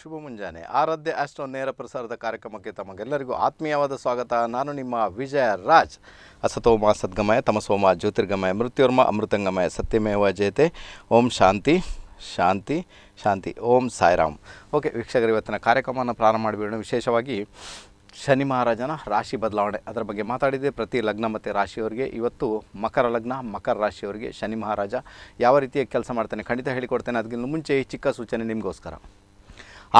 ಶುಭ ಮುಂಜಾನೆ ಆರಾಧ್ಯ ಆಸ್ಟ್ರೋ ನೇರ ಪ್ರಸಾರದ ಕಾರ್ಯಕ್ರಮಕ್ಕೆ ತಮಗೆಲ್ಲರಿಗೂ ಆತ್ಮೀಯವಾದ ಸ್ವಾಗತ ನಾನು ನಿಮ್ಮ ವಿಜಯ ರಾಜ್ ಅಸತೋಮ ಸದ್ಗಮಯ ತಮಸೋಮ ಜ್ಯೋತಿರ್ಗಮಯ ಮೃತ್ಯೋರ್ಮ ಅಮೃತಂಗಮಯ ಸತ್ಯಮೇವ ಜಯತೆ ಓಂ ಶಾಂತಿ ಶಾಂತಿ ಶಾಂತಿ ಓಂ ಸಾಯಿರಾಮ್ ಓಕೆ ವೀಕ್ಷಕರು ಇವತ್ತಿನ ಕಾರ್ಯಕ್ರಮವನ್ನು ಪ್ರಾರಂಭ ಮಾಡಿಬಿಡೋಣ ವಿಶೇಷವಾಗಿ ಶನಿ ಮಹಾರಾಜನ ರಾಶಿ ಬದಲಾವಣೆ ಅದರ ಬಗ್ಗೆ ಮಾತಾಡಿದೆ ಪ್ರತಿ ಲಗ್ನ ಮತ್ತು ರಾಶಿಯವರಿಗೆ ಇವತ್ತು ಮಕರ ಲಗ್ನ ಮಕರ ರಾಶಿಯವರಿಗೆ ಶನಿ ಮಹಾರಾಜ ಯಾವ ರೀತಿಯ ಕೆಲಸ ಮಾಡ್ತಾನೆ ಖಂಡಿತ ಹೇಳಿಕೊಡ್ತೇನೆ ಅದಕ್ಕಿಂತ ಮುಂಚೆ ಈ ಚಿಕ್ಕ ಸೂಚನೆ ನಿಮಗೋಸ್ಕರ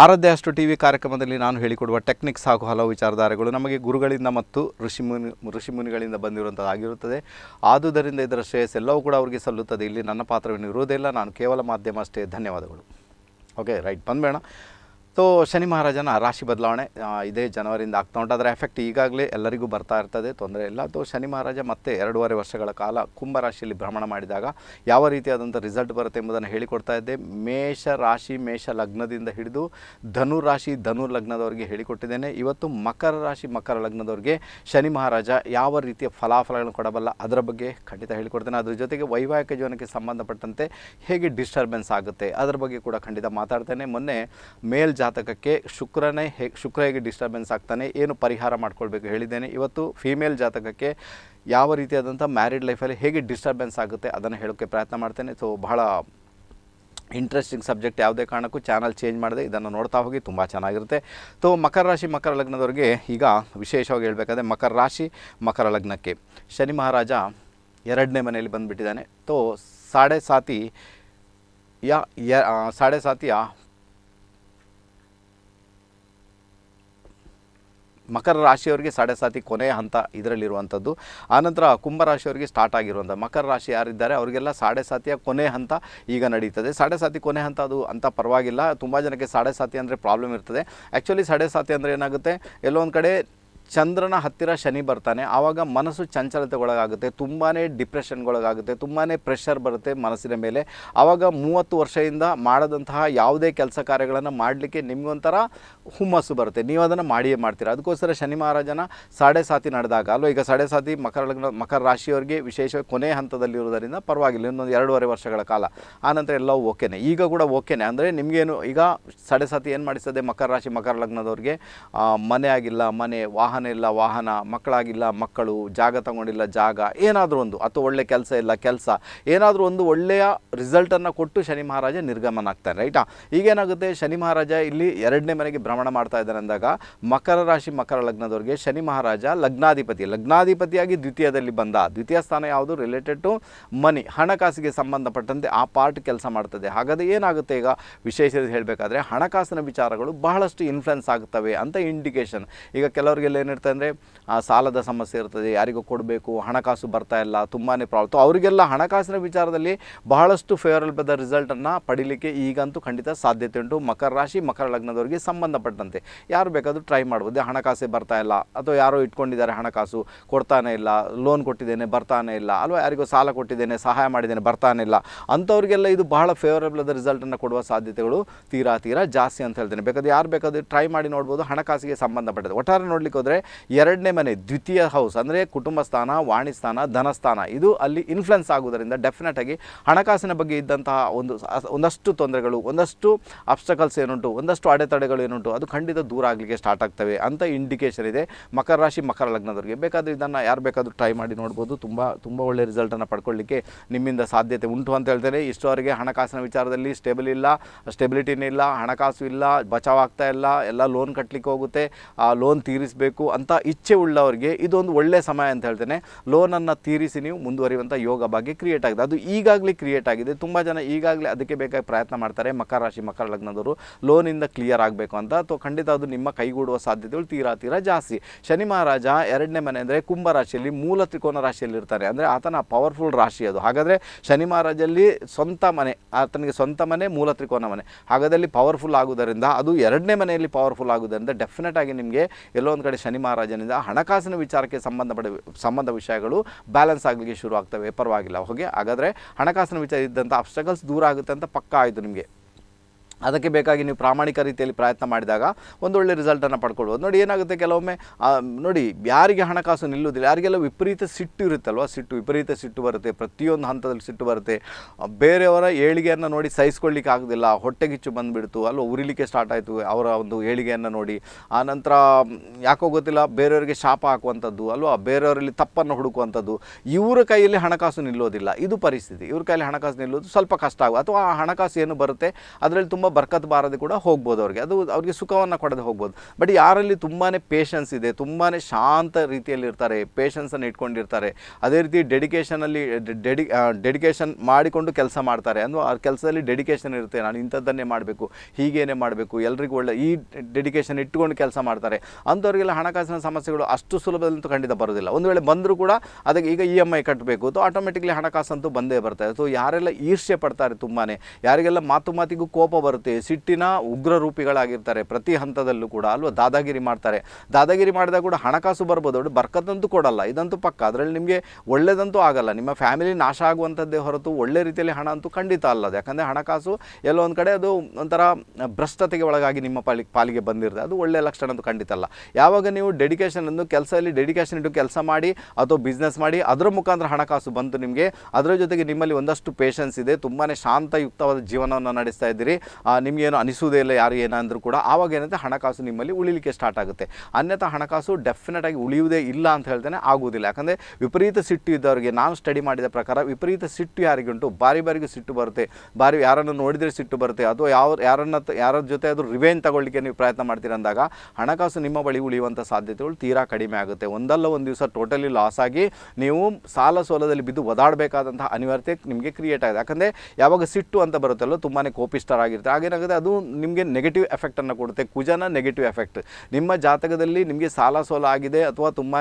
ಆರಾಧ್ಯ ಅಷ್ಟು ಟಿ ವಿ ಕಾರ್ಯಕ್ರಮದಲ್ಲಿ ನಾನು ಹೇಳಿಕೊಡುವ ಟೆಕ್ನಿಕ್ಸ್ ಹಾಗೂ ಹಲವು ವಿಚಾರಧಾರೆಗಳು ನಮಗೆ ಗುರುಗಳಿಂದ ಮತ್ತು ಋಷಿಮುನಿ ಋಷಿಮುನಿಗಳಿಂದ ಬಂದಿರುವಂಥದ್ದಾಗಿರುತ್ತದೆ ಆದುದರಿಂದ ಇದರ ಶ್ರೇಯಸ್ ಎಲ್ಲವೂ ಕೂಡ ಅವರಿಗೆ ಸಲ್ಲುತ್ತದೆ ಇಲ್ಲಿ ನನ್ನ ಪಾತ್ರವೇನು ಇರುವುದಿಲ್ಲ ನಾನು ಕೇವಲ ಮಾಧ್ಯಮ ಅಷ್ಟೇ ಧನ್ಯವಾದಗಳು ಓಕೆ ರೈಟ್ ಬಂದಬೇಡ ಸೊ ಶನಿ ಮಹಾರಾಜನ ರಾಶಿ ಬದಲಾವಣೆ ಇದೇ ಜನವರಿಯಿಂದ ಆಗ್ತಾ ಉಂಟು ಅದರ ಎಫೆಕ್ಟ್ ಈಗಾಗಲೇ ಎಲ್ಲರಿಗೂ ಬರ್ತಾ ಇರ್ತದೆ ತೊಂದರೆ ಇಲ್ಲ ಅಥವಾ ಶನಿ ಮಹಾರಾಜ ಮತ್ತೆ ಎರಡೂವರೆ ವರ್ಷಗಳ ಕಾಲ ಕುಂಭರಾಶಿಯಲ್ಲಿ ಭ್ರಮಣ ಮಾಡಿದಾಗ ಯಾವ ರೀತಿಯಾದಂಥ ರಿಸಲ್ಟ್ ಬರುತ್ತೆ ಎಂಬುದನ್ನು ಹೇಳಿಕೊಡ್ತಾ ಇದ್ದೆ ಮೇಷ ರಾಶಿ ಮೇಷ ಲಗ್ನದಿಂದ ಹಿಡಿದು ಧನು ರಾಶಿ ಧನು ಲಗ್ನದವರಿಗೆ ಹೇಳಿಕೊಟ್ಟಿದ್ದೇನೆ ಇವತ್ತು ಮಕರ ರಾಶಿ ಮಕರ ಲಗ್ನದವರಿಗೆ ಶನಿ ಮಹಾರಾಜ ಯಾವ ರೀತಿಯ ಫಲಾಫಲಗಳನ್ನು ಕೊಡಬಲ್ಲ ಅದರ ಬಗ್ಗೆ ಖಂಡಿತ ಹೇಳಿಕೊಡ್ತೇನೆ ಅದ್ರ ಜೊತೆಗೆ ವೈವಾಹಿಕ ಜೀವನಕ್ಕೆ ಸಂಬಂಧಪಟ್ಟಂತೆ ಹೇಗೆ ಡಿಸ್ಟರ್ಬೆನ್ಸ್ ಆಗುತ್ತೆ ಅದರ ಬಗ್ಗೆ ಕೂಡ ಖಂಡಿತ ಮಾತಾಡ್ತೇನೆ ಮೊನ್ನೆ ಮೇಲ್ ಜಾತಕಕ್ಕೆ ಶುಕ್ರನೇ ಹೇ ಶುಕ್ರ ಹೇಗೆ ಡಿಸ್ಟರ್ಬೆನ್ಸ್ ಆಗ್ತಾನೆ ಏನು ಪರಿಹಾರ ಮಾಡ್ಕೊಳ್ಬೇಕು ಹೇಳಿದ್ದೇನೆ ಇವತ್ತು ಫೀಮೇಲ್ ಜಾತಕಕ್ಕೆ ಯಾವ ರೀತಿಯಾದಂಥ ಮ್ಯಾರಿಡ್ ಲೈಫಲ್ಲಿ ಹೇಗೆ ಡಿಸ್ಟರ್ಬೆನ್ಸ್ ಆಗುತ್ತೆ ಅದನ್ನು ಹೇಳೋಕ್ಕೆ ಪ್ರಯತ್ನ ಮಾಡ್ತೇನೆ ಸೊ ಬಹಳ ಇಂಟ್ರೆಸ್ಟಿಂಗ್ ಸಬ್ಜೆಕ್ಟ್ ಯಾವುದೇ ಕಾರಣಕ್ಕೂ ಚಾನಲ್ ಚೇಂಜ್ ಮಾಡಿದೆ ಇದನ್ನು ನೋಡ್ತಾ ಹೋಗಿ ತುಂಬ ಚೆನ್ನಾಗಿರುತ್ತೆ ಸೊ ಮಕರ ರಾಶಿ ಮಕರ ಲಗ್ನದವರಿಗೆ ಈಗ ವಿಶೇಷವಾಗಿ ಹೇಳಬೇಕಾದ್ರೆ ಮಕರ ರಾಶಿ ಮಕರ ಲಗ್ನಕ್ಕೆ ಶನಿ ಮಹಾರಾಜ ಎರಡನೇ ಮನೆಯಲ್ಲಿ ಬಂದುಬಿಟ್ಟಿದ್ದಾನೆ ತೋ ಸಾಡೆ ಸಾತಿ ಯಾ ಸಾಡೆ ಸಾತಿಯ ಮಕರ ರಾಶಿಯವರಿಗೆ ಸಾಡೆ ಸಾತಿ ಕೊನೆಯ ಹಂತ ಇದರಲ್ಲಿರುವಂಥದ್ದು ಆನಂತರ ಕುಂಭರಾಶಿಯವರಿಗೆ ಸ್ಟಾರ್ಟ್ ಆಗಿರುವಂಥ ಮಕರ ರಾಶಿ ಯಾರಿದ್ದಾರೆ ಅವರಿಗೆಲ್ಲ ಸಾಡೆ ಸಾತಿಯ ಕೊನೆ ಹಂತ ಈಗ ನಡೀತದೆ ಸಾಡೆ ಸಾತಿ ಕೊನೆ ಹಂತ ಅದು ಅಂತ ಪರವಾಗಿಲ್ಲ ತುಂಬ ಜನಕ್ಕೆ ಸಾಡೆ ಸಾತಿ ಅಂದರೆ ಪ್ರಾಬ್ಲಮ್ ಇರ್ತದೆ ಆ್ಯಕ್ಚುಲಿ ಸಾಡೆ ಸಾತಿ ಅಂದರೆ ಏನಾಗುತ್ತೆ ಎಲ್ಲೊಂದು ಕಡೆ ಚಂದ್ರನ ಹತ್ತಿರ ಶನಿ ಬರ್ತಾನೆ ಆವಾಗ ಮನಸ್ಸು ಚಂಚಲತೆಗೊಳಗಾಗುತ್ತೆ ತುಂಬಾ ಡಿಪ್ರೆಷನ್ಗೊಳಗಾಗುತ್ತೆ ತುಂಬಾ ಪ್ರೆಷರ್ ಬರುತ್ತೆ ಮನಸ್ಸಿನ ಮೇಲೆ ಆವಾಗ ಮೂವತ್ತು ವರ್ಷದಿಂದ ಮಾಡದಂತಹ ಯಾವುದೇ ಕೆಲಸ ಕಾರ್ಯಗಳನ್ನು ಮಾಡಲಿಕ್ಕೆ ನಿಮಗೊಂಥರ ಹುಮ್ಮಸ್ಸು ಬರುತ್ತೆ ನೀವು ಅದನ್ನು ಮಾಡಿಯೇ ಮಾಡ್ತೀರಾ ಅದಕ್ಕೋಸ್ಕರ ಶನಿ ಮಹಾರಾಜನ ಸಾಡೆ ಸಾತಿ ನಡೆದಾಗ ಅಲ್ವ ಈಗ ಸಾಡೆ ಸಾತಿ ಮಕರ ಲಗ್ನ ಮಕರ ರಾಶಿಯವರಿಗೆ ವಿಶೇಷವಾಗಿ ಕೊನೆ ಹಂತದಲ್ಲಿರುವುದರಿಂದ ಪರವಾಗಿಲ್ಲ ಇನ್ನೊಂದು ಎರಡೂವರೆ ವರ್ಷಗಳ ಕಾಲ ಆನಂತರ ಎಲ್ಲ ಓಕೆನೆ ಈಗ ಕೂಡ ಓಕೆನೆ ಅಂದರೆ ನಿಮಗೇನು ಈಗ ಸಾಡೆ ಸಾತಿ ಏನು ಮಾಡಿಸ್ತದೆ ಮಕರ ರಾಶಿ ಮಕರ ಲಗ್ನದವ್ರಿಗೆ ಮನೆ ಆಗಿಲ್ಲ ಮನೆ ವಾಹನ ವಾಹನ ಇಲ್ಲ ವಾಹನ ಮಕ್ಕಳಾಗಿಲ್ಲ ಮಕ್ಕಳು ಜಾಗ ತಗೊಂಡಿಲ್ಲ ಜಾಗ ಏನಾದರೂ ಒಂದು ಅಥವಾ ಒಳ್ಳೆ ಕೆಲಸ ಇಲ್ಲ ಕೆಲಸ ಏನಾದರೂ ಒಂದು ಒಳ್ಳೆಯ ರಿಸಲ್ಟನ್ನು ಕೊಟ್ಟು ಶನಿ ಮಹಾರಾಜ ನಿರ್ಗಮನ ಆಗ್ತಾನೆ ರೈಟಾ ಈಗೇನಾಗುತ್ತೆ ಶನಿ ಮಹಾರಾಜ ಇಲ್ಲಿ ಎರಡನೇ ಮನೆಗೆ ಭ್ರಮಣ ಮಾಡ್ತಾ ಇದ್ದಾನೆ ಅಂದಾಗ ಮಕರ ರಾಶಿ ಮಕರ ಲಗ್ನದವರಿಗೆ ಶನಿ ಮಹಾರಾಜ ಲಗ್ನಾಧಿಪತಿ ಲಗ್ನಾಧಿಪತಿಯಾಗಿ ದ್ವಿತೀಯದಲ್ಲಿ ಬಂದ ದ್ವಿತೀಯ ಸ್ಥಾನ ಯಾವುದು ರಿಲೇಟೆಡ್ ಟು ಮನಿ ಹಣಕಾಸಿಗೆ ಸಂಬಂಧಪಟ್ಟಂತೆ ಆ ಪಾರ್ಟ್ ಕೆಲಸ ಮಾಡ್ತದೆ ಹಾಗಾದರೆ ಏನಾಗುತ್ತೆ ಈಗ ವಿಶೇಷ ಹೇಳಬೇಕಾದ್ರೆ ಹಣಕಾಸಿನ ವಿಚಾರಗಳು ಬಹಳಷ್ಟು ಇನ್ಫ್ಲುಯೆನ್ಸ್ ಆಗುತ್ತವೆ ಅಂತ ಇಂಡಿಕೇಶನ್ ಈಗ ಕೆಲವರಿಗೆಲ್ಲ ಏನಿರ್ತದೆ ಅಂದರೆ ಸಾಲದ ಸಮಸ್ಯೆ ಇರ್ತದೆ ಯಾರಿಗೂ ಕೊಡಬೇಕು ಹಣಕಾಸು ಬರ್ತಾ ಇಲ್ಲ ತುಂಬಾ ಪ್ರಾಬ್ಲಮ್ ಅವರಿಗೆಲ್ಲ ಹಣಕಾಸಿನ ವಿಚಾರದಲ್ಲಿ ಬಹಳಷ್ಟು ಫೇವರಬಲ್ ರಿಸಲ್ಟನ್ನು ಪಡಿಲಿಕ್ಕೆ ಈಗಂತೂ ಖಂಡಿತ ಸಾಧ್ಯತೆ ಉಂಟು ಮಕರ ರಾಶಿ ಮಕರ ಲಗ್ನದವರಿಗೆ ಸಂಬಂಧಪಟ್ಟಂತೆ ಯಾರು ಬೇಕಾದರೂ ಟ್ರೈ ಮಾಡ್ಬೋದು ಹಣಕಾಸೇ ಬರ್ತಾ ಇಲ್ಲ ಅಥವಾ ಯಾರೋ ಇಟ್ಕೊಂಡಿದ್ದಾರೆ ಹಣಕಾಸು ಕೊಡ್ತಾನೆ ಇಲ್ಲ ಲೋನ್ ಕೊಟ್ಟಿದ್ದೇನೆ ಬರ್ತಾನೆ ಇಲ್ಲ ಅಲ್ವಾ ಯಾರಿಗೂ ಸಾಲ ಕೊಟ್ಟಿದ್ದೇನೆ ಸಹಾಯ ಮಾಡಿದ್ದೇನೆ ಬರ್ತಾನೆ ಇಲ್ಲ ಅಂಥವ್ರಿಗೆಲ್ಲ ಇದು ಬಹಳ ಫೇವರಬಲ್ ಆದ ರಿಸಲ್ಟನ್ನು ಕೊಡುವ ಸಾಧ್ಯತೆಗಳು ತೀರಾ ತೀರಾ ಜಾಸ್ತಿ ಅಂತ ಹೇಳ್ತೇನೆ ಬೇಕಾದ್ರೆ ಯಾರು ಬೇಕಾದ್ರೆ ಟ್ರೈ ಮಾಡಿ ನೋಡ್ಬೋದು ಹಣಕಾಸಿಗೆ ಸಂಬಂಧಪಟ್ಟದ್ದು ಒಟ್ಟಾರೆ ನೋಡ್ಲಿಕ್ಕೆ ಹೋದರೆ ಎರಡನೇ ಮನೆ ದ್ವಿತೀಯ ಹೌಸ್ ಅಂದರೆ ಕುಟುಂಬ ಸ್ಥಾನ ವಾಣಿ ಸ್ಥಾನ ಧನಸ್ಥಾನ ಇದು ಅಲ್ಲಿ ಇನ್ಫ್ಲುಯೆನ್ಸ್ ಆಗುವುದರಿಂದ ಆಗಿ ಹಣಕಾಸಿನ ಬಗ್ಗೆ ಇದ್ದಂತಹ ಒಂದು ಒಂದಷ್ಟು ತೊಂದರೆಗಳು ಒಂದಷ್ಟು ಅಬ್ಸ್ಟಕಲ್ಸ್ ಏನುಂಟು ಒಂದಷ್ಟು ಅಡೆತಡೆಗಳು ಏನುಂಟು ಅದು ಖಂಡಿತ ದೂರ ಆಗಲಿಕ್ಕೆ ಸ್ಟಾರ್ಟ್ ಆಗ್ತವೆ ಅಂತ ಇಂಡಿಕೇಶನ್ ಇದೆ ಮಕರ ರಾಶಿ ಮಕರ ಲಗ್ನದವರಿಗೆ ಬೇಕಾದರೆ ಇದನ್ನು ಯಾರು ಬೇಕಾದರೂ ಟ್ರೈ ಮಾಡಿ ನೋಡ್ಬೋದು ತುಂಬ ತುಂಬ ಒಳ್ಳೆಯ ರಿಸಲ್ಟನ್ನು ಪಡ್ಕೊಳ್ಳಿಕ್ಕೆ ನಿಮ್ಮಿಂದ ಸಾಧ್ಯತೆ ಉಂಟು ಅಂತ ಹೇಳ್ತೇನೆ ಇಷ್ಟವರೆಗೆ ಹಣಕಾಸಿನ ವಿಚಾರದಲ್ಲಿ ಸ್ಟೇಬಲ್ ಇಲ್ಲ ಸ್ಟೆಬಿಲಿಟಿನೇ ಇಲ್ಲ ಹಣಕಾಸು ಇಲ್ಲ ಬಚಾವಾಗ್ತಾ ಇಲ್ಲ ಎಲ್ಲ ಲೋನ್ ಕಟ್ಟಲಿಕ್ಕೆ ಹೋಗುತ್ತೆ ಆ ಲೋನ್ ತೀರಿಸಬೇಕು ಅಂತ ಇಚ್ಛೆ ಉಳ್ಳವರಿಗೆ ಇದೊಂದು ಒಳ್ಳೆ ಸಮಯ ಅಂತ ಹೇಳ್ತೇನೆ ಲೋನನ್ನು ತೀರಿಸಿ ನೀವು ಮುಂದುವರಿಯುವಂಥ ಯೋಗ ಭಾಗ್ಯ ಕ್ರಿಯೇಟ್ ಆಗಿದೆ ಅದು ಈಗಾಗಲೇ ಕ್ರಿಯೇಟ್ ಆಗಿದೆ ತುಂಬ ಜನ ಈಗಾಗಲೇ ಅದಕ್ಕೆ ಬೇಕಾಗಿ ಪ್ರಯತ್ನ ಮಾಡ್ತಾರೆ ಮಕರ ರಾಶಿ ಮಕರ ಲಗ್ನದವರು ಲೋನಿಂದ ಕ್ಲಿಯರ್ ಆಗಬೇಕು ಅಂತ ಅಥವಾ ಖಂಡಿತ ಅದು ನಿಮ್ಮ ಕೈಗೂಡುವ ಸಾಧ್ಯತೆಗಳು ತೀರಾ ತೀರಾ ಜಾಸ್ತಿ ಶನಿ ಮಹಾರಾಜ ಎರಡನೇ ಮನೆ ಅಂದರೆ ರಾಶಿಯಲ್ಲಿ ಮೂಲ ತ್ರಿಕೋನ ರಾಶಿಯಲ್ಲಿ ಇರ್ತಾರೆ ಅಂದರೆ ಆತನ ಪವರ್ಫುಲ್ ರಾಶಿ ಅದು ಹಾಗಾದರೆ ಶನಿ ಮಹಾರಾಜಲ್ಲಿ ಸ್ವಂತ ಮನೆ ಆತನಿಗೆ ಸ್ವಂತ ಮನೆ ಮೂಲ ತ್ರಿಕೋನ ಮನೆ ಹಾಗಾದಲ್ಲಿ ಪವರ್ಫುಲ್ ಆಗುವುದರಿಂದ ಅದು ಎರಡನೇ ಮನೆಯಲ್ಲಿ ಪವರ್ಫುಲ್ ಆಗುವುದರಿಂದ ಡೆಫಿನೆಟ್ ಆಗಿ ನಿಮಗೆ ಎಲ್ಲೋ ಒಂದು ಕಡೆ ಶನಿ ಮಹಾರಾಜನಿಂದ ಹಣಕಾಸಿನ ವಿಚಾರಕ್ಕೆ ಸಂಬಂಧಪಡ ಸಂಬಂಧ ವಿಷಯಗಳು ಬ್ಯಾಲೆನ್ಸ್ ಆಗಲಿಕ್ಕೆ ಶುರು ಆಗ್ತವೆ ಪರವಾಗಿಲ್ಲ ಹೋಗಿ ಹಾಗಾದರೆ ಹಣಕಾಸಿನ ವಿಚಾರ ಇದ್ದಂಥ ಅಪ್ಸ್ಟ್ರಗಲ್ಸ್ ದೂರ ಆಗುತ್ತೆ ಅಂತ ಪಕ್ಕ ಆಯಿತು ನಿಮಗೆ ಅದಕ್ಕೆ ಬೇಕಾಗಿ ನೀವು ಪ್ರಾಮಾಣಿಕ ರೀತಿಯಲ್ಲಿ ಪ್ರಯತ್ನ ಮಾಡಿದಾಗ ಒಂದೊಳ್ಳೆ ರಿಸಲ್ಟನ್ನು ಪಡ್ಕೊಳ್ಬೋದು ನೋಡಿ ಏನಾಗುತ್ತೆ ಕೆಲವೊಮ್ಮೆ ನೋಡಿ ಯಾರಿಗೆ ಹಣಕಾಸು ನಿಲ್ಲುವುದಿಲ್ಲ ಯಾರಿಗೆಲ್ಲ ವಿಪರೀತ ಸಿಟ್ಟು ಇರುತ್ತಲ್ವ ಸಿಟ್ಟು ವಿಪರೀತ ಸಿಟ್ಟು ಬರುತ್ತೆ ಪ್ರತಿಯೊಂದು ಹಂತದಲ್ಲಿ ಸಿಟ್ಟು ಬರುತ್ತೆ ಬೇರೆಯವರ ಏಳಿಗೆಯನ್ನು ನೋಡಿ ಸಹಿಸ್ಕೊಳ್ಳಿಕ್ಕೆ ಆಗೋದಿಲ್ಲ ಹೊಟ್ಟೆಗಿಚ್ಚು ಬಂದುಬಿಡ್ತು ಅಲ್ವ ಉರಿಲಿಕ್ಕೆ ಸ್ಟಾರ್ಟ್ ಆಯಿತು ಅವರ ಒಂದು ಏಳಿಗೆಯನ್ನು ನೋಡಿ ಆ ನಂತರ ಯಾಕೋ ಗೊತ್ತಿಲ್ಲ ಬೇರೆಯವರಿಗೆ ಶಾಪ ಹಾಕುವಂಥದ್ದು ಅಲ್ವಾ ಬೇರೆಯವರಲ್ಲಿ ತಪ್ಪನ್ನು ಹುಡುಕುವಂಥದ್ದು ಇವರ ಕೈಯಲ್ಲಿ ಹಣಕಾಸು ನಿಲ್ಲೋದಿಲ್ಲ ಇದು ಪರಿಸ್ಥಿತಿ ಇವ್ರ ಕೈಯಲ್ಲಿ ಹಣಕಾಸು ನಿಲ್ಲೋದು ಸ್ವಲ್ಪ ಕಷ್ಟ ಆಗುವ ಅಥವಾ ಆ ಹಣಕಾಸು ಏನು ಬರುತ್ತೆ ಅದರಲ್ಲಿ ತುಂಬ ಬರ್ಕತ್ ಬಾರದೆ ಕೂಡ ಹೋಗ್ಬೋದು ಅವ್ರಿಗೆ ಅದು ಅವ್ರಿಗೆ ಸುಖವನ್ನು ಕೊಡದೆ ಹೋಗ್ಬೋದು ಬಟ್ ಯಾರಲ್ಲಿ ತುಂಬಾ ಪೇಷನ್ಸ್ ಇದೆ ತುಂಬಾ ಶಾಂತ ರೀತಿಯಲ್ಲಿ ರೀತಿಯಲ್ಲಿರ್ತಾರೆ ಪೇಷನ್ಸನ್ನು ಇಟ್ಕೊಂಡಿರ್ತಾರೆ ಅದೇ ರೀತಿ ಡೆಡಿಕೇಷನಲ್ಲಿ ಡೆಡಿ ಡೆಡಿಕೇಷನ್ ಮಾಡಿಕೊಂಡು ಕೆಲಸ ಮಾಡ್ತಾರೆ ಅಂದರೆ ಆ ಕೆಲಸದಲ್ಲಿ ಡೆಡಿಕೇಷನ್ ಇರುತ್ತೆ ನಾನು ಇಂಥದ್ದನ್ನೇ ಮಾಡಬೇಕು ಹೀಗೇನೆ ಮಾಡಬೇಕು ಎಲ್ರಿಗೂ ಒಳ್ಳೆ ಈ ಡೆಡಿಕೇಷನ್ ಇಟ್ಕೊಂಡು ಕೆಲಸ ಮಾಡ್ತಾರೆ ಅಂಥವ್ರಿಗೆಲ್ಲ ಹಣಕಾಸಿನ ಸಮಸ್ಯೆಗಳು ಅಷ್ಟು ಸುಲಭದಂತೂ ಖಂಡಿತ ಬರೋದಿಲ್ಲ ಒಂದು ವೇಳೆ ಬಂದರೂ ಕೂಡ ಅದಕ್ಕೆ ಈಗ ಇ ಎಮ್ ಐ ಕಟ್ಟಬೇಕು ಅಥವಾ ಆಟೋಮೆಟಿಕ್ಲಿ ಹಣಕಾಸಂತೂ ಬಂದೇ ಬರ್ತಾರೆ ಸೊ ಯಾರೆಲ್ಲ ಈರ್ಷ್ಯ ಪಡ್ತಾರೆ ತುಂಬಾ ಯಾರಿಗೆಲ್ಲ ಮಾತು ಮಾತಿಗೂ ಕೋಪ ಬರುತ್ತೆ ಮತ್ತು ಸಿಟ್ಟಿನ ಉಗ್ರ ರೂಪಿಗಳಾಗಿರ್ತಾರೆ ಪ್ರತಿ ಹಂತದಲ್ಲೂ ಕೂಡ ಅಲ್ವಾ ದಾದಾಗಿರಿ ಮಾಡ್ತಾರೆ ದಾದಾಗಿರಿ ಮಾಡಿದಾಗ ಕೂಡ ಹಣಕಾಸು ಬರ್ಬೋದು ಅವ್ರು ಬರ್ಕದಂತೂ ಕೊಡಲ್ಲ ಇದಂತೂ ಪಕ್ಕ ಅದರಲ್ಲಿ ನಿಮಗೆ ಒಳ್ಳೆಯದಂತೂ ಆಗಲ್ಲ ನಿಮ್ಮ ಫ್ಯಾಮಿಲಿ ನಾಶ ಆಗುವಂಥದ್ದೇ ಹೊರತು ಒಳ್ಳೆ ರೀತಿಯಲ್ಲಿ ಹಣ ಅಂತೂ ಖಂಡಿತ ಅಲ್ಲದು ಯಾಕಂದರೆ ಹಣಕಾಸು ಎಲ್ಲೋ ಒಂದು ಕಡೆ ಅದು ಒಂಥರ ಭ್ರಷ್ಟತೆಗೆ ಒಳಗಾಗಿ ನಿಮ್ಮ ಪಾಲಿ ಪಾಲಿಗೆ ಬಂದಿರುತ್ತೆ ಅದು ಒಳ್ಳೆಯ ಲಕ್ಷಣ ಅಂತೂ ಖಂಡಿತ ಅಲ್ಲ ಯಾವಾಗ ನೀವು ಡೆಡಿಕೇಶನ್ ಅನ್ನು ಕೆಲಸದಲ್ಲಿ ಡೆಡಿಕೇಶನ್ ಇಟ್ಟು ಕೆಲಸ ಮಾಡಿ ಅಥವಾ ಬಿಸ್ನೆಸ್ ಮಾಡಿ ಅದರ ಮುಖಾಂತರ ಹಣಕಾಸು ಬಂತು ನಿಮಗೆ ಅದರ ಜೊತೆಗೆ ನಿಮ್ಮಲ್ಲಿ ಒಂದಷ್ಟು ಪೇಷನ್ಸ್ ಇದೆ ತುಂಬಾ ಶಾಂತಯುಕ್ತವಾದ ಜೀವನವನ್ನು ನಡೆಸ್ತಾ ಇದ್ದೀರಿ ನಿಮಗೇನು ಅನಿಸೋದೇ ಇಲ್ಲ ಯಾರು ಏನಾದರೂ ಕೂಡ ಆವಾಗ ಏನಂತ ಹಣಕಾಸು ನಿಮ್ಮಲ್ಲಿ ಉಳಿಲಿಕ್ಕೆ ಸ್ಟಾರ್ಟ್ ಆಗುತ್ತೆ ಅನ್ಯಥಾ ಹಣಕಾಸು ಡೆಫಿನೆಟಾಗಿ ಉಳಿಯುವುದೇ ಇಲ್ಲ ಅಂತ ಹೇಳ್ತಾನೆ ಆಗುವುದಿಲ್ಲ ಯಾಕಂದರೆ ವಿಪರೀತ ಸಿಟ್ಟು ಇದ್ದವರಿಗೆ ನಾನು ಸ್ಟಡಿ ಮಾಡಿದ ಪ್ರಕಾರ ವಿಪರೀತ ಸಿಟ್ಟು ಯಾರಿಗುಂಟು ಬಾರಿ ಬಾರಿಗೆ ಸಿಟ್ಟು ಬರುತ್ತೆ ಬಾರಿ ಯಾರನ್ನು ನೋಡಿದರೆ ಸಿಟ್ಟು ಬರುತ್ತೆ ಅಥವಾ ಯಾವ ಯಾರನ್ನ ಯಾರ ಜೊತೆ ಅದು ರಿವೇನ್ ತಗೊಳ್ಳಿಕ್ಕೆ ನೀವು ಪ್ರಯತ್ನ ಮಾಡ್ತೀರ ಅಂದಾಗ ಹಣಕಾಸು ನಿಮ್ಮ ಬಳಿ ಉಳಿಯುವಂಥ ಸಾಧ್ಯತೆಗಳು ತೀರಾ ಕಡಿಮೆ ಆಗುತ್ತೆ ಒಂದಲ್ಲ ಒಂದು ದಿವಸ ಟೋಟಲಿ ಲಾಸ್ ಆಗಿ ನೀವು ಸಾಲ ಸೋಲದಲ್ಲಿ ಬಿದ್ದು ಒದಾಡಬೇಕಾದಂತಹ ಅನಿವಾರ್ಯತೆ ನಿಮಗೆ ಕ್ರಿಯೇಟ್ ಆಗಿದೆ ಯಾಕಂದರೆ ಯಾವಾಗ ಸಿಟ್ಟು ಅಂತ ಬರುತ್ತಲ್ಲೋ ತುಂಬಾ ಕೋಪಿಸ್ಟರ್ ಆಗಿರ್ತಾರೆ ಹಾಗೇನಾಗುತ್ತೆ ಅದು ನಿಮಗೆ ನೆಗೆಟಿವ್ ಎಫೆಕ್ಟನ್ನು ಕೊಡುತ್ತೆ ಕುಜನ ನೆಗೆಟಿವ್ ಎಫೆಕ್ಟ್ ನಿಮ್ಮ ಜಾತಕದಲ್ಲಿ ನಿಮಗೆ ಸಾಲ ಸೋಲ ಆಗಿದೆ ಅಥವಾ ತುಂಬಾ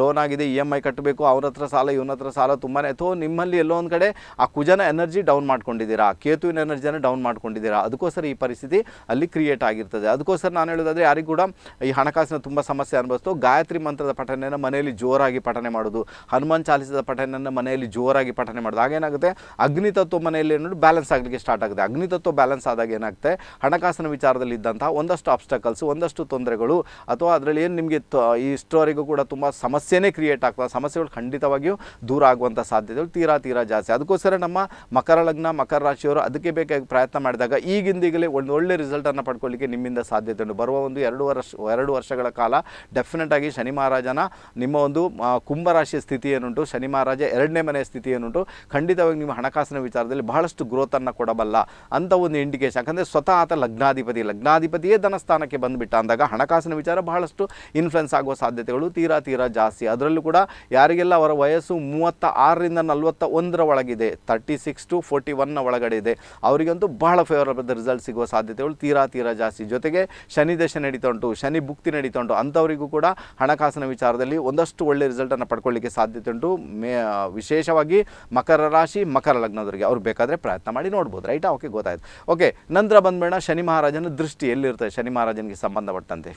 ಲೋನ್ ಆಗಿದೆ ಇ ಎಮ್ ಐ ಕಟ್ಟಬೇಕು ಅವ್ರ ಹತ್ರ ಸಾಲ ಇವನ ಹತ್ರ ಸಾಲ ತುಂಬಾ ಅಥವಾ ನಿಮ್ಮಲ್ಲಿ ಎಲ್ಲೋ ಒಂದು ಕಡೆ ಆ ಕುಜನ ಎನರ್ಜಿ ಡೌನ್ ಮಾಡ್ಕೊಂಡಿದ್ದೀರಾ ಕೇತುವಿನ ಎನರ್ಜಿಯನ್ನು ಡೌನ್ ಮಾಡ್ಕೊಂಡಿದ್ದೀರಾ ಅದಕ್ಕೋಸ್ಕರ ಈ ಪರಿಸ್ಥಿತಿ ಅಲ್ಲಿ ಕ್ರಿಯೇಟ್ ಆಗಿರ್ತದೆ ಅದಕ್ಕೋಸ್ಕರ ನಾನು ಹೇಳೋದಾದ್ರೆ ಯಾರಿಗೂ ಕೂಡ ಈ ಹಣಕಾಸಿನ ತುಂಬ ಸಮಸ್ಯೆ ಅನುಭವಿಸ್ತು ಗಾಯತ್ರಿ ಮಂತ್ರದ ಪಠನೆಯನ್ನು ಮನೆಯಲ್ಲಿ ಜೋರಾಗಿ ಪಠನೆ ಮಾಡೋದು ಹನುಮಾನ್ ಚಾಲಿಸಿದ ಪಠನೆಯನ್ನು ಮನೆಯಲ್ಲಿ ಜೋರಾಗಿ ಪಠನೆ ಮಾಡೋದು ಹಾಗೇನಾಗುತ್ತೆ ಅಗ್ನಿತತ್ವ ಮನೆಯಲ್ಲಿ ಏನೋ ಬ್ಯಾಲೆನ್ಸ್ ಆಗಲಿಕ್ಕೆ ಸ್ಟಾರ್ಟ್ ಆಗುತ್ತೆ ಅಗ್ನಿತತ್ವ ಬ್ಯಾಲೆನ್ಸ್ ಆದಾಗ ಏನಾಗುತ್ತೆ ಹಣಕಾಸಿನ ವಿಚಾರದಲ್ಲಿ ಇದ್ದಂತಹ ಒಂದಷ್ಟು ಆಬ್ಸ್ಟಕಲ್ಸ್ ಒಂದಷ್ಟು ತೊಂದರೆಗಳು ಅಥವಾ ಅದರಲ್ಲಿ ಏನು ನಿಮಗೆ ಇಷ್ಟವರೆಗೂ ಕೂಡ ತುಂಬ ಸಮಸ್ಯೆನೇ ಕ್ರಿಯೇಟ್ ಆಗ್ತದೆ ಸಮಸ್ಯೆಗಳು ಖಂಡಿತವಾಗಿಯೂ ದೂರ ಆಗುವಂಥ ಸಾಧ್ಯತೆಗಳು ತೀರಾ ತೀರಾ ಜಾಸ್ತಿ ಅದಕ್ಕೋಸ್ಕರ ನಮ್ಮ ಮಕರ ಲಗ್ನ ಮಕರ ರಾಶಿಯವರು ಅದಕ್ಕೆ ಬೇಕಾಗಿ ಪ್ರಯತ್ನ ಮಾಡಿದಾಗ ಈಗಿಂದೀಗಲೇ ಒಂದು ಒಳ್ಳೆ ರಿಸಲ್ಟನ್ನು ಪಡ್ಕೊಳ್ಳಿಕ್ಕೆ ನಿಮ್ಮಿಂದ ಸಾಧ್ಯತೆ ಉಂಟು ಬರುವ ಒಂದು ಎರಡು ವರ್ಷ ಎರಡು ವರ್ಷಗಳ ಕಾಲ ಡೆಫಿನೆಟ್ ಆಗಿ ಶನಿ ಮಹಾರಾಜನ ನಿಮ್ಮ ಒಂದು ಕುಂಭರಾಶಿಯ ಸ್ಥಿತಿ ಏನುಂಟು ಶನಿ ಮಹಾರಾಜ ಎರಡನೇ ಮನೆಯ ಸ್ಥಿತಿ ಏನುಂಟು ಖಂಡಿತವಾಗಿ ನಿಮ್ಮ ಹಣಕಾಸಿನ ವಿಚಾರದಲ್ಲಿ ಬಹಳಷ್ಟು ಗ್ರೋತನ್ನು ಕೊಡಬಲ್ಲ ಅಂತ ಒಂದು ಇಂಡಿಕೇಶನ್ ಯಾಕಂದರೆ ಸ್ವತಃ ಆತ ಲಗ್ನಾಧಿಪತಿ ಲಗ್ನಾಧಿಪತಿಯೇ ಧನಸ್ಥಾನಕ್ಕೆ ಬಂದುಬಿಟ್ಟ ಅಂದಾಗ ಹಣಕಾಸಿನ ವಿಚಾರ ಬಹಳಷ್ಟು ಇನ್ಫ್ಲುಯೆನ್ಸ್ ಆಗುವ ಸಾಧ್ಯತೆಗಳು ತೀರಾ ತೀರಾ ಜಾಸ್ತಿ ಅದರಲ್ಲೂ ಕೂಡ ಯಾರಿಗೆಲ್ಲ ಅವರ ವಯಸ್ಸು ಮೂವತ್ತ ಆರರಿಂದ ನಲವತ್ತ ಒಂದರ ಒಳಗಿದೆ ತರ್ಟಿ ಸಿಕ್ಸ್ ಟು ಫೋರ್ಟಿ ಒನ್ನ ಒಳಗಡೆ ಇದೆ ಅವರಿಗಂತೂ ಬಹಳ ಫೇವರಬಲ್ ರಿಸಲ್ಟ್ ಸಿಗುವ ಸಾಧ್ಯತೆಗಳು ತೀರಾ ತೀರಾ ಜಾಸ್ತಿ ಜೊತೆಗೆ ಶನಿ ದಶ ನಡೀತಾ ಶನಿ ಭುಕ್ತಿ ನಡೀತಾ ಅಂಥವರಿಗೂ ಕೂಡ ಹಣಕಾಸಿನ ವಿಚಾರದಲ್ಲಿ ಒಂದಷ್ಟು ಒಳ್ಳೆಯ ರಿಸಲ್ಟನ್ನು ಪಡ್ಕೊಳ್ಳಿಕ್ಕೆ ಸಾಧ್ಯತೆ ಉಂಟು ಮೇ ವಿಶೇಷವಾಗಿ ಮಕರ ರಾಶಿ ಮಕರ ಲಗ್ನದವರಿಗೆ ಅವ್ರು ಬೇಕಾದರೆ ಪ್ರಯತ್ನ ಮಾಡಿ ನೋಡ್ಬೋದು ರೈಟ್ ಓಕೆ ಗೊತ್ತಾಯ್ತು ಓಕೆ ನಂತರ ಬಂದ್ಬೇಡ ಶನಿ ಮಹಾರಾಜನ ದೃಷ್ಟಿ ಎಲ್ಲಿರ್ತದೆ ಶನಿ ಮಹಾರಾಜನಿಗೆ ಸಂಬಂಧಪಟ್ಟಂತೆ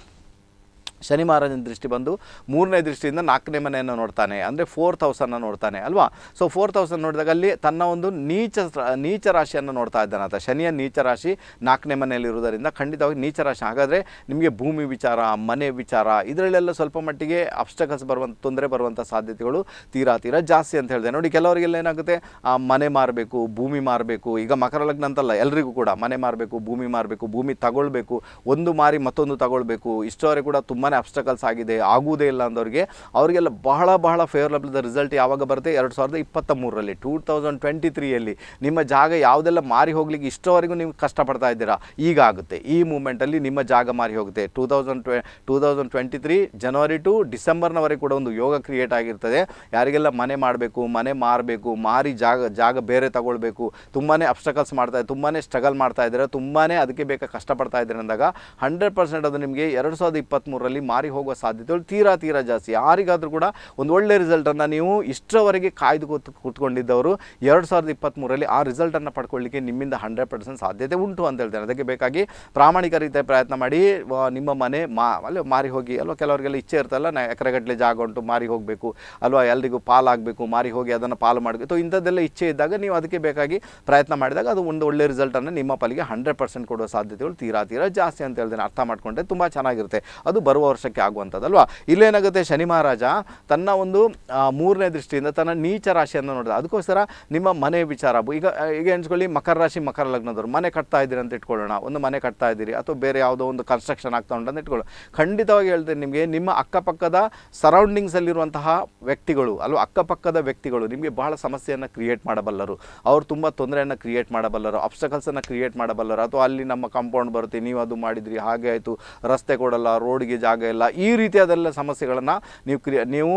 ಶನಿ ಮಹಾರಾಜನ ದೃಷ್ಟಿ ಬಂದು ಮೂರನೇ ದೃಷ್ಟಿಯಿಂದ ನಾಲ್ಕನೇ ಮನೆಯನ್ನು ನೋಡ್ತಾನೆ ಅಂದರೆ ಫೋರ್ತ್ ಹೌಸನ್ನು ನೋಡ್ತಾನೆ ಅಲ್ವಾ ಸೊ ಫೋರ್ತ್ ಹೌಸನ್ನು ನೋಡಿದಾಗ ಅಲ್ಲಿ ತನ್ನ ಒಂದು ನೀಚ ನೀಚ ರಾಶಿಯನ್ನು ನೋಡ್ತಾ ಅಂತ ಶನಿಯ ನೀಚ ರಾಶಿ ನಾಲ್ಕನೇ ಮನೆಯಲ್ಲಿರುವುದರಿಂದ ಖಂಡಿತವಾಗಿ ನೀಚ ರಾಶಿ ಹಾಗಾದರೆ ನಿಮಗೆ ಭೂಮಿ ವಿಚಾರ ಮನೆ ವಿಚಾರ ಇದರಲ್ಲೆಲ್ಲ ಸ್ವಲ್ಪ ಮಟ್ಟಿಗೆ ಅಬ್ಸ್ಟಕಲ್ಸ್ ಬರುವಂಥ ತೊಂದರೆ ಬರುವಂಥ ಸಾಧ್ಯತೆಗಳು ತೀರಾ ತೀರಾ ಜಾಸ್ತಿ ಅಂತ ಹೇಳಿದೆ ನೋಡಿ ಕೆಲವರಿಗೆಲ್ಲ ಏನಾಗುತ್ತೆ ಆ ಮನೆ ಮಾರಬೇಕು ಭೂಮಿ ಮಾರಬೇಕು ಈಗ ಮಕರ ಲಗ್ನ ಅಂತಲ್ಲ ಎಲ್ಲರಿಗೂ ಕೂಡ ಮನೆ ಮಾರಬೇಕು ಭೂಮಿ ಮಾರಬೇಕು ಭೂಮಿ ತಗೊಳ್ಬೇಕು ಒಂದು ಮಾರಿ ಮತ್ತೊಂದು ತಗೊಳ್ಬೇಕು ಇಷ್ಟೋರೆ ಕೂಡ ತುಂಬ ತುಂಬಾ ಅಬ್ಸ್ಟಕಲ್ಸ್ ಆಗಿದೆ ಆಗುವುದೇ ಇಲ್ಲ ಅಂದವ್ರಿಗೆ ಅವರಿಗೆಲ್ಲ ಬಹಳ ಬಹಳ ಫೇವರಬಲ್ ರಿಸಲ್ಟ್ ಯಾವಾಗ ಬರುತ್ತೆ ಎರಡು ಸಾವಿರದ ಇಪ್ಪತ್ತ ಮೂರರಲ್ಲಿ ಟೂ ತೌಸಂಡ್ ಟ್ವೆಂಟಿ ತ್ರೀಯಲ್ಲಿ ನಿಮ್ಮ ಜಾಗ ಯಾವುದೆಲ್ಲ ಮಾರಿ ಹೋಗ್ಲಿಕ್ಕೆ ಇಷ್ಟವರೆಗೂ ನೀವು ಕಷ್ಟಪಡ್ತಾ ಇದ್ದೀರಾ ಈಗ ಆಗುತ್ತೆ ಈ ಮೂಮೆಂಟಲ್ಲಿ ನಿಮ್ಮ ಜಾಗ ಮಾರಿ ಹೋಗುತ್ತೆ two thousand twen two thousand twenty three January to ಡಿಸೆಂಬರ್ನವರೆಗೆ ಕೂಡ ಒಂದು ಯೋಗ ಕ್ರಿಯೇಟ್ ಆಗಿರ್ತದೆ ಯಾರಿಗೆಲ್ಲ ಮನೆ ಮಾಡಬೇಕು ಮನೆ ಮಾರಬೇಕು ಮಾರಿ ಜಾಗ ಜಾಗ ಬೇರೆ ತಗೊಳ್ಬೇಕು ತುಂಬಾ ಅಬ್ಸ್ಟಕಲ್ಸ್ ಮಾಡ್ತಾ ತುಂಬಾ ಸ್ಟ್ರಗಲ್ ಮಾಡ್ತಾ ಇದ್ದೀರಾ ತುಂಬಾ ಅದಕ್ಕೆ ಬೇಕಾ ಕಷ್ಟಪಡ್ತಾ ಇದ್ದೀರಾ ಅಂದಾಗ ಹಂಡ್ರೆಡ್ ಪರ್ಸೆಂಟ್ ಅದು ನಿಮಗೆ ಎರಡು ಸಾವಿರದ ಇಪ್ಪತ್ತ್ಮೂರರಲ್ಲಿ ಮಾರಿ ಹೋಗುವ ಸಾಧ್ಯತೆಗಳು ತೀರಾ ತೀರಾ ಜಾಸ್ತಿ ಯಾರಿಗಾದರೂ ಕೂಡ ಒಂದು ಒಳ್ಳೆ ರಿಸಲ್ಟನ್ನು ನೀವು ಇಷ್ಟರವರೆಗೆ ಕಾಯ್ದು ಕೂತ್ ಕೂತ್ಕೊಂಡಿದ್ದವರು ಎರಡು ಸಾವಿರದ ಇಪ್ಪತ್ತ್ಮೂರಲ್ಲಿ ಆ ರಿಸಲ್ಟನ್ನು ಪಡ್ಕೊಳ್ಳಿಕ್ಕೆ ನಿಮ್ಮಿಂದ ಹಂಡ್ರೆಡ್ ಪರ್ಸೆಂಟ್ ಸಾಧ್ಯತೆ ಉಂಟು ಅಂತ ಹೇಳ್ತೇನೆ ಅದಕ್ಕೆ ಬೇಕಾಗಿ ಪ್ರಾಮಾಣಿಕ ರೀತಿಯ ಪ್ರಯತ್ನ ಮಾಡಿ ನಿಮ್ಮ ಮನೆ ಮಾ ಅಲ್ಲಿ ಮಾರಿ ಹೋಗಿ ಅಲ್ವಾ ಕೆಲವರಿಗೆಲ್ಲ ಇಚ್ಛೆ ಇರ್ತಲ್ಲ ನಾ ಎಕರೆಗಟ್ಟಲೆ ಜಾಗ ಉಂಟು ಮಾರಿ ಹೋಗಬೇಕು ಅಲ್ವಾ ಎಲ್ರಿಗೂ ಪಾಲಾಗಬೇಕು ಮಾರಿ ಹೋಗಿ ಅದನ್ನು ಪಾಲು ಮಾಡಬೇಕು ಸೊ ಇಂಥದ್ದೆಲ್ಲ ಇಚ್ಛೆ ಇದ್ದಾಗ ನೀವು ಅದಕ್ಕೆ ಬೇಕಾಗಿ ಪ್ರಯತ್ನ ಮಾಡಿದಾಗ ಅದು ಒಂದು ಒಳ್ಳೆ ರಿಸಲ್ಟನ್ನು ನಿಮ್ಮ ಪಾಲಿಗೆ ಹಂಡ್ರೆಡ್ ಪರ್ಸೆಂಟ್ ಕೊಡುವ ಸಾಧ್ಯತೆಗಳು ತೀರಾ ತೀರಾ ಜಾಸ್ತಿ ಅಂತ ಹೇಳ್ತೇನೆ ಅರ್ಥ ಮಾಡಿಕೊಂಡ್ರೆ ತುಂಬ ಚೆನ್ನಾಗಿರುತ್ತೆ ಅದು ಬರುವ ವರ್ಷಕ್ಕೆ ಆಗುವಂಥದ್ದಲ್ವಾ ಇಲ್ಲೇನಾಗುತ್ತೆ ಶನಿ ಮಹಾರಾಜ ತನ್ನ ಒಂದು ಮೂರನೇ ದೃಷ್ಟಿಯಿಂದ ತನ್ನ ನೀಚ ರಾಶಿಯನ್ನು ನೋಡಿದ ಅದಕ್ಕೋಸ್ಕರ ನಿಮ್ಮ ಮನೆ ವಿಚಾರ ಈಗ ಈಗ ಎಣಿಸ್ಕೊಳ್ಳಿ ಮಕರ ರಾಶಿ ಮಕರ ಲಗ್ನದವರು ಮನೆ ಕಟ್ತಾ ಇದ್ದೀರಿ ಅಂತ ಇಟ್ಕೊಳ್ಳೋಣ ಒಂದು ಮನೆ ಕಟ್ತಾ ಇದ್ದೀರಿ ಅಥವಾ ಬೇರೆ ಯಾವುದೋ ಒಂದು ಕನ್ಸ್ಟ್ರಕ್ಷನ್ ಆಗ್ತಾ ಉಂಟು ಅಂತ ಇಟ್ಕೊಳ್ಳೋಣ ಖಂಡಿತವಾಗಿ ಹೇಳ್ತೀನಿ ನಿಮಗೆ ನಿಮ್ಮ ಅಕ್ಕಪಕ್ಕದ ಸರೌಂಡಿಂಗ್ಸಲ್ಲಿರುವಂತಹ ವ್ಯಕ್ತಿಗಳು ಅಲ್ವಾ ಅಕ್ಕಪಕ್ಕದ ವ್ಯಕ್ತಿಗಳು ನಿಮಗೆ ಬಹಳ ಸಮಸ್ಯೆಯನ್ನು ಕ್ರಿಯೇಟ್ ಮಾಡಬಲ್ಲರು ಅವರು ತುಂಬ ತೊಂದರೆಯನ್ನು ಕ್ರಿಯೇಟ್ ಮಾಡಬಲ್ಲರು ಅಬ್ಸ್ಟಕಲ್ಸನ್ನು ಕ್ರಿಯೇಟ್ ಮಾಡಬಲ್ಲರು ಅಥವಾ ಅಲ್ಲಿ ನಮ್ಮ ಕಾಂಪೌಂಡ್ ಬರುತ್ತೆ ನೀವು ಅದು ಮಾಡಿದ್ರಿ ಹಾಗೆ ಆಯಿತು ರಸ್ತೆ ಕೊಡಲ್ಲ ರೋಡ್ಗೆ ಜಾಗ ಇಲ್ಲ ಈ ರೀತಿಯಾದೆಲ್ಲ ಸಮಸ್ಯೆಗಳನ್ನು ನೀವು ಕ್ರಿಯೆ ನೀವು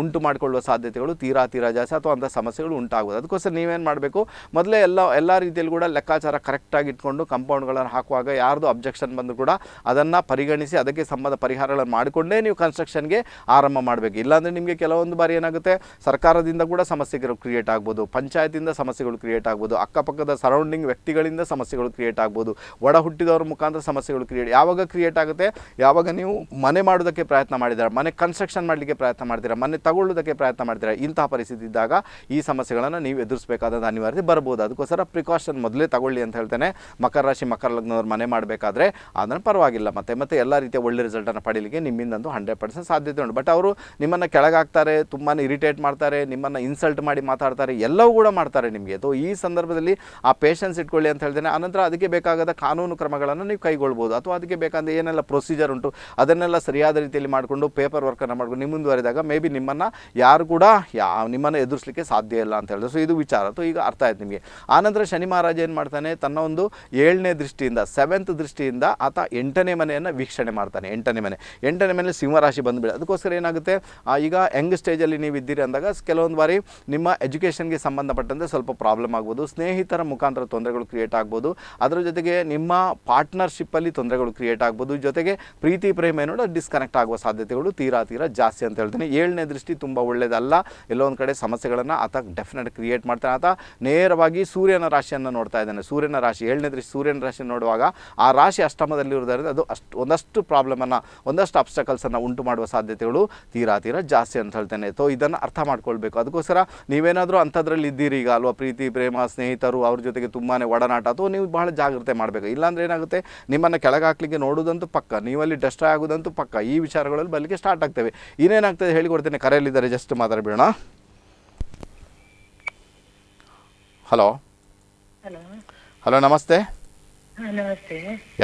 ಉಂಟು ಮಾಡಿಕೊಳ್ಳುವ ಸಾಧ್ಯತೆಗಳು ತೀರಾ ತೀರಾ ಜಾಸ್ತಿ ಅಥವಾ ಅಂಥ ಸಮಸ್ಯೆಗಳು ಉಂಟಾಗುವುದು ಅದಕ್ಕೋಸ್ಕರ ನೀವೇನು ಮಾಡಬೇಕು ಮೊದಲೇ ಎಲ್ಲ ಎಲ್ಲ ರೀತಿಯಲ್ಲಿ ಕೂಡ ಲೆಕ್ಕಾಚಾರ ಕರೆಕ್ಟಾಗಿ ಇಟ್ಕೊಂಡು ಕಂಪೌಂಡ್ಗಳನ್ನು ಹಾಕುವಾಗ ಯಾರ್ದು ಅಬ್ಜೆಕ್ಷನ್ ಬಂದರೂ ಕೂಡ ಅದನ್ನು ಪರಿಗಣಿಸಿ ಅದಕ್ಕೆ ಸಂಬಂಧ ಪರಿಹಾರಗಳನ್ನು ಮಾಡಿಕೊಂಡೇ ನೀವು ಕನ್ಸ್ಟ್ರಕ್ಷನ್ಗೆ ಆರಂಭ ಮಾಡಬೇಕು ಇಲ್ಲಾಂದರೆ ನಿಮಗೆ ಕೆಲವೊಂದು ಬಾರಿ ಏನಾಗುತ್ತೆ ಸರ್ಕಾರದಿಂದ ಕೂಡ ಸಮಸ್ಯೆಗಳು ಕ್ರಿಯೇಟ್ ಆಗ್ಬೋದು ಪಂಚಾಯತಿಂದ ಸಮಸ್ಯೆಗಳು ಕ್ರಿಯೇಟ್ ಆಗ್ಬೋದು ಅಕ್ಕಪಕ್ಕದ ಸರೌಂಡಿಂಗ್ ವ್ಯಕ್ತಿಗಳಿಂದ ಸಮಸ್ಯೆಗಳು ಕ್ರಿಯೇಟ್ ಆಗ್ಬೋದು ಒಡ ಹುಟ್ಟಿದವರ ಮುಖಾಂತರ ಸಮಸ್ಯೆಗಳು ಕ್ರಿಯೇಟ್ ಯಾವಾಗ ಕ್ರಿಯೇಟ್ ಆಗುತ್ತೆ ಯಾವಾಗ ನೀವು ಮನೆ ಮಾಡೋದಕ್ಕೆ ಪ್ರಯತ್ನ ಮಾಡಿದ್ದಾರೆ ಮನೆ ಕನ್ಸ್ಟ್ರಕ್ಷನ್ ಮಾಡಲಿಕ್ಕೆ ಪ್ರಯತ್ನ ಮಾಡಿದ್ದಾರೆ ಮನೆ ತಗೊಳ್ಳೋದಕ್ಕೆ ಪ್ರಯತ್ನ ಮಾಡಿದ್ದಾರೆ ಇಂತಹ ಪರಿಸ್ಥಿತಿ ಇದ್ದಾಗ ಈ ಸಮಸ್ಯೆಗಳನ್ನು ನೀವು ಎದುರಿಸಬೇಕಾದ ಅನಿವಾರ್ಯತೆ ಬರ್ಬೋದು ಅದಕ್ಕೋಸ್ಕರ ಪ್ರಿಕಾಷನ್ ಮೊದಲೇ ತಗೊಳ್ಳಿ ಅಂತ ಹೇಳ್ತೇನೆ ಮಕರ ರಾಶಿ ಮಕರ ಲಗ್ನದವ್ರು ಮನೆ ಮಾಡಬೇಕಾದ್ರೆ ಅದನ್ನು ಪರವಾಗಿಲ್ಲ ಮತ್ತೆ ಮತ್ತೆ ಎಲ್ಲ ರೀತಿಯ ಒಳ್ಳೆ ರಿಸಲ್ಟನ್ನು ಪಡೀಲಿಕ್ಕೆ ನಿಮ್ಮಿಂದಂದು ಹಂಡ್ರೆಡ್ ಪರ್ಸೆಂಟ್ ಸಾಧ್ಯತೆ ಉಂಟು ಬಟ್ ಅವರು ನಿಮ್ಮನ್ನು ಕೆಳಗಾಗ್ತಾರೆ ತುಂಬಾ ಇರಿಟೇಟ್ ಮಾಡ್ತಾರೆ ನಿಮ್ಮನ್ನು ಇನ್ಸಲ್ಟ್ ಮಾಡಿ ಮಾತಾಡ್ತಾರೆ ಎಲ್ಲವೂ ಕೂಡ ಮಾಡ್ತಾರೆ ನಿಮಗೆ ಅಥವಾ ಈ ಸಂದರ್ಭದಲ್ಲಿ ಆ ಪೇಷನ್ಸ್ ಇಟ್ಕೊಳ್ಳಿ ಅಂತ ಹೇಳ್ತೇನೆ ಅನಂತರ ಅದಕ್ಕೆ ಬೇಕಾಗದ ಕಾನೂನು ಕ್ರಮಗಳನ್ನು ನೀವು ಕೈಗೊಳ್ಬೋದು ಅಥವಾ ಅದಕ್ಕೆ ಬೇಕಾದ ಏನೆಲ್ಲ ಪ್ರೊಸೀಜರ್ ಉಂಟು ಅದನ್ನು ಇದನ್ನೆಲ್ಲ ಸರಿಯಾದ ರೀತಿಯಲ್ಲಿ ಮಾಡಿಕೊಂಡು ಪೇಪರ್ ವರ್ಕನ್ನು ಮಾಡಿಕೊಂಡು ನಿಮ್ಮ ಮುಂದುವರೆದಾಗ ಮೇ ಬಿ ನಿಮ್ಮನ್ನು ಯಾರು ಕೂಡ ಯಾ ನಿಮ್ಮನ್ನು ಎದುರಿಸಲಿಕ್ಕೆ ಸಾಧ್ಯ ಇಲ್ಲ ಅಂತ ಹೇಳಿದ್ರು ಸೊ ಇದು ವಿಚಾರ ಅಥವಾ ಈಗ ಅರ್ಥ ಆಯ್ತು ನಿಮಗೆ ಆನಂತರ ಶನಿ ಮಹಾರಾಜ ಏನು ಮಾಡ್ತಾನೆ ತನ್ನ ಒಂದು ಏಳನೇ ದೃಷ್ಟಿಯಿಂದ ಸೆವೆಂತ್ ದೃಷ್ಟಿಯಿಂದ ಆತ ಎಂಟನೇ ಮನೆಯನ್ನು ವೀಕ್ಷಣೆ ಮಾಡ್ತಾನೆ ಎಂಟನೇ ಮನೆ ಎಂಟನೇ ಮನೆಯಲ್ಲಿ ಸಿಂಹರಾಶಿ ಬಂದುಬಿಡಿ ಅದಕ್ಕೋಸ್ಕರ ಏನಾಗುತ್ತೆ ಈಗ ಯಂಗ್ ಸ್ಟೇಜಲ್ಲಿ ನೀವು ಇದ್ದೀರಿ ಅಂದಾಗ ಕೆಲವೊಂದು ಬಾರಿ ನಿಮ್ಮ ಎಜುಕೇಷನ್ಗೆ ಸಂಬಂಧಪಟ್ಟಂತೆ ಸ್ವಲ್ಪ ಪ್ರಾಬ್ಲಮ್ ಆಗ್ಬೋದು ಸ್ನೇಹಿತರ ಮುಖಾಂತರ ತೊಂದರೆಗಳು ಕ್ರಿಯೇಟ್ ಆಗ್ಬೋದು ಅದರ ಜೊತೆಗೆ ನಿಮ್ಮ ಪಾರ್ಟ್ನರ್ಶಿಪ್ಪಲ್ಲಿ ತೊಂದರೆಗಳು ಕ್ರಿಯೇಟ್ ಆಗ್ಬೋದು ಜೊತೆಗೆ ಪ್ರೀತಿ ಪ್ರೇಮ ನೋಡಿ ಡಿಸ್ಕನೆಕ್ಟ್ ಆಗುವ ಸಾಧ್ಯತೆಗಳು ತೀರಾ ತೀರಾ ಜಾಸ್ತಿ ಅಂತ ಹೇಳ್ತೀನಿ ಏಳನೇ ದೃಷ್ಟಿ ತುಂಬ ಒಳ್ಳೆಯದಲ್ಲ ಎಲ್ಲೋ ಒಂದು ಕಡೆ ಸಮಸ್ಯೆಗಳನ್ನು ಆತ ಡೆಫಿನೆಟ್ ಕ್ರಿಯೇಟ್ ಮಾಡ್ತಾನೆ ಆತ ನೇರವಾಗಿ ಸೂರ್ಯನ ರಾಶಿಯನ್ನು ನೋಡ್ತಾ ಇದ್ದಾನೆ ಸೂರ್ಯನ ರಾಶಿ ಏಳನೇ ದೃಷ್ಟಿ ಸೂರ್ಯನ ರಾಶಿ ನೋಡುವಾಗ ಆ ರಾಶಿ ಅಷ್ಟಮದಲ್ಲಿರುವುದರಿಂದ ಅದು ಅಷ್ಟು ಒಂದಷ್ಟು ಪ್ರಾಬ್ಲಮನ್ನು ಒಂದಷ್ಟು ಅಬ್ಸ್ಟಕಲ್ಸನ್ನು ಉಂಟು ಮಾಡುವ ಸಾಧ್ಯತೆಗಳು ತೀರಾ ತೀರಾ ಜಾಸ್ತಿ ಅಂತ ಹೇಳ್ತೇನೆ ಸೊ ಇದನ್ನು ಅರ್ಥ ಮಾಡ್ಕೊಳ್ಬೇಕು ಅದಕ್ಕೋಸ್ಕರ ನೀವೇನಾದರೂ ಅಂಥದ್ರಲ್ಲಿ ಇದ್ದೀರಿ ಈಗ ಅಲ್ವಾ ಪ್ರೀತಿ ಪ್ರೇಮ ಸ್ನೇಹಿತರು ಅವ್ರ ಜೊತೆಗೆ ತುಂಬಾ ಒಡನಾಟ ಅಥವಾ ನೀವು ಬಹಳ ಜಾಗ್ರತೆ ಮಾಡಬೇಕು ಇಲ್ಲಾಂದ್ರೆ ಏನಾಗುತ್ತೆ ನಿಮ್ಮನ್ನು ಕೆಳಗಾಕ್ಲಿಕ್ಕೆ ನೋಡೋದಂತೂ ಪಕ್ಕ ನೀವಲ್ಲಿ ಡೆಸ್ಟ್ರಾಯ್ ಆಗೋದಂತೂ ಅಂತೂ ಪಕ್ಕ ಈ ವಿಚಾರಗಳಲ್ಲಿ ಬಲಿಕೆ ಸ್ಟಾರ್ಟ್ ಆಗ್ತವೆ ಇನ್ನೇನಾಗ್ತದೆ ಹೇಳಿಕೊಡ್ತೇನೆ ಕರೆಯಲ್ಲಿದ್ದಾರೆ ಜಸ್ಟ್ ಮಾತಾಡಬೇಡೋಣ ಹಲೋ ಹಲೋ ನಮಸ್ತೆ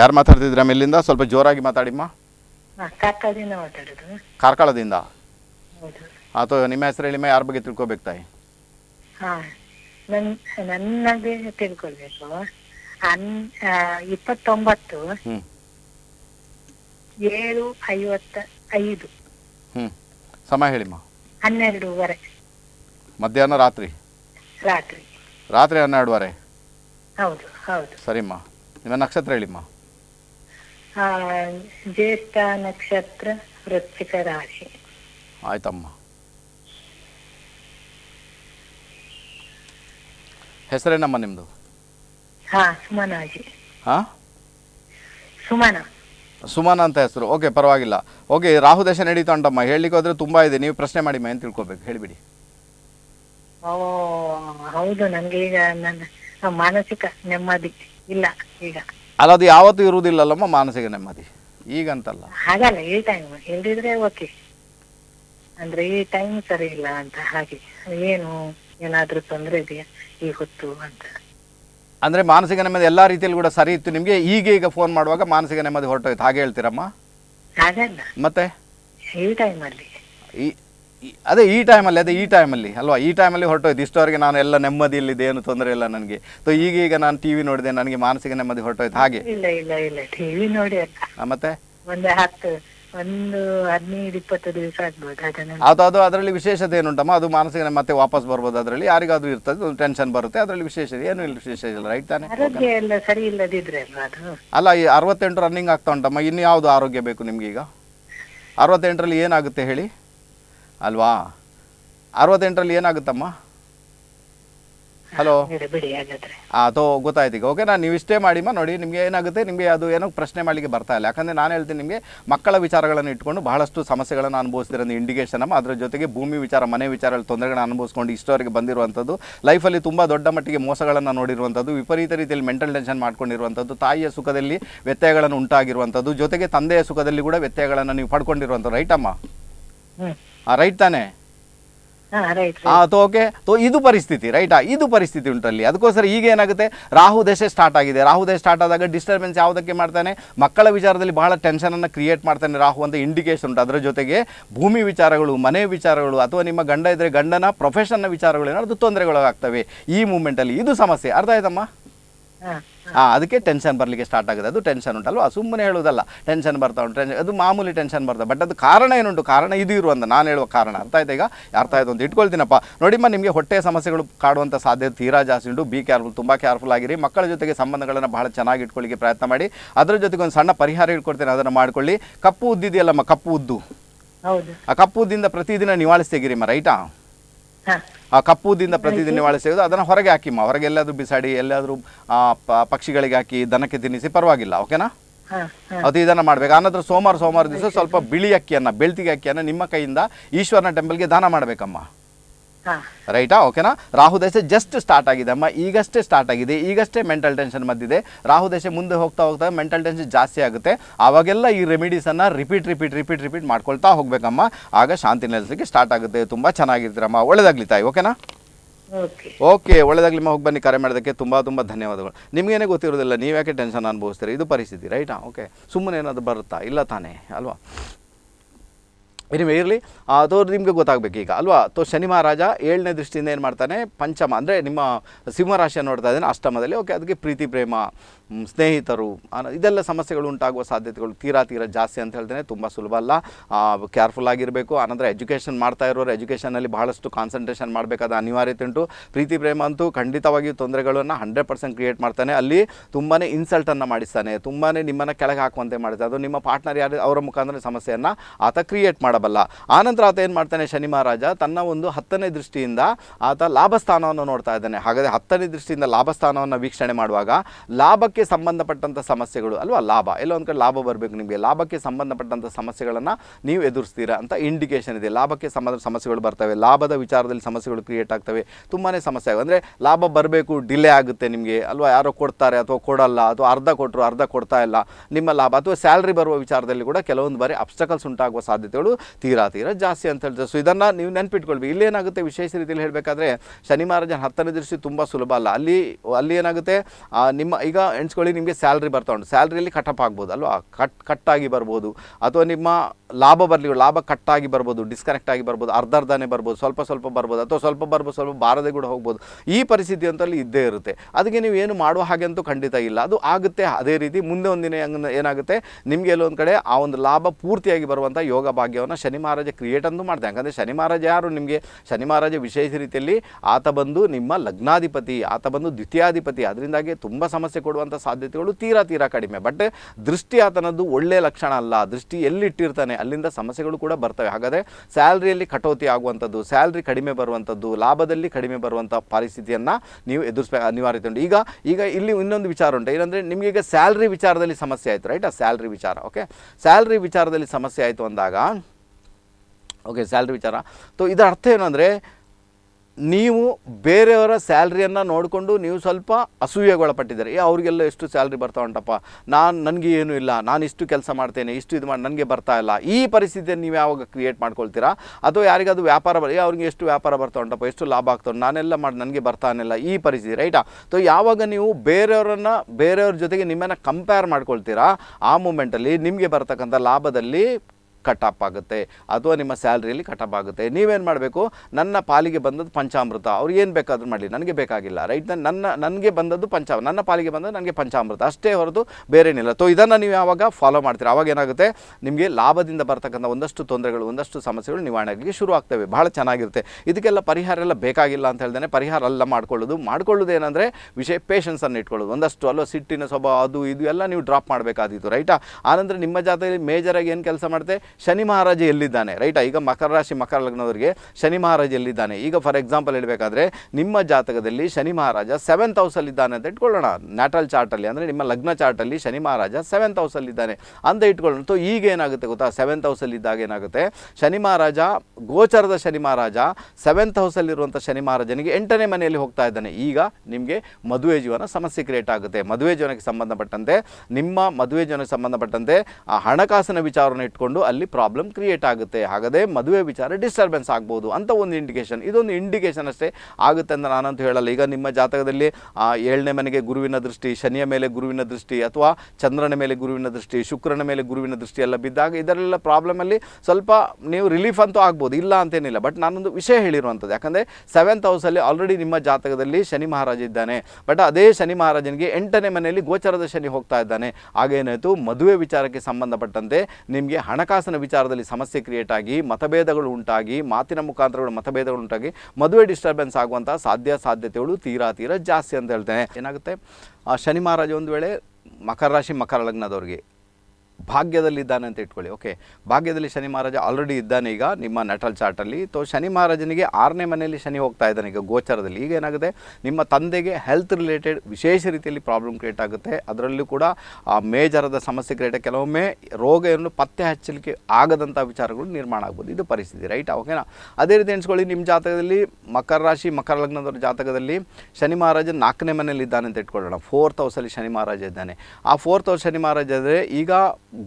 ಯಾರು ಮಾತಾಡ್ತಿದ್ರ ಮೇಲಿಂದ ಸ್ವಲ್ಪ ಜೋರಾಗಿ ಮಾತಾಡಿಮ್ಮ ಕಾರ್ಕಳದಿಂದ ಅಥವಾ ನಿಮ್ಮ ಹೆಸರು ಹೇಳಿಮ್ಮ ಯಾರ ಬಗ್ಗೆ ತಿಳ್ಕೊಬೇಕು ತಾಯಿ ನನ್ನ ತಿಳ್ಕೊಳ್ಬೇಕು ಇಪ್ಪತ್ತೊಂಬತ್ತು ಏಳು ಐವತ್ತ ಐದು ಹ್ಮ್ ಸಮಯ ಹೇಳಿಮ್ಮ ಹನ್ನೆರಡೂವರೆ ಮಧ್ಯಾಹ್ನ ರಾತ್ರಿ ರಾತ್ರಿ ರಾತ್ರಿ ಹನ್ನೆರಡುವರೆ ಹೌದು ಹೌದು ಸರಿಮ್ಮ ನಿಮ್ಮ ನಕ್ಷತ್ರ ಹೇಳಿಮ್ಮ ಜ್ಯೇಷ್ಠ ನಕ್ಷತ್ರ ವೃತ್ತಿಕ ರಾಶಿ ಆಯ್ತಮ್ಮ ಹೆಸರೇನಮ್ಮ ನಿಮ್ದು ಹಾ ಸುಮನಾಜಿ ಹಾ ಸುಮನಾ ಸುಮನ್ ಅಂತ ಹೆಸರು ಓಕೆ ಪರವಾಗಿಲ್ಲ ಓಕೆ ರಾಹು ದೇಶ ನಡೀತಾ ಉಂಟಮ್ಮ ಹೇಳಲಿಕ್ಕೆ ಹೋದ್ರೆ ತುಂಬಾ ಇದೆ ನೀವು ಪ್ರಶ್ನೆ ಮಾಡಿ ಏನು ತಿಳ್ಕೊಬೇಕು ಹೇಳಿಬಿಡಿ ಹೌದು ನನಗೆ ಈಗ ಮಾನಸಿಕ ನೆಮ್ಮದಿ ಇಲ್ಲ ಈಗ ಅಲ್ಲ ಅದು ಯಾವತ್ತು ಇರುವುದಿಲ್ಲಲ್ಲಮ್ಮ ಮಾನಸಿಕ ನೆಮ್ಮದಿ ಈಗಂತಲ್ಲ ಹಾಗಲ್ಲ ಈ ಟೈಮ್ ಹೇಳಿದ್ರೆ ಓಕೆ ಅಂದ್ರೆ ಈ ಟೈಮ್ ಸರಿ ಇಲ್ಲ ಅಂತ ಹಾಗೆ ಏನು ಏನಾದ್ರೂ ತೊಂದ್ರೆ ಇದೆಯಾ ಈ ಹೊತ್ತು ಅಂತ ಅಂದರೆ ಮಾನಸಿಕ ನೆಮ್ಮದಿ ಎಲ್ಲ ರೀತಿಯಲ್ಲಿ ಕೂಡ ಸರಿ ಇತ್ತು ನಿಮಗೆ ಈಗ ಈಗ ಫೋನ್ ಮಾಡುವಾಗ ಮಾನಸಿಕ ನೆಮ್ಮದಿ ಹೊರಟೋಯ್ತು ಹಾಗೆ ಹೇಳ್ತೀರಮ್ಮ ಮತ್ತೆ ಅದೇ ಈ ಟೈಮಲ್ಲಿ ಅದೇ ಈ ಟೈಮಲ್ಲಿ ಅಲ್ವಾ ಈ ಟೈಮಲ್ಲಿ ಹೊರಟೋಯ್ತು ಇಷ್ಟವರೆಗೆ ನಾನು ಎಲ್ಲ ಇಲ್ಲಿದೆ ಏನು ತೊಂದರೆ ಇಲ್ಲ ನನಗೆ ಸೊ ಈಗ ಈಗ ನಾನು ಟಿವಿ ನೋಡಿದೆ ನನಗೆ ಮಾನಸಿಕ ನೆಮ್ಮದಿ ಹೊರಟೋಯ್ತು ಹಾಗೆ ನೋಡಿ ಮತ್ತೆ ಅದು ಅದು ಅದರಲ್ಲಿ ವಿಶೇಷತೆ ಏನುಂಟಮ್ಮ ಅದು ಮಾನಸಿಕ ಮತ್ತೆ ವಾಪಸ್ ಬರ್ಬೋದು ಅದರಲ್ಲಿ ಯಾರಿಗಾದ್ರೂ ಇರ್ತದೆ ಒಂದು ಟೆನ್ಷನ್ ಬರುತ್ತೆ ಅದರಲ್ಲಿ ವಿಶೇಷ ಏನು ಇಲ್ಲ ವಿಶೇಷ ಇಲ್ಲ ರೈಟ್ ತಾನೆ ಅಲ್ಲ ಈ ಅರವತ್ತೆಂಟು ರನ್ನಿಂಗ್ ಆಗ್ತಾ ಉಂಟಮ್ಮ ಇನ್ನು ಯಾವ್ದು ಆರೋಗ್ಯ ಬೇಕು ನಿಮ್ಗೆ ಈಗ ಅರವತ್ತೆಂಟರಲ್ಲಿ ಏನಾಗುತ್ತೆ ಹೇಳಿ ಅಲ್ವಾ ಅರವತ್ತೆಂಟರಲ್ಲಿ ಏನಾಗುತ್ತಮ್ಮ ಹಲೋ ಅದು ಗೊತ್ತಾಯ್ತು ಈಗ ಓಕೆ ನಾನು ನೀವು ಇಷ್ಟೇ ಮಾಡಿಮ್ಮ ನೋಡಿ ನಿಮಗೆ ಏನಾಗುತ್ತೆ ನಿಮಗೆ ಅದು ಏನೋ ಪ್ರಶ್ನೆ ಮಾಡಲಿಕ್ಕೆ ಬರ್ತಾ ಇಲ್ಲ ಯಾಕಂದರೆ ನಾನು ಹೇಳ್ತೀನಿ ನಿಮಗೆ ಮಕ್ಕಳ ವಿಚಾರಗಳನ್ನು ಇಟ್ಕೊಂಡು ಬಹಳಷ್ಟು ಸಮಸ್ಯೆಗಳನ್ನು ಒಂದು ಇಂಡಿಕೇಶನ್ ಅಮ್ಮ ಅದರ ಜೊತೆಗೆ ಭೂಮಿ ವಿಚಾರ ಮನೆ ವಿಚಾರಗಳ ತೊಂದರೆಗಳನ್ನು ಅನುಭವಿಸ್ಕೊಂಡು ಇಷ್ಟವರೆಗೆ ಬಂದಿರುವಂಥದ್ದು ಲೈಫಲ್ಲಿ ತುಂಬ ದೊಡ್ಡ ಮಟ್ಟಿಗೆ ಮೋಸಗಳನ್ನು ನೋಡಿರುವಂಥದ್ದು ವಿಪರೀತ ರೀತಿಯಲ್ಲಿ ಮೆಂಟಲ್ ಟೆನ್ಷನ್ ಮಾಡ್ಕೊಂಡಿರುವಂಥದ್ದು ತಾಯಿಯ ಸುಖದಲ್ಲಿ ವ್ಯತ್ಯಯಗಳನ್ನು ಉಂಟಾಗಿರುವಂಥದ್ದು ಜೊತೆಗೆ ತಂದೆಯ ಸುಖದಲ್ಲಿ ಕೂಡ ವ್ಯತ್ಯಯಗಳನ್ನು ನೀವು ಪಡ್ಕೊಂಡಿರುವಂಥದ್ದು ರೈಟ್ ಅಮ್ಮ ರೈಟ್ ತಾನೇ ಓಕೆ ಇದು ಪರಿಸ್ಥಿತಿ ರೈಟಾ ಇದು ಪರಿಸ್ಥಿತಿ ಉಂಟಲ್ಲಿ ಅದಕ್ಕೋಸ್ಕರ ಈಗ ಏನಾಗುತ್ತೆ ರಾಹು ದಶೆ ಸ್ಟಾರ್ಟ್ ಆಗಿದೆ ರಾಹು ದಶೆ ಸ್ಟಾರ್ಟ್ ಆದಾಗ ಡಿಸ್ಟರ್ಬೆನ್ಸ್ ಯಾವುದಕ್ಕೆ ಮಾಡ್ತಾನೆ ಮಕ್ಕಳ ವಿಚಾರದಲ್ಲಿ ಬಹಳ ಟೆನ್ಷನನ್ನು ಕ್ರಿಯೇಟ್ ಮಾಡ್ತಾನೆ ರಾಹು ಅಂತ ಇಂಡಿಕೇಶನ್ ಉಂಟು ಅದರ ಜೊತೆಗೆ ಭೂಮಿ ವಿಚಾರಗಳು ಮನೆ ವಿಚಾರಗಳು ಅಥವಾ ನಿಮ್ಮ ಗಂಡ ಇದ್ರೆ ಗಂಡನ ಪ್ರೊಫೆಷನ್ನ ವಿಚಾರಗಳು ಏನಾದ್ರು ತೊಂದರೆಗಳಾಗ್ತವೆ ಈ ಮೂಮೆಂಟಲ್ಲಿ ಇದು ಸಮಸ್ಯೆ ಅರ್ಥ ಆಯ್ತಮ್ಮ ಅದಕ್ಕೆ ಟೆನ್ಷನ್ ಬರಲಿಕ್ಕೆ ಸ್ಟಾರ್ಟ್ ಆಗುತ್ತೆ ಅದು ಟೆನ್ಷನ್ ಉಂಟಲ್ವ ಸುಮ್ಮನೆ ಹೇಳೋದಲ್ಲ ಟೆನ್ಷನ್ ಬರ್ತಾ ಉಂಟು ಟೆನ್ ಅದು ಮಾಮೂಲಿ ಟೆನ್ಷನ್ ಬರ್ತದೆ ಬಟ್ ಅದು ಕಾರಣ ಏನುಂಟು ಕಾರಣ ಇದು ಅಂತ ನಾನು ಹೇಳುವ ಕಾರಣ ಅರ್ಥ ಆಯ್ತು ಈಗ ಅರ್ಥ ಆಯ್ತು ಅಂತ ಇಟ್ಕೊಳ್ತೀನಪ್ಪ ನೋಡಿಮ್ಮ ನಿಮಗೆ ಹೊಟ್ಟೆ ಸಮಸ್ಯೆಗಳು ಕಾಡುವಂಥ ಸಾಧ್ಯತೆ ತೀರಾ ಜಾಸ್ತಿ ಉಂಟು ಬಿ ಕೇರ್ಫುಲ್ ತುಂಬ ಕೇರ್ಫುಲ್ ಆಗಿರಿ ಮಕ್ಕಳ ಜೊತೆಗೆ ಸಂಬಂಧಗಳನ್ನು ಬಹಳ ಚೆನ್ನಾಗಿ ಇಟ್ಕೊಳ್ಳಿಕ್ಕೆ ಪ್ರಯತ್ನ ಮಾಡಿ ಅದರ ಜೊತೆಗೆ ಒಂದು ಸಣ್ಣ ಪರಿಹಾರ ಇಟ್ಕೊಡ್ತೇನೆ ಅದನ್ನು ಮಾಡ್ಕೊಳ್ಳಿ ಕಪ್ಪು ಉದ್ದಿದೆಯಲ್ಲಮ್ಮ ಕಪ್ಪು ಉದ್ದು ಆ ಕಪ್ಪು ಉದ್ದಿಂದ ಪ್ರತಿದಿನ ನಿವಾಳಿಸಿ ರೈಟಾ ಆ ಕಪ್ಪುದಿಂದ ಪ್ರತಿದಿನ ಸೇರಿದು ಅದನ್ನು ಹೊರಗೆ ಹಾಕಿ ಮಾ ಹೊರಗೆ ಎಲ್ಲಾದರೂ ಬಿಸಾಡಿ ಎಲ್ಲಾದರೂ ಪಕ್ಷಿಗಳಿಗೆ ಹಾಕಿ ದನಕ್ಕೆ ತಿನ್ನಿಸಿ ಪರವಾಗಿಲ್ಲ ಓಕೆನಾ ಅದು ಇದನ್ನ ಮಾಡಬೇಕು ಆನಂತರ ಸೋಮವಾರ ಸೋಮವಾರ ದಿವಸ ಸ್ವಲ್ಪ ಬಿಳಿ ಅಕ್ಕಿಯನ್ನ ಬೆಳ್ತಿಗೆ ಅಕ್ಕಿಯನ್ನ ನಿಮ್ಮ ಕೈಯಿಂದ ಈಶ್ವರನ ಟೆಂಪಲ್ಗೆ ದಾನ ಮಾಡಬೇಕಮ್ಮ ರೈಟಾ ಓಕೆನಾ ರಾಹು ದಶೆ ಜಸ್ಟ್ ಸ್ಟಾರ್ಟ್ ಆಗಿದೆ ಅಮ್ಮ ಈಗಷ್ಟೇ ಸ್ಟಾರ್ಟ್ ಆಗಿದೆ ಈಗಷ್ಟೇ ಮೆಂಟಲ್ ಟೆನ್ಷನ್ ಮದ್ದಿದೆ ರಾಹು ದೇಶ ಮುಂದೆ ಹೋಗ್ತಾ ಹೋಗ್ತಾ ಮೆಂಟಲ್ ಟೆನ್ಷನ್ ಜಾಸ್ತಿ ಆಗುತ್ತೆ ಆವಾಗೆಲ್ಲ ಈ ರೆಮಿಡೀಸನ್ನು ರಿಪೀಟ್ ರಿಪೀಟ್ ರಿಪೀಟ್ ರಿಪೀಟ್ ಮಾಡ್ಕೊಳ್ತಾ ಹೋಗ್ಬೇಕಮ್ಮ ಆಗ ಶಾಂತಿ ನೆಲೆಸಲಿಕ್ಕೆ ಸ್ಟಾರ್ಟ್ ಆಗುತ್ತೆ ತುಂಬ ಚೆನ್ನಾಗಿರ್ತೀರಮ್ಮ ಒಳ್ಳೆದಾಗ್ಲಿ ತಾಯಿ ಓಕೆನಾ ಓಕೆ ಒಳ್ಳೇದಾಗ್ಲಿ ಹೋಗಿ ಬನ್ನಿ ಕರೆ ಮಾಡೋದಕ್ಕೆ ತುಂಬ ತುಂಬ ಧನ್ಯವಾದಗಳು ನಿಮಗೇನೆ ಗೊತ್ತಿರೋದಿಲ್ಲ ನೀವು ಯಾಕೆ ಟೆನ್ಷನ್ ಅನುಭವಿಸ್ತೀರಿ ಇದು ಪರಿಸ್ಥಿತಿ ರೈಟಾ ಓಕೆ ಸುಮ್ಮನೆ ಏನಾದರೂ ಬರುತ್ತಾ ಇಲ್ಲ ತಾನೇ ಅಲ್ವಾ ಇನಿಮೆ ಇರಲಿ ಅದು ನಿಮಗೆ ಗೊತ್ತಾಗಬೇಕು ಈಗ ಅಲ್ವಾ ತೋ ಶನಿ ಮಹಾರಾಜ ಏಳನೇ ದೃಷ್ಟಿಯಿಂದ ಏನು ಮಾಡ್ತಾನೆ ಪಂಚಮ ಅಂದರೆ ನಿಮ್ಮ ಸಿಂಹರಾಶಿಯನ್ನು ನೋಡ್ತಾ ಇದ್ದಾನೆ ಅಷ್ಟಮದಲ್ಲಿ ಓಕೆ ಅದಕ್ಕೆ ಪ್ರೀತಿ ಪ್ರೇಮ ಸ್ನೇಹಿತರು ಇದೆಲ್ಲ ಸಮಸ್ಯೆಗಳು ಉಂಟಾಗುವ ಸಾಧ್ಯತೆಗಳು ತೀರಾ ತೀರಾ ಜಾಸ್ತಿ ಅಂತ ಹೇಳ್ತೇನೆ ತುಂಬ ಸುಲಭ ಅಲ್ಲ ಕೇರ್ಫುಲ್ ಆಗಿರಬೇಕು ಆನಂತರ ಎಜುಕೇಷನ್ ಮಾಡ್ತಾ ಇರೋರು ಎಜುಕೇಷನಲ್ಲಿ ಬಹಳಷ್ಟು ಕಾನ್ಸಂಟ್ರೇಷನ್ ಮಾಡಬೇಕಾದ ಅನಿವಾರ್ಯತೆ ಉಂಟು ಪ್ರೀತಿ ಪ್ರೇಮ ಅಂತೂ ಖಂಡಿತವಾಗಿಯೂ ತೊಂದರೆಗಳನ್ನು ಹಂಡ್ರೆಡ್ ಪರ್ಸೆಂಟ್ ಕ್ರಿಯೇಟ್ ಮಾಡ್ತಾನೆ ಅಲ್ಲಿ ತುಂಬಾ ಇನ್ಸಲ್ಟನ್ನು ಮಾಡಿಸ್ತಾನೆ ತುಂಬಾ ನಿಮ್ಮನ್ನು ಕೆಳಗೆ ಹಾಕುವಂತೆ ಮಾಡ್ತಾನೆ ಅದು ನಿಮ್ಮ ಪಾರ್ಟ್ನರ್ ಯಾರು ಅವರ ಮುಖಾಂತರ ಸಮಸ್ಯೆಯನ್ನು ಆತ ಕ್ರಿಯೇಟ್ ಮಾಡಬಲ್ಲ ಆನಂತರ ಆತ ಏನು ಮಾಡ್ತಾನೆ ಶನಿ ಮಹಾರಾಜ ತನ್ನ ಒಂದು ಹತ್ತನೇ ದೃಷ್ಟಿಯಿಂದ ಆತ ಲಾಭಸ್ಥಾನವನ್ನು ನೋಡ್ತಾ ಇದ್ದಾನೆ ಹಾಗಾದರೆ ಹತ್ತನೇ ದೃಷ್ಟಿಯಿಂದ ಲಾಭಸ್ಥಾನವನ್ನು ವೀಕ್ಷಣೆ ಮಾಡುವಾಗ ಲಾಭಕ್ಕೆ ಲಾಭಕ್ಕೆ ಸಂಬಂಧಪಟ್ಟಂಥ ಸಮಸ್ಯೆಗಳು ಅಲ್ವಾ ಲಾಭ ಎಲ್ಲೋ ಒಂದು ಕಡೆ ಲಾಭ ಬರಬೇಕು ನಿಮಗೆ ಲಾಭಕ್ಕೆ ಸಂಬಂಧಪಟ್ಟಂಥ ಸಮಸ್ಯೆಗಳನ್ನು ನೀವು ಎದುರಿಸ್ತೀರಾ ಅಂತ ಇಂಡಿಕೇಷನ್ ಇದೆ ಲಾಭಕ್ಕೆ ಸಂಬಂಧ ಸಮಸ್ಯೆಗಳು ಬರ್ತವೆ ಲಾಭದ ವಿಚಾರದಲ್ಲಿ ಸಮಸ್ಯೆಗಳು ಕ್ರಿಯೇಟ್ ಆಗ್ತವೆ ತುಂಬಾ ಸಮಸ್ಯೆ ಆಗುತ್ತೆ ಅಂದರೆ ಲಾಭ ಬರಬೇಕು ಡಿಲೇ ಆಗುತ್ತೆ ನಿಮಗೆ ಅಲ್ವಾ ಯಾರೋ ಕೊಡ್ತಾರೆ ಅಥವಾ ಕೊಡಲ್ಲ ಅಥವಾ ಅರ್ಧ ಕೊಟ್ಟರು ಅರ್ಧ ಕೊಡ್ತಾ ಇಲ್ಲ ನಿಮ್ಮ ಲಾಭ ಅಥವಾ ಸ್ಯಾಲ್ರಿ ಬರುವ ವಿಚಾರದಲ್ಲಿ ಕೂಡ ಕೆಲವೊಂದು ಬಾರಿ ಅಬ್ಸ್ಟಕಲ್ಸ್ ಉಂಟಾಗುವ ಸಾಧ್ಯತೆಗಳು ತೀರಾ ತೀರಾ ಜಾಸ್ತಿ ಅಂತ ಹೇಳ್ತಾರೆ ಸೊ ಇದನ್ನು ನೀವು ನೆನಪಿಟ್ಕೊಳ್ಬೇಕು ಇಲ್ಲೇನಾಗುತ್ತೆ ವಿಶೇಷ ರೀತಿಯಲ್ಲಿ ಹೇಳಬೇಕಾದ್ರೆ ಶನಿ ಮಹಾರಾಜನ ಹತ್ತನೇ ದೃಷ್ಟಿ ತುಂಬ ಸುಲಭ ಅಲ್ಲ ಅಲ್ಲಿ ಅಲ್ಲಿ ಏನಾಗುತ್ತೆ ನಿಮ್ಮ ಈಗ ಹಂಚ್ಕೊಳ್ಳಿ ನಿಮಗೆ ಸ್ಯಾಲ್ರಿ ಬರ್ತಾ ಉಂಟು ಸ್ಯಾಲ್ರಿಯಲ್ಲಿ ಕಟ್ಟಪ್ಪ ಆಗ್ಬೋದು ಅಲ್ವಾ ಕಟ್ ಕಟ್ಟಾಗಿ ಬರ್ಬೋದು ಅಥವಾ ನಿಮ್ಮ ಲಾಭ ಬರಲಿ ಲಾಭ ಕಟ್ಟಾಗಿ ಬರ್ಬೋದು ಡಿಸ್ಕನೆಕ್ಟ್ ಆಗಿ ಬರ್ಬೋದು ಅರ್ಧ ಅರ್ಧನೇ ಬರ್ಬೋದು ಸ್ವಲ್ಪ ಸ್ವಲ್ಪ ಬರ್ಬೋದು ಅಥವಾ ಸ್ವಲ್ಪ ಬರ್ಬೋದು ಸ್ವಲ್ಪ ಬಾರದೆ ಕೂಡ ಹೋಗ್ಬೋದು ಈ ಪರಿಸ್ಥಿತಿ ಅಂತಲ್ಲಿ ಇದ್ದೇ ಇರುತ್ತೆ ಅದಕ್ಕೆ ನೀವು ಏನು ಮಾಡುವ ಹಾಗೆ ಅಂತೂ ಖಂಡಿತ ಇಲ್ಲ ಅದು ಆಗುತ್ತೆ ಅದೇ ರೀತಿ ಮುಂದೆ ಒಂದಿನ ಏನಾಗುತ್ತೆ ನಿಮಗೆ ಎಲ್ಲೊಂದು ಕಡೆ ಆ ಒಂದು ಲಾಭ ಪೂರ್ತಿಯಾಗಿ ಬರುವಂಥ ಯೋಗ ಭಾಗ್ಯವನ್ನು ಶನಿ ಮಹಾರಾಜ ಕ್ರಿಯೇಟ್ ಅಂತೂ ಮಾಡಿದೆ ಯಾಕಂದರೆ ಶನಿ ಮಹಾರಾಜ ಯಾರು ನಿಮಗೆ ಶನಿ ಮಹಾರಾಜ ವಿಶೇಷ ರೀತಿಯಲ್ಲಿ ಆತ ಬಂದು ನಿಮ್ಮ ಲಗ್ನಾಧಿಪತಿ ಆತ ಬಂದು ದ್ವಿತೀಯಾಧಿಪತಿ ಅದರಿಂದಾಗಿ ತುಂಬ ಸಮಸ್ಯೆ ಕೊಡುವಂಥ ಸಾಧ್ಯತೆಗಳು ತೀರಾ ತೀರಾ ಕಡಿಮೆ ಬಟ್ ದೃಷ್ಟಿ ಆತನದ್ದು ಒಳ್ಳೆಯ ಲಕ್ಷಣ ಅಲ್ಲ ದೃಷ್ಟಿ ಎಲ್ಲಿಟ್ಟಿರ್ತಾನೆ ಅಲ್ಲಿಂದ ಸಮಸ್ಯೆಗಳು ಕೂಡ ಬರ್ತವೆ ಹಾಗಾದರೆ ಸ್ಯಾಲ್ರಿಯಲ್ಲಿ ಕಟೌತಿ ಆಗುವಂಥದ್ದು ಸ್ಯಾಲ್ರಿ ಕಡಿಮೆ ಬರುವಂಥದ್ದು ಲಾಭದಲ್ಲಿ ಕಡಿಮೆ ಬರುವಂಥ ಪರಿಸ್ಥಿತಿಯನ್ನು ನೀವು ಎದುರಿಸಬೇಕು ಅನಿವಾರ್ಯತೆ ಉಂಟು ಈಗ ಈಗ ಇಲ್ಲಿ ಇನ್ನೊಂದು ವಿಚಾರ ಉಂಟು ಏನಂದರೆ ನಿಮಗೆ ಈಗ ಸ್ಯಾಲ್ರಿ ವಿಚಾರದಲ್ಲಿ ಸಮಸ್ಯೆ ಆಯಿತು ರೈಟ್ ಆ ಸ್ಯಾಲ್ರಿ ವಿಚಾರ ಓಕೆ ಸ್ಯಾಲ್ರಿ ವಿಚಾರದಲ್ಲಿ ಸಮಸ್ಯೆ ಆಯಿತು ಅಂದಾಗ ಓಕೆ ಸ್ಯಾಲ್ರಿ ವಿಚಾರ ತೊ ಇದರ ಅರ್ಥ ಏನು ನೀವು ಬೇರೆಯವರ ಸ್ಯಾಲ್ರಿಯನ್ನು ನೋಡಿಕೊಂಡು ನೀವು ಸ್ವಲ್ಪ ಅಸೂಯೆಗೊಳಪಟ್ಟಿದ್ದಾರೆ ಏ ಅವರಿಗೆಲ್ಲ ಎಷ್ಟು ಸ್ಯಾಲ್ರಿ ಬರ್ತಾ ಉಂಟಪ್ಪ ನಾನು ನನಗೆ ಏನೂ ಇಲ್ಲ ನಾನು ಇಷ್ಟು ಕೆಲಸ ಮಾಡ್ತೇನೆ ಇಷ್ಟು ಇದು ಮಾಡಿ ನನಗೆ ಬರ್ತಾ ಇಲ್ಲ ಈ ಪರಿಸ್ಥಿತಿಯನ್ನು ನೀವು ಯಾವಾಗ ಕ್ರಿಯೇಟ್ ಮಾಡ್ಕೊಳ್ತೀರಾ ಅಥವಾ ಯಾರಿಗಾದ್ರು ವ್ಯಾಪಾರ ಬರ ಅವ್ರಿಗೆ ಎಷ್ಟು ವ್ಯಾಪಾರ ಬರ್ತಾ ಉಂಟಪ್ಪ ಎಷ್ಟು ಲಾಭ ಆಗ್ತಾ ನಾನೆಲ್ಲ ಮಾಡಿ ನನಗೆ ಬರ್ತಾ ಇಲ್ಲ ಈ ಪರಿಸ್ಥಿತಿ ರೈಟಾ ಸೊ ಯಾವಾಗ ನೀವು ಬೇರೆಯವರನ್ನು ಬೇರೆಯವ್ರ ಜೊತೆಗೆ ನಿಮ್ಮನ್ನು ಕಂಪೇರ್ ಮಾಡ್ಕೊಳ್ತೀರಾ ಆ ಮೂಮೆಂಟಲ್ಲಿ ನಿಮಗೆ ಬರ್ತಕ್ಕಂಥ ಲಾಭದಲ್ಲಿ ಕಟಾಪ್ ಆಗುತ್ತೆ ಅಥವಾ ನಿಮ್ಮ ಸ್ಯಾಲ್ರಿಯಲ್ಲಿ ಕಟಪ್ ಆಗುತ್ತೆ ನೀವೇನು ಮಾಡಬೇಕು ನನ್ನ ಪಾಲಿಗೆ ಬಂದದ್ದು ಪಂಚಾಮೃತ ಅವ್ರು ಏನು ಬೇಕಾದರೂ ಮಾಡಲಿ ನನಗೆ ಬೇಕಾಗಿಲ್ಲ ರೈಟ್ ನನ್ನ ನನಗೆ ಬಂದದ್ದು ಪಂಚ ನನ್ನ ಪಾಲಿಗೆ ಬಂದದ್ದು ನನಗೆ ಪಂಚಾಮೃತ ಅಷ್ಟೇ ಹೊರತು ಬೇರೇನಿಲ್ಲ ಸೊ ಇದನ್ನು ನೀವು ಯಾವಾಗ ಫಾಲೋ ಮಾಡ್ತೀರಿ ಅವಾಗ ಏನಾಗುತ್ತೆ ನಿಮಗೆ ಲಾಭದಿಂದ ಬರ್ತಕ್ಕಂಥ ಒಂದಷ್ಟು ತೊಂದರೆಗಳು ಒಂದಷ್ಟು ಸಮಸ್ಯೆಗಳು ನಿವಾರಣೆ ಆಗಲಿಕ್ಕೆ ಶುರು ಆಗ್ತವೆ ಭಾಳ ಚೆನ್ನಾಗಿರುತ್ತೆ ಇದಕ್ಕೆಲ್ಲ ಪರಿಹಾರ ಎಲ್ಲ ಬೇಕಾಗಿಲ್ಲ ಅಂತ ಹೇಳ್ದೇ ಪರಿಹಾರ ಎಲ್ಲ ಮಾಡ್ಕೊಳ್ಳೋದು ಮಾಡ್ಕೊಳ್ಳೋದು ಏನಂದರೆ ವಿಷಯ ಪೇಷನ್ಸನ್ನು ಇಟ್ಕೊಳ್ಳೋದು ಒಂದಷ್ಟು ಅಲ್ಲೋ ಸಿಟ್ಟಿನ ಸ್ವಭಾವ ಅದು ಇದು ಎಲ್ಲ ನೀವು ಡ್ರಾಪ್ ಮಾಡಬೇಕಾದೀತು ರೈಟಾ ಆನಂತರ ನಿಮ್ಮ ಜಾತಿಯಲ್ಲಿ ಮೇಜರಾಗಿ ಏನು ಕೆಲಸ ಮಾಡುತ್ತೆ ಶನಿ ಮಹಾರಾಜ ಎಲ್ಲಿದ್ದಾನೆ ರೈಟಾ ಈಗ ಮಕರ ರಾಶಿ ಮಕರ ಲಗ್ನದವರಿಗೆ ಶನಿ ಮಹಾರಾಜ ಎಲ್ಲಿದ್ದಾನೆ ಈಗ ಫಾರ್ ಎಕ್ಸಾಂಪಲ್ ಹೇಳಬೇಕಾದ್ರೆ ನಿಮ್ಮ ಜಾತಕದಲ್ಲಿ ಶನಿ ಮಹಾರಾಜ ಸೆವೆಂತ್ ಹೌಸಲ್ಲಿದ್ದಾನೆ ಅಂತ ಇಟ್ಕೊಳ್ಳೋಣ ನ್ಯಾಟ್ರಲ್ ಚಾರ್ಟಲ್ಲಿ ಅಂದರೆ ನಿಮ್ಮ ಲಗ್ನ ಚಾರ್ಟಲ್ಲಿ ಶನಿ ಮಹಾರಾಜ ಸೆವೆಂತ್ ಹೌಸಲ್ಲಿದ್ದಾನೆ ಅಂತ ಇಟ್ಕೊಳ್ಳೋಣ ಸೊ ಈಗ ಏನಾಗುತ್ತೆ ಗೊತ್ತಾ ಸೆವೆಂತ್ ಹೌಸಲ್ಲಿದ್ದಾಗ ಏನಾಗುತ್ತೆ ಶನಿ ಮಹಾರಾಜ ಗೋಚರದ ಶನಿ ಮಹಾರಾಜ ಸೆವೆಂತ್ ಹೌಸಲ್ಲಿರುವಂಥ ಶನಿ ಮಹಾರಾಜನಿಗೆ ಎಂಟನೇ ಮನೆಯಲ್ಲಿ ಹೋಗ್ತಾ ಇದ್ದಾನೆ ಈಗ ನಿಮಗೆ ಮದುವೆ ಜೀವನ ಸಮಸ್ಯೆ ಕ್ರಿಯೇಟ್ ಆಗುತ್ತೆ ಮದುವೆ ಜೀವನಕ್ಕೆ ಸಂಬಂಧಪಟ್ಟಂತೆ ನಿಮ್ಮ ಮದುವೆ ಜೀವನಕ್ಕೆ ಸಂಬಂಧಪಟ್ಟಂತೆ ಆ ಹಣಕಾಸಿನ ವಿಚಾರವನ್ನು ಇಟ್ಕೊಂಡು ಅಲ್ಲಿ ಅಲ್ಲಿ ಪ್ರಾಬ್ಲಮ್ ಕ್ರಿಯೇಟ್ ಆಗುತ್ತೆ ಹಾಗಾದರೆ ಮದುವೆ ವಿಚಾರ ಡಿಸ್ಟರ್ಬೆನ್ಸ್ ಆಗ್ಬೋದು ಅಂತ ಒಂದು ಇಂಡಿಕೇಷನ್ ಇದೊಂದು ಇಂಡಿಕೇಷನ್ ಅಷ್ಟೇ ಆಗುತ್ತೆ ಅಂತ ನಾನಂತೂ ಹೇಳಲ್ಲ ಈಗ ನಿಮ್ಮ ಜಾತಕದಲ್ಲಿ ಏಳನೇ ಮನೆಗೆ ಗುರುವಿನ ದೃಷ್ಟಿ ಶನಿಯ ಮೇಲೆ ಗುರುವಿನ ದೃಷ್ಟಿ ಅಥವಾ ಚಂದ್ರನ ಮೇಲೆ ಗುರುವಿನ ದೃಷ್ಟಿ ಶುಕ್ರನ ಮೇಲೆ ಗುರುವಿನ ದೃಷ್ಟಿ ಎಲ್ಲ ಬಿದ್ದಾಗ ಪ್ರಾಬ್ಲಮ್ ಪ್ರಾಬ್ಲಮಲ್ಲಿ ಸ್ವಲ್ಪ ನೀವು ರಿಲೀಫ್ ಅಂತೂ ಆಗ್ಬೋದು ಇಲ್ಲ ಅಂತೇನಿಲ್ಲ ಬಟ್ ನಾನೊಂದು ವಿಷಯ ಹೇಳಿರುವಂಥದ್ದು ಯಾಕಂದರೆ ಸೆವೆಂತ್ ಹೌಸಲ್ಲಿ ಆಲ್ರೆಡಿ ನಿಮ್ಮ ಜಾತಕದಲ್ಲಿ ಶನಿ ಮಹಾರಾಜ ಇದ್ದಾನೆ ಬಟ್ ಅದೇ ಶನಿ ಮಹಾರಾಜನಿಗೆ ಎಂಟನೇ ಮನೆಯಲ್ಲಿ ಗೋಚರದ ಶನಿ ಹೋಗ್ತಾ ಇದ್ದಾನೆ ಆಗೇನಾಯಿತು ಮದುವೆ ವಿಚಾರಕ್ಕೆ ಸಂಬಂಧಪಟ್ಟಂತೆ ನಿಮಗೆ ಹಣಕಾಸು ಹಣಕಾಸಿನ ವಿಚಾರದಲ್ಲಿ ಸಮಸ್ಯೆ ಕ್ರಿಯೇಟ್ ಆಗಿ ಮತಭೇದಗಳು ಉಂಟಾಗಿ ಮಾತಿನ ಮುಖಾಂತರಗಳು ಮತಭೇದಗಳು ಉಂಟಾಗಿ ಮದುವೆ ಡಿಸ್ಟರ್ಬೆನ್ಸ್ ಆಗುವಂಥ ಸಾಧ್ಯ ಸಾಧ್ಯತೆಗಳು ತೀರಾ ತೀರಾ ಜಾಸ್ತಿ ಅಂತ ಹೇಳ್ತೇನೆ ಏನಾಗುತ್ತೆ ಶನಿ ಮಹಾರಾಜ ಒಂದು ವೇಳೆ ಮಕರ ರಾಶಿ ಮಕರ ಲಗ್ನದವ್ರಿಗೆ ಭಾಗ್ಯದಲ್ಲಿದ್ದಾನೆ ಅಂತ ಇಟ್ಕೊಳ್ಳಿ ಓಕೆ ಭಾಗ್ಯದಲ್ಲಿ ಶನಿ ಮಹಾರಾಜ ಆಲ್ರೆಡಿ ಇದ್ದಾನೆ ಈಗ ನಿಮ್ಮ ನಟಲ್ ಚಾರ್ಟಲ್ಲಿ ತೋ ಶನಿ ಮಹಾರಾಜನಿಗೆ ಆರನೇ ಮನೆಯಲ್ಲಿ ಶನಿ ಹೋಗ್ತಾ ಇದ್ದಾನೆ ಈಗ ಗೋಚರದಲ್ಲಿ ಈಗ ಏನಾಗುತ್ತೆ ನಿಮ್ಮ ತಂದೆಗೆ ಹೆಲ್ತ್ ರಿಲೇಟೆಡ್ ವಿಶೇಷ ರೀತಿಯಲ್ಲಿ ಪ್ರಾಬ್ಲಮ್ ಕ್ರಿಯೇಟ್ ಆಗುತ್ತೆ ಅದರಲ್ಲೂ ಕೂಡ ಆ ಮೇಜರದ ಸಮಸ್ಯೆ ಕ್ರಿಯೇಟ್ ಕೆಲವೊಮ್ಮೆ ರೋಗವನ್ನು ಪತ್ತೆ ಹಚ್ಚಲಿಕ್ಕೆ ಆಗದಂಥ ವಿಚಾರಗಳು ನಿರ್ಮಾಣ ಆಗ್ಬೋದು ಇದು ಪರಿಸ್ಥಿತಿ ರೈಟ್ ಓಕೆನಾ ಅದೇ ರೀತಿ ಎಣಿಸ್ಕೊಳ್ಳಿ ನಿಮ್ಮ ಜಾತಕದಲ್ಲಿ ಮಕರ ರಾಶಿ ಮಕರ ಲಗ್ನದವ್ರ ಜಾತಕದಲ್ಲಿ ಶನಿ ಮಹಾರಾಜ ನಾಲ್ಕನೇ ಮನೆಯಲ್ಲಿ ಇದ್ದಾನೆ ಅಂತ ಇಟ್ಕೊಳ್ಳೋಣ ಫೋರ್ತ್ ಹೌಸಲ್ಲಿ ಶನಿ ಮಹಾರಾಜ ಇದ್ದಾನೆ ಆ ಫೋರ್ತ್ ಹೌಸ್ ಶನಿ ಮಹಾರಾಜ ಆದರೆ ಈಗ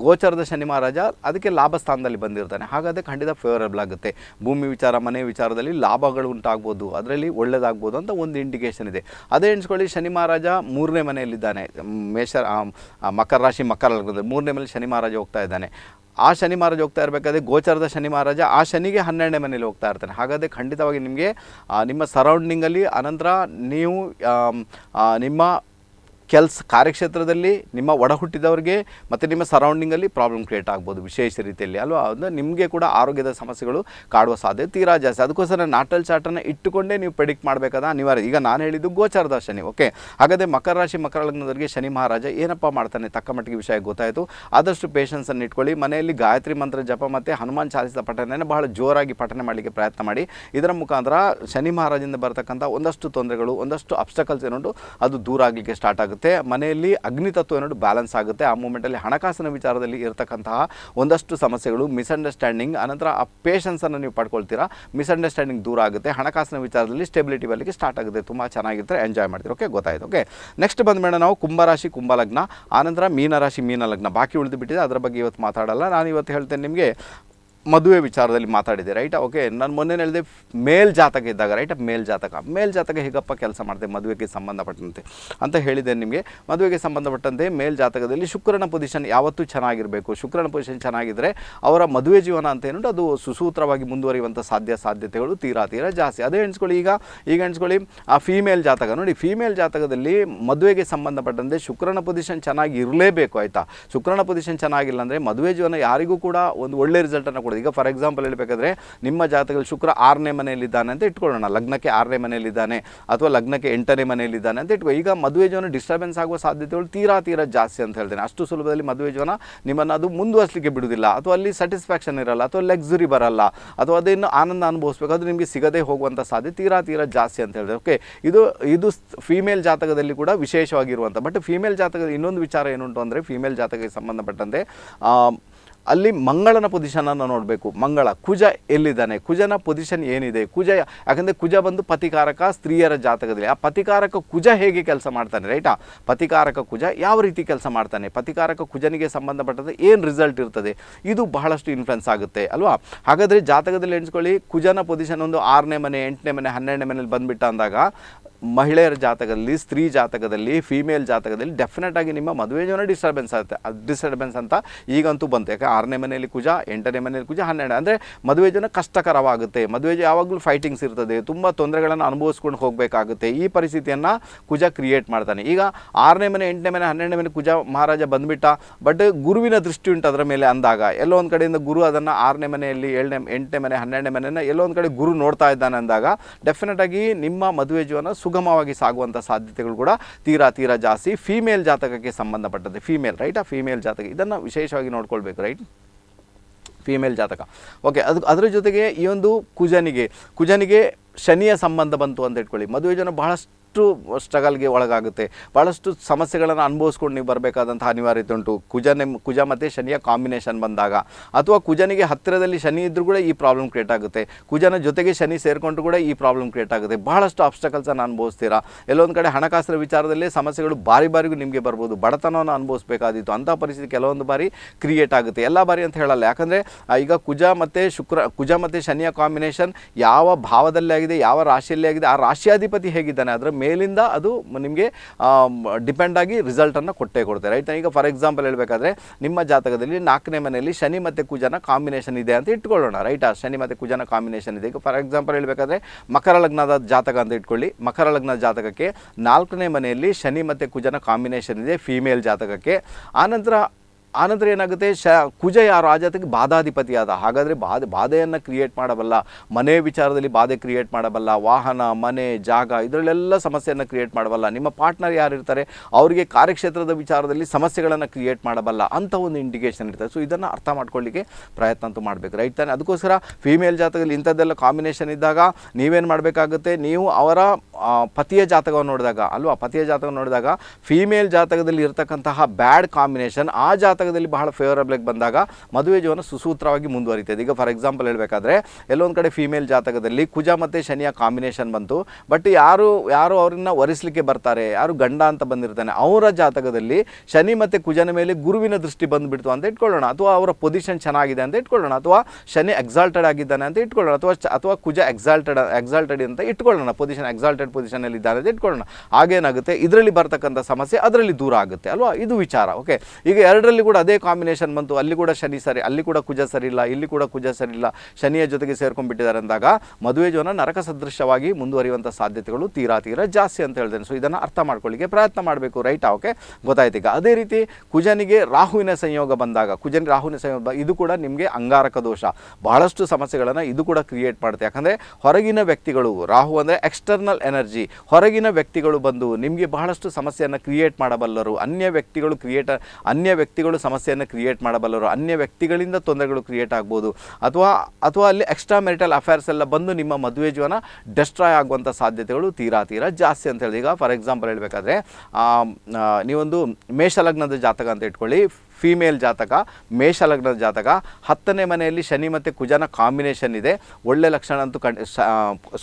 ಗೋಚರದ ಶನಿ ಮಹಾರಾಜ ಅದಕ್ಕೆ ಲಾಭ ಸ್ಥಾನದಲ್ಲಿ ಬಂದಿರ್ತಾನೆ ಹಾಗಾದರೆ ಖಂಡಿತ ಫೇವರೇಬಲ್ ಆಗುತ್ತೆ ಭೂಮಿ ವಿಚಾರ ಮನೆ ವಿಚಾರದಲ್ಲಿ ಲಾಭಗಳು ಉಂಟಾಗ್ಬೋದು ಅದರಲ್ಲಿ ಒಳ್ಳೆಯದಾಗ್ಬೋದು ಅಂತ ಒಂದು ಇಂಡಿಕೇಷನ್ ಇದೆ ಅದೇ ಎಣಿಸ್ಕೊಳ್ಳಿ ಶನಿ ಮಹಾರಾಜ ಮೂರನೇ ಮನೆಯಲ್ಲಿದ್ದಾನೆ ಮೇಷ ಮಕರ ರಾಶಿ ಮಕರ ಮೂರನೇ ಮನೆಯಲ್ಲಿ ಶನಿ ಮಹಾರಾಜ ಹೋಗ್ತಾ ಇದ್ದಾನೆ ಆ ಶನಿ ಮಹಾರಾಜ ಹೋಗ್ತಾ ಇರಬೇಕಾದ್ರೆ ಗೋಚರದ ಶನಿ ಮಹಾರಾಜ ಆ ಶನಿಗೆ ಹನ್ನೆರಡನೇ ಮನೇಲಿ ಹೋಗ್ತಾ ಇರ್ತಾನೆ ಹಾಗಾದರೆ ಖಂಡಿತವಾಗಿ ನಿಮಗೆ ನಿಮ್ಮ ಸರೌಂಡಿಂಗಲ್ಲಿ ಅನಂತರ ನೀವು ನಿಮ್ಮ ಕೆಲಸ ಕಾರ್ಯಕ್ಷೇತ್ರದಲ್ಲಿ ನಿಮ್ಮ ಒಡ ಹುಟ್ಟಿದವ್ರಿಗೆ ಮತ್ತು ನಿಮ್ಮ ಸರೌಂಡಿಂಗಲ್ಲಿ ಪ್ರಾಬ್ಲಮ್ ಕ್ರಿಯೇಟ್ ಆಗ್ಬೋದು ವಿಶೇಷ ರೀತಿಯಲ್ಲಿ ಅಲ್ವಾ ಅಂದರೆ ನಿಮಗೆ ಕೂಡ ಆರೋಗ್ಯದ ಸಮಸ್ಯೆಗಳು ಕಾಡುವ ಸಾಧ್ಯತೆ ತೀರಾ ಜಾಸ್ತಿ ಅದಕ್ಕೋಸ್ಕರ ನಾಟಲ್ ಚಾಟನ್ನು ಇಟ್ಟುಕೊಂಡೇ ನೀವು ಪ್ರೆಡಿಕ್ಟ್ ಮಾಡಬೇಕಾದ ಅನಿವಾರ್ಯ ಈಗ ನಾನು ಹೇಳಿದ್ದು ಗೋಚಾರದ ಶನಿ ಓಕೆ ಹಾಗಾದರೆ ಮಕರ ರಾಶಿ ಮಕರ ಲಗ್ನದವರಿಗೆ ಶನಿ ಮಹಾರಾಜ ಏನಪ್ಪ ಮಾಡ್ತಾನೆ ತಕ್ಕ ಮಟ್ಟಿಗೆ ವಿಷಯ ಗೊತ್ತಾಯಿತು ಆದಷ್ಟು ಪೇಷನ್ಸನ್ನು ಇಟ್ಕೊಳ್ಳಿ ಮನೆಯಲ್ಲಿ ಗಾಯತ್ರಿ ಮಂತ್ರ ಜಪ ಮತ್ತು ಹನುಮಾನ್ ಚಾಲಿಸಿದ ಪಠನೆಯನ್ನು ಬಹಳ ಜೋರಾಗಿ ಪಠನೆ ಮಾಡಲಿಕ್ಕೆ ಪ್ರಯತ್ನ ಮಾಡಿ ಇದರ ಮುಖಾಂತರ ಶನಿ ಮಹಾರಾಜಿಂದ ಬರತಕ್ಕಂಥ ಒಂದಷ್ಟು ತೊಂದರೆಗಳು ಒಂದಷ್ಟು ಅಬ್ಸ್ಟಕಲ್ಸ್ ಏನುಂಟು ಅದು ದೂರ ಆಗಲಿಕ್ಕೆ ಸ್ಟಾರ್ಟ್ ಆಗುತ್ತೆ ಆಗುತ್ತೆ ಮನೆಯಲ್ಲಿ ಅಗ್ನಿತತ್ವ ಏನಾದ್ರು ಬ್ಯಾಲೆನ್ಸ್ ಆಗುತ್ತೆ ಆ ಮೂಮೆಂಟಲ್ಲಿ ಹಣಕಾಸಿನ ವಿಚಾರದಲ್ಲಿ ಇರತಕ್ಕಂತಹ ಒಂದಷ್ಟು ಸಮಸ್ಯೆಗಳು ಮಿಸ್ಅಂಡರ್ಸ್ಟ್ಯಾಂಡಿಂಗ್ ಅನಂತರ ಆ ಪೇಷನ್ಸನ್ನು ನೀವು ಪಡ್ಕೊಳ್ತೀರಾ ಮಿಸ್ಅಂಡರ್ಸ್ಟ್ಯಾಂಡಿಂಗ್ ದೂರ ಆಗುತ್ತೆ ಹಣಕಾಸಿನ ವಿಚಾರದಲ್ಲಿ ಸ್ಟೆಬಿಲಿಟಿ ಬಲ್ಲಿಗೆ ಸ್ಟಾರ್ಟ್ ಆಗುತ್ತೆ ತುಂಬ ಚೆನ್ನಾಗಿರ್ತಾರೆ ಎಂಜಾಯ್ ಮಾಡ್ತೀರಾ ಓಕೆ ಗೊತ್ತಾಯಿತು ಓಕೆ ನೆಕ್ಸ್ಟ್ ಮೇಡಮ್ ನಾವು ಕುಂಭರಾಶಿ ಕುಂಭಲಗ್ನ ಆನಂತರ ಮೀನರಾಶಿ ಮೀನಲಗ್ನ ಬಾಕಿ ಉಳಿದು ಬಿಟ್ಟಿದೆ ಅದರ ಬಗ್ಗೆ ಇವತ್ತು ಮಾತಾಡಲ್ಲ ನಾನು ಇವತ್ತು ಹೇಳ್ತೇನೆ ನಿಮಗೆ ಮದುವೆ ವಿಚಾರದಲ್ಲಿ ಮಾತಾಡಿದೆ ರೈಟ್ ಓಕೆ ನಾನು ಮೊನ್ನೆ ಹೇಳಿದೆ ಮೇಲ್ ಜಾತಕ ಇದ್ದಾಗ ರೈಟ್ ಮೇಲ್ ಜಾತಕ ಮೇಲ್ ಜಾತಕ ಹೇಗಪ್ಪ ಕೆಲಸ ಮಾಡಿದೆ ಮದುವೆಗೆ ಸಂಬಂಧಪಟ್ಟಂತೆ ಅಂತ ಹೇಳಿದೆ ನಿಮಗೆ ಮದುವೆಗೆ ಸಂಬಂಧಪಟ್ಟಂತೆ ಮೇಲ್ ಜಾತಕದಲ್ಲಿ ಶುಕ್ರನ ಪೊಸಿಷನ್ ಯಾವತ್ತೂ ಚೆನ್ನಾಗಿರಬೇಕು ಶುಕ್ರನ ಪೊಸಿಷನ್ ಚೆನ್ನಾಗಿದ್ದರೆ ಅವರ ಮದುವೆ ಜೀವನ ಅಂತ ಏನು ಅದು ಸುಸೂತ್ರವಾಗಿ ಮುಂದುವರಿಯುವಂಥ ಸಾಧ್ಯ ಸಾಧ್ಯತೆಗಳು ತೀರಾ ತೀರಾ ಜಾಸ್ತಿ ಅದೇ ಎಣಿಸ್ಕೊಳ್ಳಿ ಈಗ ಈಗ ಎಣಿಸ್ಕೊಳ್ಳಿ ಆ ಫೀಮೇಲ್ ಜಾತಕ ನೋಡಿ ಫೀಮೇಲ್ ಜಾತಕದಲ್ಲಿ ಮದುವೆಗೆ ಸಂಬಂಧಪಟ್ಟಂತೆ ಶುಕ್ರನ ಪೊಸಿಷನ್ ಚೆನ್ನಾಗಿ ಇರಲೇಬೇಕು ಆಯಿತಾ ಶುಕ್ರನ ಪೊಸಿಷನ್ ಚೆನ್ನಾಗಿಲ್ಲ ಅಂದರೆ ಮದುವೆ ಜೀವನ ಯಾರಿಗೂ ಕೂಡ ಒಂದು ಒಳ್ಳೆ ರಿಸಲ್ಟನ್ನು ಮಾಡ್ಕೊಡೋದು ಈಗ ಫಾರ್ ಎಕ್ಸಾಂಪಲ್ ಹೇಳಬೇಕಾದ್ರೆ ನಿಮ್ಮ ಜಾತಕದಲ್ಲಿ ಶುಕ್ರ ಆರನೇ ಮನೆಯಲ್ಲಿದ್ದಾನೆ ಅಂತ ಇಟ್ಕೊಳ್ಳೋಣ ಲಗ್ನಕ್ಕೆ ಆರನೇ ಮನೆಯಲ್ಲಿದ್ದಾನೆ ಅಥವಾ ಲಗ್ನಕ್ಕೆ ಎಂಟನೇ ಮನೆಯಲ್ಲಿದ್ದಾನೆ ಅಂತ ಇಟ್ಕೊ ಈಗ ಮದುವೆ ಜೀವನ ಡಿಸ್ಟರ್ಬೆನ್ಸ್ ಆಗುವ ಸಾಧ್ಯತೆಗಳು ತೀರಾ ತೀರಾ ಜಾಸ್ತಿ ಅಂತ ಹೇಳ್ತೇನೆ ಅಷ್ಟು ಸುಲಭದಲ್ಲಿ ಮದುವೆ ಜೀವನ ನಿಮ್ಮನ್ನು ಅದು ಮುಂದುವರಿಸಲಿಕ್ಕೆ ಬಿಡುವುದಿಲ್ಲ ಅಥವಾ ಅಲ್ಲಿ ಸ್ಯಾಟಿಸ್ಫ್ಯಾಕ್ಷನ್ ಇರಲ್ಲ ಅಥವಾ ಲಕ್ಸುರಿ ಬರಲ್ಲ ಅಥವಾ ಅದೇನು ಆನಂದ ಅನುಭವಿಸಬೇಕು ಅದು ನಿಮಗೆ ಸಿಗದೆ ಹೋಗುವಂಥ ಸಾಧ್ಯತೆ ತೀರಾ ತೀರಾ ಜಾಸ್ತಿ ಅಂತ ಹೇಳಿದೆ ಓಕೆ ಇದು ಇದು ಫೀಮೇಲ್ ಜಾತಕದಲ್ಲಿ ಕೂಡ ವಿಶೇಷವಾಗಿರುವಂಥ ಬಟ್ ಫೀಮೇಲ್ ಜಾತಕದ ಇನ್ನೊಂದು ವಿಚಾರ ಏನುಂಟು ಅಂದರೆ ಫೀಮೇಲ್ ಜಾತಕಕ್ಕೆ ಸಂಬಂಧಪಟ್ಟಂತೆ ಅಲ್ಲಿ ಮಂಗಳನ ಪೊಸಿಷನನ್ನು ನೋಡಬೇಕು ಮಂಗಳ ಕುಜ ಎಲ್ಲಿದ್ದಾನೆ ಕುಜನ ಪೊಸಿಷನ್ ಏನಿದೆ ಕುಜ ಯಾಕಂದರೆ ಕುಜ ಬಂದು ಪತಿಕಾರಕ ಸ್ತ್ರೀಯರ ಜಾತಕದಲ್ಲಿ ಆ ಪತಿಕಾರಕ ಕುಜ ಹೇಗೆ ಕೆಲಸ ಮಾಡ್ತಾನೆ ರೈಟಾ ಪತಿಕಾರಕ ಕುಜ ಯಾವ ರೀತಿ ಕೆಲಸ ಮಾಡ್ತಾನೆ ಪತಿಕಾರಕ ಕುಜನಿಗೆ ಸಂಬಂಧಪಟ್ಟಂತೆ ಏನು ರಿಸಲ್ಟ್ ಇರ್ತದೆ ಇದು ಬಹಳಷ್ಟು ಇನ್ಫ್ಲುಯೆನ್ಸ್ ಆಗುತ್ತೆ ಅಲ್ವಾ ಹಾಗಾದರೆ ಜಾತಕದಲ್ಲಿ ಎಣಿಸ್ಕೊಳ್ಳಿ ಕುಜನ ಪೊಸಿಷನ್ ಒಂದು ಆರನೇ ಮನೆ ಎಂಟನೇ ಮನೆ ಹನ್ನೆರಡನೇ ಮನೇಲಿ ಬಂದುಬಿಟ್ಟ ಅಂದಾಗ ಮಹಿಳೆಯರ ಜಾತಕದಲ್ಲಿ ಸ್ತ್ರೀ ಜಾತಕದಲ್ಲಿ ಫೀಮೇಲ್ ಜಾತಕದಲ್ಲಿ ಡೆಫಿನೆಟ್ ಆಗಿ ನಿಮ್ಮ ಮದುವೆ ಜೀವನ ಡಿಸ್ಟರ್ಬೆನ್ಸ್ ಆಗುತ್ತೆ ಡಿಸ್ಟರ್ಬೆನ್ಸ್ ಅಂತ ಈಗಂತೂ ಬಂತು ಯಾಕೆ ಆರನೇ ಮನೆಯಲ್ಲಿ ಕುಜ ಎಂಟನೇ ಮನೆಯಲ್ಲಿ ಕುಜ ಹನ್ನೆರಡು ಅಂದರೆ ಮದುವೆ ಜೀವನ ಕಷ್ಟಕರವಾಗುತ್ತೆ ಮದುವೆ ಯಾವಾಗಲೂ ಫೈಟಿಂಗ್ಸ್ ಇರ್ತದೆ ತುಂಬ ತೊಂದರೆಗಳನ್ನು ಅನುಭವಿಸ್ಕೊಂಡು ಹೋಗಬೇಕಾಗುತ್ತೆ ಈ ಪರಿಸ್ಥಿತಿಯನ್ನು ಕುಜ ಕ್ರಿಯೇಟ್ ಮಾಡ್ತಾನೆ ಈಗ ಆರನೇ ಮನೆ ಎಂಟನೇ ಮನೆ ಹನ್ನೆರಡನೇ ಮನೆ ಕುಜ ಮಹಾರಾಜ ಬಂದುಬಿಟ್ಟ ಬಟ್ ಗುರುವಿನ ದೃಷ್ಟಿ ಉಂಟು ಅದರ ಮೇಲೆ ಅಂದಾಗ ಎಲ್ಲೋ ಒಂದು ಕಡೆಯಿಂದ ಗುರು ಅದನ್ನು ಆರನೇ ಮನೆಯಲ್ಲಿ ಏಳನೇ ಎಂಟನೇ ಮನೆ ಹನ್ನೆರಡನೇ ಮನೆಯನ್ನು ಎಲ್ಲೋ ಒಂದು ಕಡೆ ಗುರು ನೋಡ್ತಾ ಇದ್ದಾನೆ ಅಂದಾಗ ಡೆಫಿನೆಟಾಗಿ ನಿಮ್ಮ ಮದುವೆ ಜೀವನ ಸು ಸುಗಮವಾಗಿ ಸಾಗುವಂಥ ಸಾಧ್ಯತೆಗಳು ಕೂಡ ತೀರಾ ತೀರಾ ಜಾಸ್ತಿ ಫೀಮೇಲ್ ಜಾತಕಕ್ಕೆ ಸಂಬಂಧಪಟ್ಟದ್ದು ಫೀಮೇಲ್ ರೈಟ್ ಆ ಫೀಮೇಲ್ ಜಾತಕ ಇದನ್ನು ವಿಶೇಷವಾಗಿ ನೋಡ್ಕೊಳ್ಬೇಕು ರೈಟ್ ಫೀಮೇಲ್ ಜಾತಕ ಓಕೆ ಅದು ಅದರ ಜೊತೆಗೆ ಈ ಒಂದು ಕುಜನಿಗೆ ಕುಜನಿಗೆ ಶನಿಯ ಸಂಬಂಧ ಬಂತು ಅಂತ ಇಟ್ಕೊಳ್ಳಿ ಮದುವೆ ಜನ ಬಹಳಷ್ಟು ಭಾಳಷ್ಟು ಸ್ಟ್ರಗಲ್ಗೆ ಒಳಗಾಗುತ್ತೆ ಭಾಳಷ್ಟು ಸಮಸ್ಯೆಗಳನ್ನು ಅನುಭವಿಸ್ಕೊಂಡು ನೀವು ಬರಬೇಕಾದಂಥ ಅನಿವಾರ್ಯತೆ ಉಂಟು ಕುಜನೆ ಕುಜ ಮತ್ತು ಶನಿಯ ಕಾಂಬಿನೇಷನ್ ಬಂದಾಗ ಅಥವಾ ಕುಜನಿಗೆ ಹತ್ತಿರದಲ್ಲಿ ಶನಿ ಇದ್ದರೂ ಕೂಡ ಈ ಪ್ರಾಬ್ಲಮ್ ಕ್ರಿಯೇಟ್ ಆಗುತ್ತೆ ಕುಜನ ಜೊತೆಗೆ ಶನಿ ಸೇರಿಕೊಂಡು ಕೂಡ ಈ ಪ್ರಾಬ್ಲಮ್ ಕ್ರಿಯೇಟ್ ಆಗುತ್ತೆ ಬಹಳಷ್ಟು ಆಬ್ಸ್ಟಕಲ್ಸನ್ನು ಅನುಭವಿಸ್ತೀರಾ ಎಲ್ಲೊಂದು ಕಡೆ ಹಣಕಾಸಿನ ವಿಚಾರದಲ್ಲಿ ಸಮಸ್ಯೆಗಳು ಬಾರಿ ಬಾರಿಗೂ ನಿಮಗೆ ಬರ್ಬೋದು ಬಡತನವನ್ನು ಅನುಭವಿಸಬೇಕಾದಿತ್ತು ಅಂಥ ಪರಿಸ್ಥಿತಿ ಕೆಲವೊಂದು ಬಾರಿ ಕ್ರಿಯೇಟ್ ಆಗುತ್ತೆ ಎಲ್ಲ ಬಾರಿ ಅಂತ ಹೇಳಲ್ಲ ಯಾಕಂದರೆ ಈಗ ಕುಜ ಮತ್ತು ಶುಕ್ರ ಕುಜ ಮತ್ತು ಶನಿಯ ಕಾಂಬಿನೇಷನ್ ಯಾವ ಭಾವದಲ್ಲಿ ಆಗಿದೆ ಯಾವ ರಾಶಿಯಲ್ಲಿ ಆಗಿದೆ ಆ ರಾಶಿಯಾಧಿಪತಿ ಹೇಗಿದ್ದಾನೆ ಅದರ ಮೇಲಿಂದ ಅದು ನಿಮಗೆ ಡಿಪೆಂಡ್ ಆಗಿ ರಿಸಲ್ಟನ್ನು ಕೊಟ್ಟೇ ಕೊಡುತ್ತೆ ರೈಟ್ ಈಗ ಫಾರ್ ಎಕ್ಸಾಂಪಲ್ ಹೇಳಬೇಕಾದ್ರೆ ನಿಮ್ಮ ಜಾತಕದಲ್ಲಿ ನಾಲ್ಕನೇ ಮನೆಯಲ್ಲಿ ಶನಿ ಮತ್ತು ಕುಜನ ಕಾಂಬಿನೇಷನ್ ಇದೆ ಅಂತ ಇಟ್ಕೊಳ್ಳೋಣ ರೈಟ್ ಆ ಶನಿ ಮತ್ತು ಕುಜನ ಕಾಂಬಿನೇಷನ್ ಇದೆ ಈಗ ಫಾರ್ ಎಕ್ಸಾಂಪಲ್ ಹೇಳಬೇಕಾದ್ರೆ ಮಕರ ಲಗ್ನದ ಜಾತಕ ಅಂತ ಇಟ್ಕೊಳ್ಳಿ ಮಕರ ಲಗ್ನದ ಜಾತಕಕ್ಕೆ ನಾಲ್ಕನೇ ಮನೆಯಲ್ಲಿ ಶನಿ ಮತ್ತು ಕುಜನ ಕಾಂಬಿನೇಷನ್ ಇದೆ ಫೀಮೇಲ್ ಜಾತಕಕ್ಕೆ ಆನಂತರ ಆನಂತರ ಏನಾಗುತ್ತೆ ಶ ಕುಜ ಯಾರು ಆ ಜಾತಕ್ಕೆ ಆದ ಹಾಗಾದರೆ ಬಾಧೆ ಬಾಧೆಯನ್ನು ಕ್ರಿಯೇಟ್ ಮಾಡಬಲ್ಲ ಮನೆ ವಿಚಾರದಲ್ಲಿ ಬಾಧೆ ಕ್ರಿಯೇಟ್ ಮಾಡಬಲ್ಲ ವಾಹನ ಮನೆ ಜಾಗ ಇದರಲ್ಲೆಲ್ಲ ಸಮಸ್ಯೆಯನ್ನು ಕ್ರಿಯೇಟ್ ಮಾಡಬಲ್ಲ ನಿಮ್ಮ ಪಾರ್ಟ್ನರ್ ಯಾರು ಇರ್ತಾರೆ ಅವರಿಗೆ ಕಾರ್ಯಕ್ಷೇತ್ರದ ವಿಚಾರದಲ್ಲಿ ಸಮಸ್ಯೆಗಳನ್ನು ಕ್ರಿಯೇಟ್ ಮಾಡಬಲ್ಲ ಅಂತ ಒಂದು ಇಂಡಿಕೇಷನ್ ಇರ್ತದೆ ಸೊ ಇದನ್ನು ಅರ್ಥ ಮಾಡ್ಕೊಳ್ಳಿಕ್ಕೆ ಪ್ರಯತ್ನ ಅಂತೂ ಮಾಡಬೇಕು ರೈಟ್ ತಾನೆ ಅದಕ್ಕೋಸ್ಕರ ಫೀಮೇಲ್ ಜಾತಕದಲ್ಲಿ ಇಂಥದ್ದೆಲ್ಲ ಕಾಂಬಿನೇಷನ್ ಇದ್ದಾಗ ನೀವೇನು ಮಾಡಬೇಕಾಗುತ್ತೆ ನೀವು ಅವರ ಪತಿಯ ಜಾತಕವನ್ನು ನೋಡಿದಾಗ ಅಲ್ವಾ ಪತಿಯ ಜಾತಕ ನೋಡಿದಾಗ ಫೀಮೇಲ್ ಜಾತಕದಲ್ಲಿ ಇರತಕ್ಕಂತಹ ಬ್ಯಾಡ್ ಕಾಂಬಿನೇಷನ್ ಆ ಜಾತ ಜಾತಕದಲ್ಲಿ ಬಹಳ ಆಗಿ ಬಂದಾಗ ಮದುವೆ ಜೀವನ ಸುಸೂತ್ರವಾಗಿ ಮುಂದುವರಿತದೆ ಈಗ ಫಾರ್ ಎಕ್ಸಾಂಪಲ್ ಹೇಳಬೇಕಾದ್ರೆ ಎಲ್ಲೊಂದು ಕಡೆ ಫೀಮೇಲ್ ಜಾತಕದಲ್ಲಿ ಕುಜ ಮತ್ತು ಶನಿಯ ಕಾಂಬಿನೇಷನ್ ಬಂತು ಬಟ್ ಯಾರು ಯಾರು ಅವ್ರನ್ನ ಒರೆಸಲಿಕ್ಕೆ ಬರ್ತಾರೆ ಯಾರು ಗಂಡ ಅಂತ ಬಂದಿರ್ತಾನೆ ಅವರ ಜಾತಕದಲ್ಲಿ ಶನಿ ಮತ್ತು ಕುಜನ ಮೇಲೆ ಗುರುವಿನ ದೃಷ್ಟಿ ಬಂದುಬಿಡ್ತು ಅಂತ ಇಟ್ಕೊಳ್ಳೋಣ ಅಥವಾ ಅವರ ಪೊಸಿಷನ್ ಚೆನ್ನಾಗಿದೆ ಅಂತ ಇಟ್ಕೊಳ್ಳೋಣ ಅಥವಾ ಶನಿ ಎಕ್ಸಾಲ್ಟೆಡ್ ಆಗಿದ್ದಾನೆ ಅಂತ ಇಟ್ಕೊಳ್ಳೋಣ ಅಥವಾ ಅಥವಾ ಕುಜ ಎಕ್ಸಾಲ್ಟೆಡ್ ಎಕ್ಸಾಲ್ಟೆಡ್ ಅಂತ ಇಟ್ಕೊಳ್ಳೋಣ ಪೊಸಿಷನ್ ಎಕ್ಸಾಲ್ಟೆಡ್ ಪೊಸಿಷನಲ್ಲಿ ಇದ್ದಾನೆ ಅಂತ ಇಟ್ಕೊಳ್ಳೋಣ ಹಾಗೇನಾಗುತ್ತೆ ಇದರಲ್ಲಿ ಬರ್ತಕ್ಕಂಥ ಸಮಸ್ಯೆ ಅದರಲ್ಲಿ ದೂರ ಆಗುತ್ತೆ ಅಲ್ವಾ ಇದು ವಿಚಾರ ಓಕೆ ಈಗ ಎರಡರಲ್ಲಿ ಕೂಡ ಅದೇ ಕಾಂಬಿನೇಷನ್ ಬಂತು ಅಲ್ಲಿ ಕೂಡ ಶನಿ ಸರಿ ಅಲ್ಲಿ ಕೂಡ ಕುಜ ಸರಿಯಿಲ್ಲ ಇಲ್ಲಿ ಕೂಡ ಕುಜ ಸರಿಯಿಲ್ಲ ಶನಿಯ ಜೊತೆಗೆ ಸೇರ್ಕೊಂಡ್ಬಿಟ್ಟಿದ್ದಾರೆ ಅಂದಾಗ ಮದುವೆ ಜೀವನ ನರಕ ಸದೃಶವಾಗಿ ಮುಂದುವರಿಯುವಂಥ ಸಾಧ್ಯತೆಗಳು ತೀರಾ ತೀರಾ ಜಾಸ್ತಿ ಅಂತ ಹೇಳ್ತೇನೆ ಸೊ ಇದನ್ನು ಅರ್ಥ ಮಾಡ್ಕೊಳ್ಳಿಕ್ಕೆ ಪ್ರಯತ್ನ ಮಾಡಬೇಕು ರೈಟ್ ಓಕೆ ಗೊತ್ತಾಯ್ತು ಈಗ ಅದೇ ರೀತಿ ಕುಜನಿಗೆ ರಾಹುವಿನ ಸಂಯೋಗ ಬಂದಾಗ ಕುಜನ್ ರಾಹುವಿನ ಸಂಯೋಗ ಇದು ಕೂಡ ನಿಮಗೆ ಅಂಗಾರಕ ದೋಷ ಬಹಳಷ್ಟು ಸಮಸ್ಯೆಗಳನ್ನು ಇದು ಕೂಡ ಕ್ರಿಯೇಟ್ ಮಾಡುತ್ತೆ ಯಾಕಂದರೆ ಹೊರಗಿನ ವ್ಯಕ್ತಿಗಳು ರಾಹು ಅಂದರೆ ಎಕ್ಸ್ಟರ್ನಲ್ ಎನರ್ಜಿ ಹೊರಗಿನ ವ್ಯಕ್ತಿಗಳು ಬಂದು ನಿಮಗೆ ಬಹಳಷ್ಟು ಸಮಸ್ಯೆಯನ್ನು ಕ್ರಿಯೇಟ್ ಮಾಡಬಲ್ಲರು ಅನ್ಯ ವ್ಯಕ್ತಿಗಳು ಕ್ರಿಯೇಟ್ ಅನ್ಯ ವ್ಯಕ್ತಿಗಳು ಸಮಸ್ಯೆಯನ್ನು ಕ್ರಿಯೇಟ್ ಮಾಡಬಲ್ಲರು ಅನ್ಯ ವ್ಯಕ್ತಿಗಳಿಂದ ತೊಂದರೆಗಳು ಕ್ರಿಯೇಟ್ ಆಗ್ಬೋದು ಅಥವಾ ಅಥವಾ ಅಲ್ಲಿ ಎಕ್ಸ್ಟ್ರಾ ಮೆರಿಟಲ್ ಅಫೇರ್ಸ್ ಎಲ್ಲ ಬಂದು ನಿಮ್ಮ ಮದುವೆ ಜೀವನ ಡೆಸ್ಟ್ರಾಯ್ ಆಗುವಂಥ ಸಾಧ್ಯತೆಗಳು ತೀರಾ ತೀರಾ ಜಾಸ್ತಿ ಅಂತ ಹೇಳಿ ಈಗ ಫಾರ್ ಎಕ್ಸಾಂಪಲ್ ಹೇಳಬೇಕಾದ್ರೆ ನೀವೊಂದು ಮೇಷಲಗ್ನದ ಜಾತಕ ಅಂತ ಇಟ್ಕೊಳ್ಳಿ ಫೀಮೇಲ್ ಜಾತಕ ಮೇಷಲಗ್ನದ ಜಾತಕ ಹತ್ತನೇ ಮನೆಯಲ್ಲಿ ಶನಿ ಮತ್ತು ಕುಜನ ಕಾಂಬಿನೇಷನ್ ಇದೆ ಒಳ್ಳೆ ಲಕ್ಷಣ ಅಂತೂ ಕಂಡಿ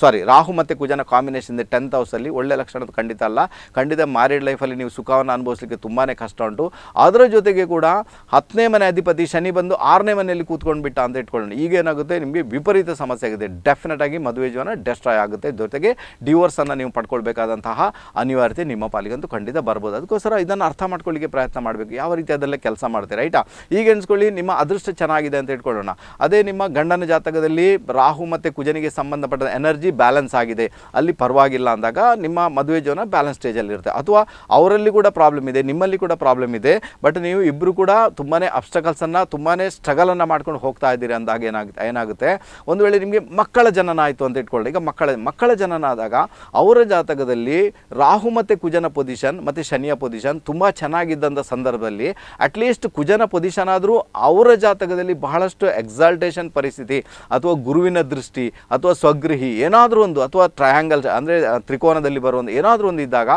ಸಾರಿ ರಾಹು ಮತ್ತು ಕುಜನ ಕಾಂಬಿನೇಷನ್ ಇದೆ ಟೆಂತ್ ಹೌಸಲ್ಲಿ ಒಳ್ಳೆ ಲಕ್ಷಣ ಅಂತ ಖಂಡಿತ ಅಲ್ಲ ಖಂಡಿತ ಮ್ಯಾರಿಡ್ ಲೈಫಲ್ಲಿ ನೀವು ಸುಖವನ್ನು ಅನುಭವಿಸ್ಲಿಕ್ಕೆ ತುಂಬಾ ಕಷ್ಟ ಉಂಟು ಅದರ ಜೊತೆಗೆ ಕೂಡ ಹತ್ತನೇ ಮನೆ ಅಧಿಪತಿ ಶನಿ ಬಂದು ಆರನೇ ಮನೆಯಲ್ಲಿ ಬಿಟ್ಟ ಅಂತ ಇಟ್ಕೊಳ್ಳೋಣ ಈಗೇನಾಗುತ್ತೆ ನಿಮಗೆ ವಿಪರೀತ ಸಮಸ್ಯೆ ಆಗಿದೆ ಡೆಫಿನೆಟ್ ಆಗಿ ಮದುವೆ ಜೀವನ ಡೆಸ್ಟ್ರಾಯ್ ಆಗುತ್ತೆ ಜೊತೆಗೆ ಡಿವೋರ್ಸನ್ನು ನೀವು ಪಡ್ಕೊಳ್ಬೇಕಾದಂತಹ ಅನಿವಾರ್ಯತೆ ನಿಮ್ಮ ಪಾಲಿಗಂತೂ ಖಂಡಿತ ಬರ್ಬೋದು ಅದಕ್ಕೋಸ್ಕರ ಇದನ್ನು ಅರ್ಥ ಮಾಡ್ಕೊಳ್ಳಿಕ್ಕೆ ಪ್ರಯತ್ನ ಮಾಡಬೇಕು ಯಾವ ರೀತಿಯಾದಲ್ಲೇ ಕೆಲಸ ಮಾಡ್ತೀರಿ ರೈಟಾ ಈಗ ಎಣಿಸ್ಕೊಳ್ಳಿ ನಿಮ್ಮ ಅದೃಷ್ಟ ಚೆನ್ನಾಗಿದೆ ಅಂತ ಇಟ್ಕೊಳ್ಳೋಣ ಅದೇ ನಿಮ್ಮ ಗಂಡನ ಜಾತಕದಲ್ಲಿ ರಾಹು ಮತ್ತು ಕುಜನಿಗೆ ಸಂಬಂಧಪಟ್ಟ ಎನರ್ಜಿ ಬ್ಯಾಲೆನ್ಸ್ ಆಗಿದೆ ಅಲ್ಲಿ ಪರವಾಗಿಲ್ಲ ಅಂದಾಗ ನಿಮ್ಮ ಮದುವೆ ಜೀವನ ಬ್ಯಾಲೆನ್ಸ್ ಸ್ಟೇಜಲ್ಲಿ ಇರುತ್ತೆ ಅಥವಾ ಅವರಲ್ಲಿ ಕೂಡ ಪ್ರಾಬ್ಲಮ್ ಇದೆ ನಿಮ್ಮಲ್ಲಿ ಕೂಡ ಪ್ರಾಬ್ಲಮ್ ಇದೆ ಬಟ್ ನೀವು ಇಬ್ಬರು ಕೂಡ ತುಂಬಾ ಅಬ್ಸ್ಟಕಲ್ಸನ್ನು ತುಂಬಾ ಸ್ಟ್ರಗಲನ್ನು ಮಾಡ್ಕೊಂಡು ಹೋಗ್ತಾ ಇದ್ದೀರಿ ಅಂದಾಗ ಏನಾಗುತ್ತೆ ಏನಾಗುತ್ತೆ ಒಂದು ವೇಳೆ ನಿಮಗೆ ಮಕ್ಕಳ ಜನನ ಆಯಿತು ಅಂತ ಇಟ್ಕೊಳ್ಳಿ ಈಗ ಮಕ್ಕಳ ಮಕ್ಕಳ ಜನನ ಆದಾಗ ಅವರ ಜಾತಕದಲ್ಲಿ ರಾಹು ಮತ್ತು ಕುಜನ ಪೊಸಿಷನ್ ಮತ್ತು ಶನಿಯ ಪೊಸಿಷನ್ ತುಂಬ ಚೆನ್ನಾಗಿದ್ದಂಥ ಸಂದರ್ಭದಲ್ಲಿ ಅಟ್ಲೀಸ್ಟ್ ಕುಜನ ಪೊಸಿಷನ್ ಆದರೂ ಅವರ ಜಾತಕದಲ್ಲಿ ಬಹಳಷ್ಟು ಎಕ್ಸಾಲ್ಟೇಷನ್ ಪರಿಸ್ಥಿತಿ ಅಥವಾ ಗುರುವಿನ ದೃಷ್ಟಿ ಅಥವಾ ಸ್ವಗೃಹಿ ಏನಾದರೂ ಒಂದು ಅಥವಾ ಟ್ರಯಾಂಗಲ್ ಅಂದರೆ ತ್ರಿಕೋನದಲ್ಲಿ ಬರೋ ಒಂದು ಏನಾದರೂ ಒಂದು ಇದ್ದಾಗ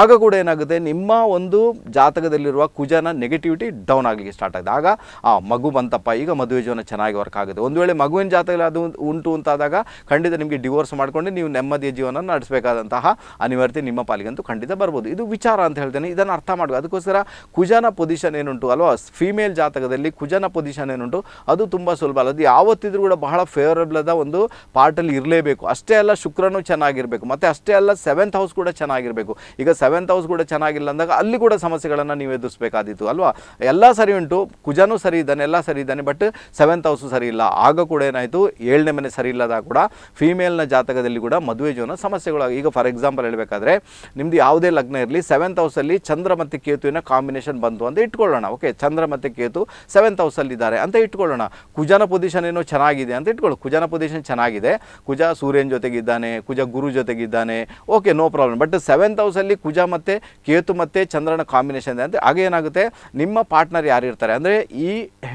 ಆಗ ಕೂಡ ಏನಾಗುತ್ತೆ ನಿಮ್ಮ ಒಂದು ಜಾತಕದಲ್ಲಿರುವ ಕುಜನ ನೆಗೆಟಿವಿಟಿ ಡೌನ್ ಆಗಲಿಕ್ಕೆ ಸ್ಟಾರ್ಟ್ ಆಗಿದೆ ಆಗ ಆ ಮಗು ಬಂತಪ್ಪ ಈಗ ಮದುವೆ ಜೀವನ ಚೆನ್ನಾಗಿ ವರ್ಕ್ ಆಗುತ್ತೆ ಒಂದು ವೇಳೆ ಮಗುವಿನ ಜಾತಕದಲ್ಲಿ ಅದು ಉಂಟು ಅಂತಾದಾಗ ಖಂಡಿತ ನಿಮಗೆ ಡಿವೋರ್ಸ್ ಮಾಡಿಕೊಂಡು ನೀವು ನೆಮ್ಮದಿಯ ಜೀವನ ನಡೆಸಬೇಕಾದಂತಹ ಅನಿವಾರ್ಯತೆ ನಿಮ್ಮ ಪಾಲಿಗಂತೂ ಖಂಡಿತ ಬರ್ಬೋದು ಇದು ವಿಚಾರ ಅಂತ ಹೇಳ್ತೇನೆ ಇದನ್ನು ಅರ್ಥ ಮಾಡಬೇಕು ಅದಕ್ಕೋಸ್ಕರ ಕುಜನ ಪೊಸಿಷನ್ ಏನುಂಟು ಅಲ್ವಾ ಫೀಮೇಲ್ ಜಾತಕದಲ್ಲಿ ಕುಜನ ಪೊಸಿಷನ್ ಏನುಂಟು ಅದು ತುಂಬ ಸುಲಭ ಅಲ್ಲ ಅದು ಯಾವತ್ತಿದ್ರೂ ಕೂಡ ಬಹಳ ಫೇವರೇಬಲ್ ಆದ ಒಂದು ಪಾರ್ಟಲ್ಲಿ ಇರಲೇಬೇಕು ಅಷ್ಟೇ ಅಲ್ಲ ಶುಕ್ರನೂ ಚೆನ್ನಾಗಿರಬೇಕು ಮತ್ತು ಅಷ್ಟೇ ಅಲ್ಲ ಸೆವೆಂತ್ ಹೌಸ್ ಕೂಡ ಚೆನ್ನಾಗಿರಬೇಕು ಈಗ ಸೆವೆಂತ್ ಹೌಸ್ ಕೂಡ ಚೆನ್ನಾಗಿಲ್ಲ ಅಂದಾಗ ಅಲ್ಲಿ ಕೂಡ ಸಮಸ್ಯೆಗಳನ್ನು ನೀವು ಎದುರಿಸಬೇಕಾದೀತು ಅಲ್ವಾ ಎಲ್ಲ ಸರಿ ಉಂಟು ಕುಜನೂ ಸರಿ ಇದ್ದಾನೆ ಎಲ್ಲ ಸರಿ ಇದ್ದಾನೆ ಬಟ್ ಸೆವೆಂತ್ ಹೌಸ್ ಸರಿ ಇಲ್ಲ ಆಗ ಕೂಡ ಏನಾಯಿತು ಏಳನೇ ಮನೆ ಸರಿ ಇಲ್ಲದಾಗ ಕೂಡ ಫೀಮೇಲ್ನ ಜಾತಕದಲ್ಲಿ ಕೂಡ ಮದುವೆ ಜೀವನ ಸಮಸ್ಯೆಗಳು ಈಗ ಫಾರ್ ಎಕ್ಸಾಂಪಲ್ ಹೇಳಬೇಕಾದ್ರೆ ನಿಮ್ದು ಯಾವುದೇ ಲಗ್ನ ಇರಲಿ ಸೆವೆಂತ್ ಹೌಸಲ್ಲಿ ಚಂದ್ರ ಮತ್ತು ಕೇತುವಿನ ಕಾಂಬಿನೇಷನ್ ಬಂತು ಅಂತ ಇಟ್ಕೊಳ್ಳೋಣ ಓಕೆ ಓಕೆ ಚಂದ್ರ ಮತ್ತು ಕೇತು ಸೆವೆಂತ್ ಹೌಸಲ್ಲಿದ್ದಾರೆ ಅಂತ ಇಟ್ಕೊಳ್ಳೋಣ ಕುಜನ ಪೊಸಿಷನ್ ಏನೋ ಚೆನ್ನಾಗಿದೆ ಅಂತ ಇಟ್ಕೊಳ್ಳಿ ಕುಜನ ಪೊಸಿಷನ್ ಚೆನ್ನಾಗಿದೆ ಕುಜ ಸೂರ್ಯನ ಜೊತೆಗಿದ್ದಾನೆ ಕುಜ ಗುರು ಜೊತೆಗಿದ್ದಾನೆ okay no problem but seventh ಹೌಸಲ್ಲಿ ಕುಜ ಮತ್ತು ಕೇತು ಮತ್ತು ಚಂದ್ರನ ಕಾಂಬಿನೇಷನ್ ಇದೆ ಅಂತ ಆಗ ಏನಾಗುತ್ತೆ ನಿಮ್ಮ ಪಾರ್ಟ್ನರ್ ಯಾರಿರ್ತಾರೆ ಅಂದರೆ ಈ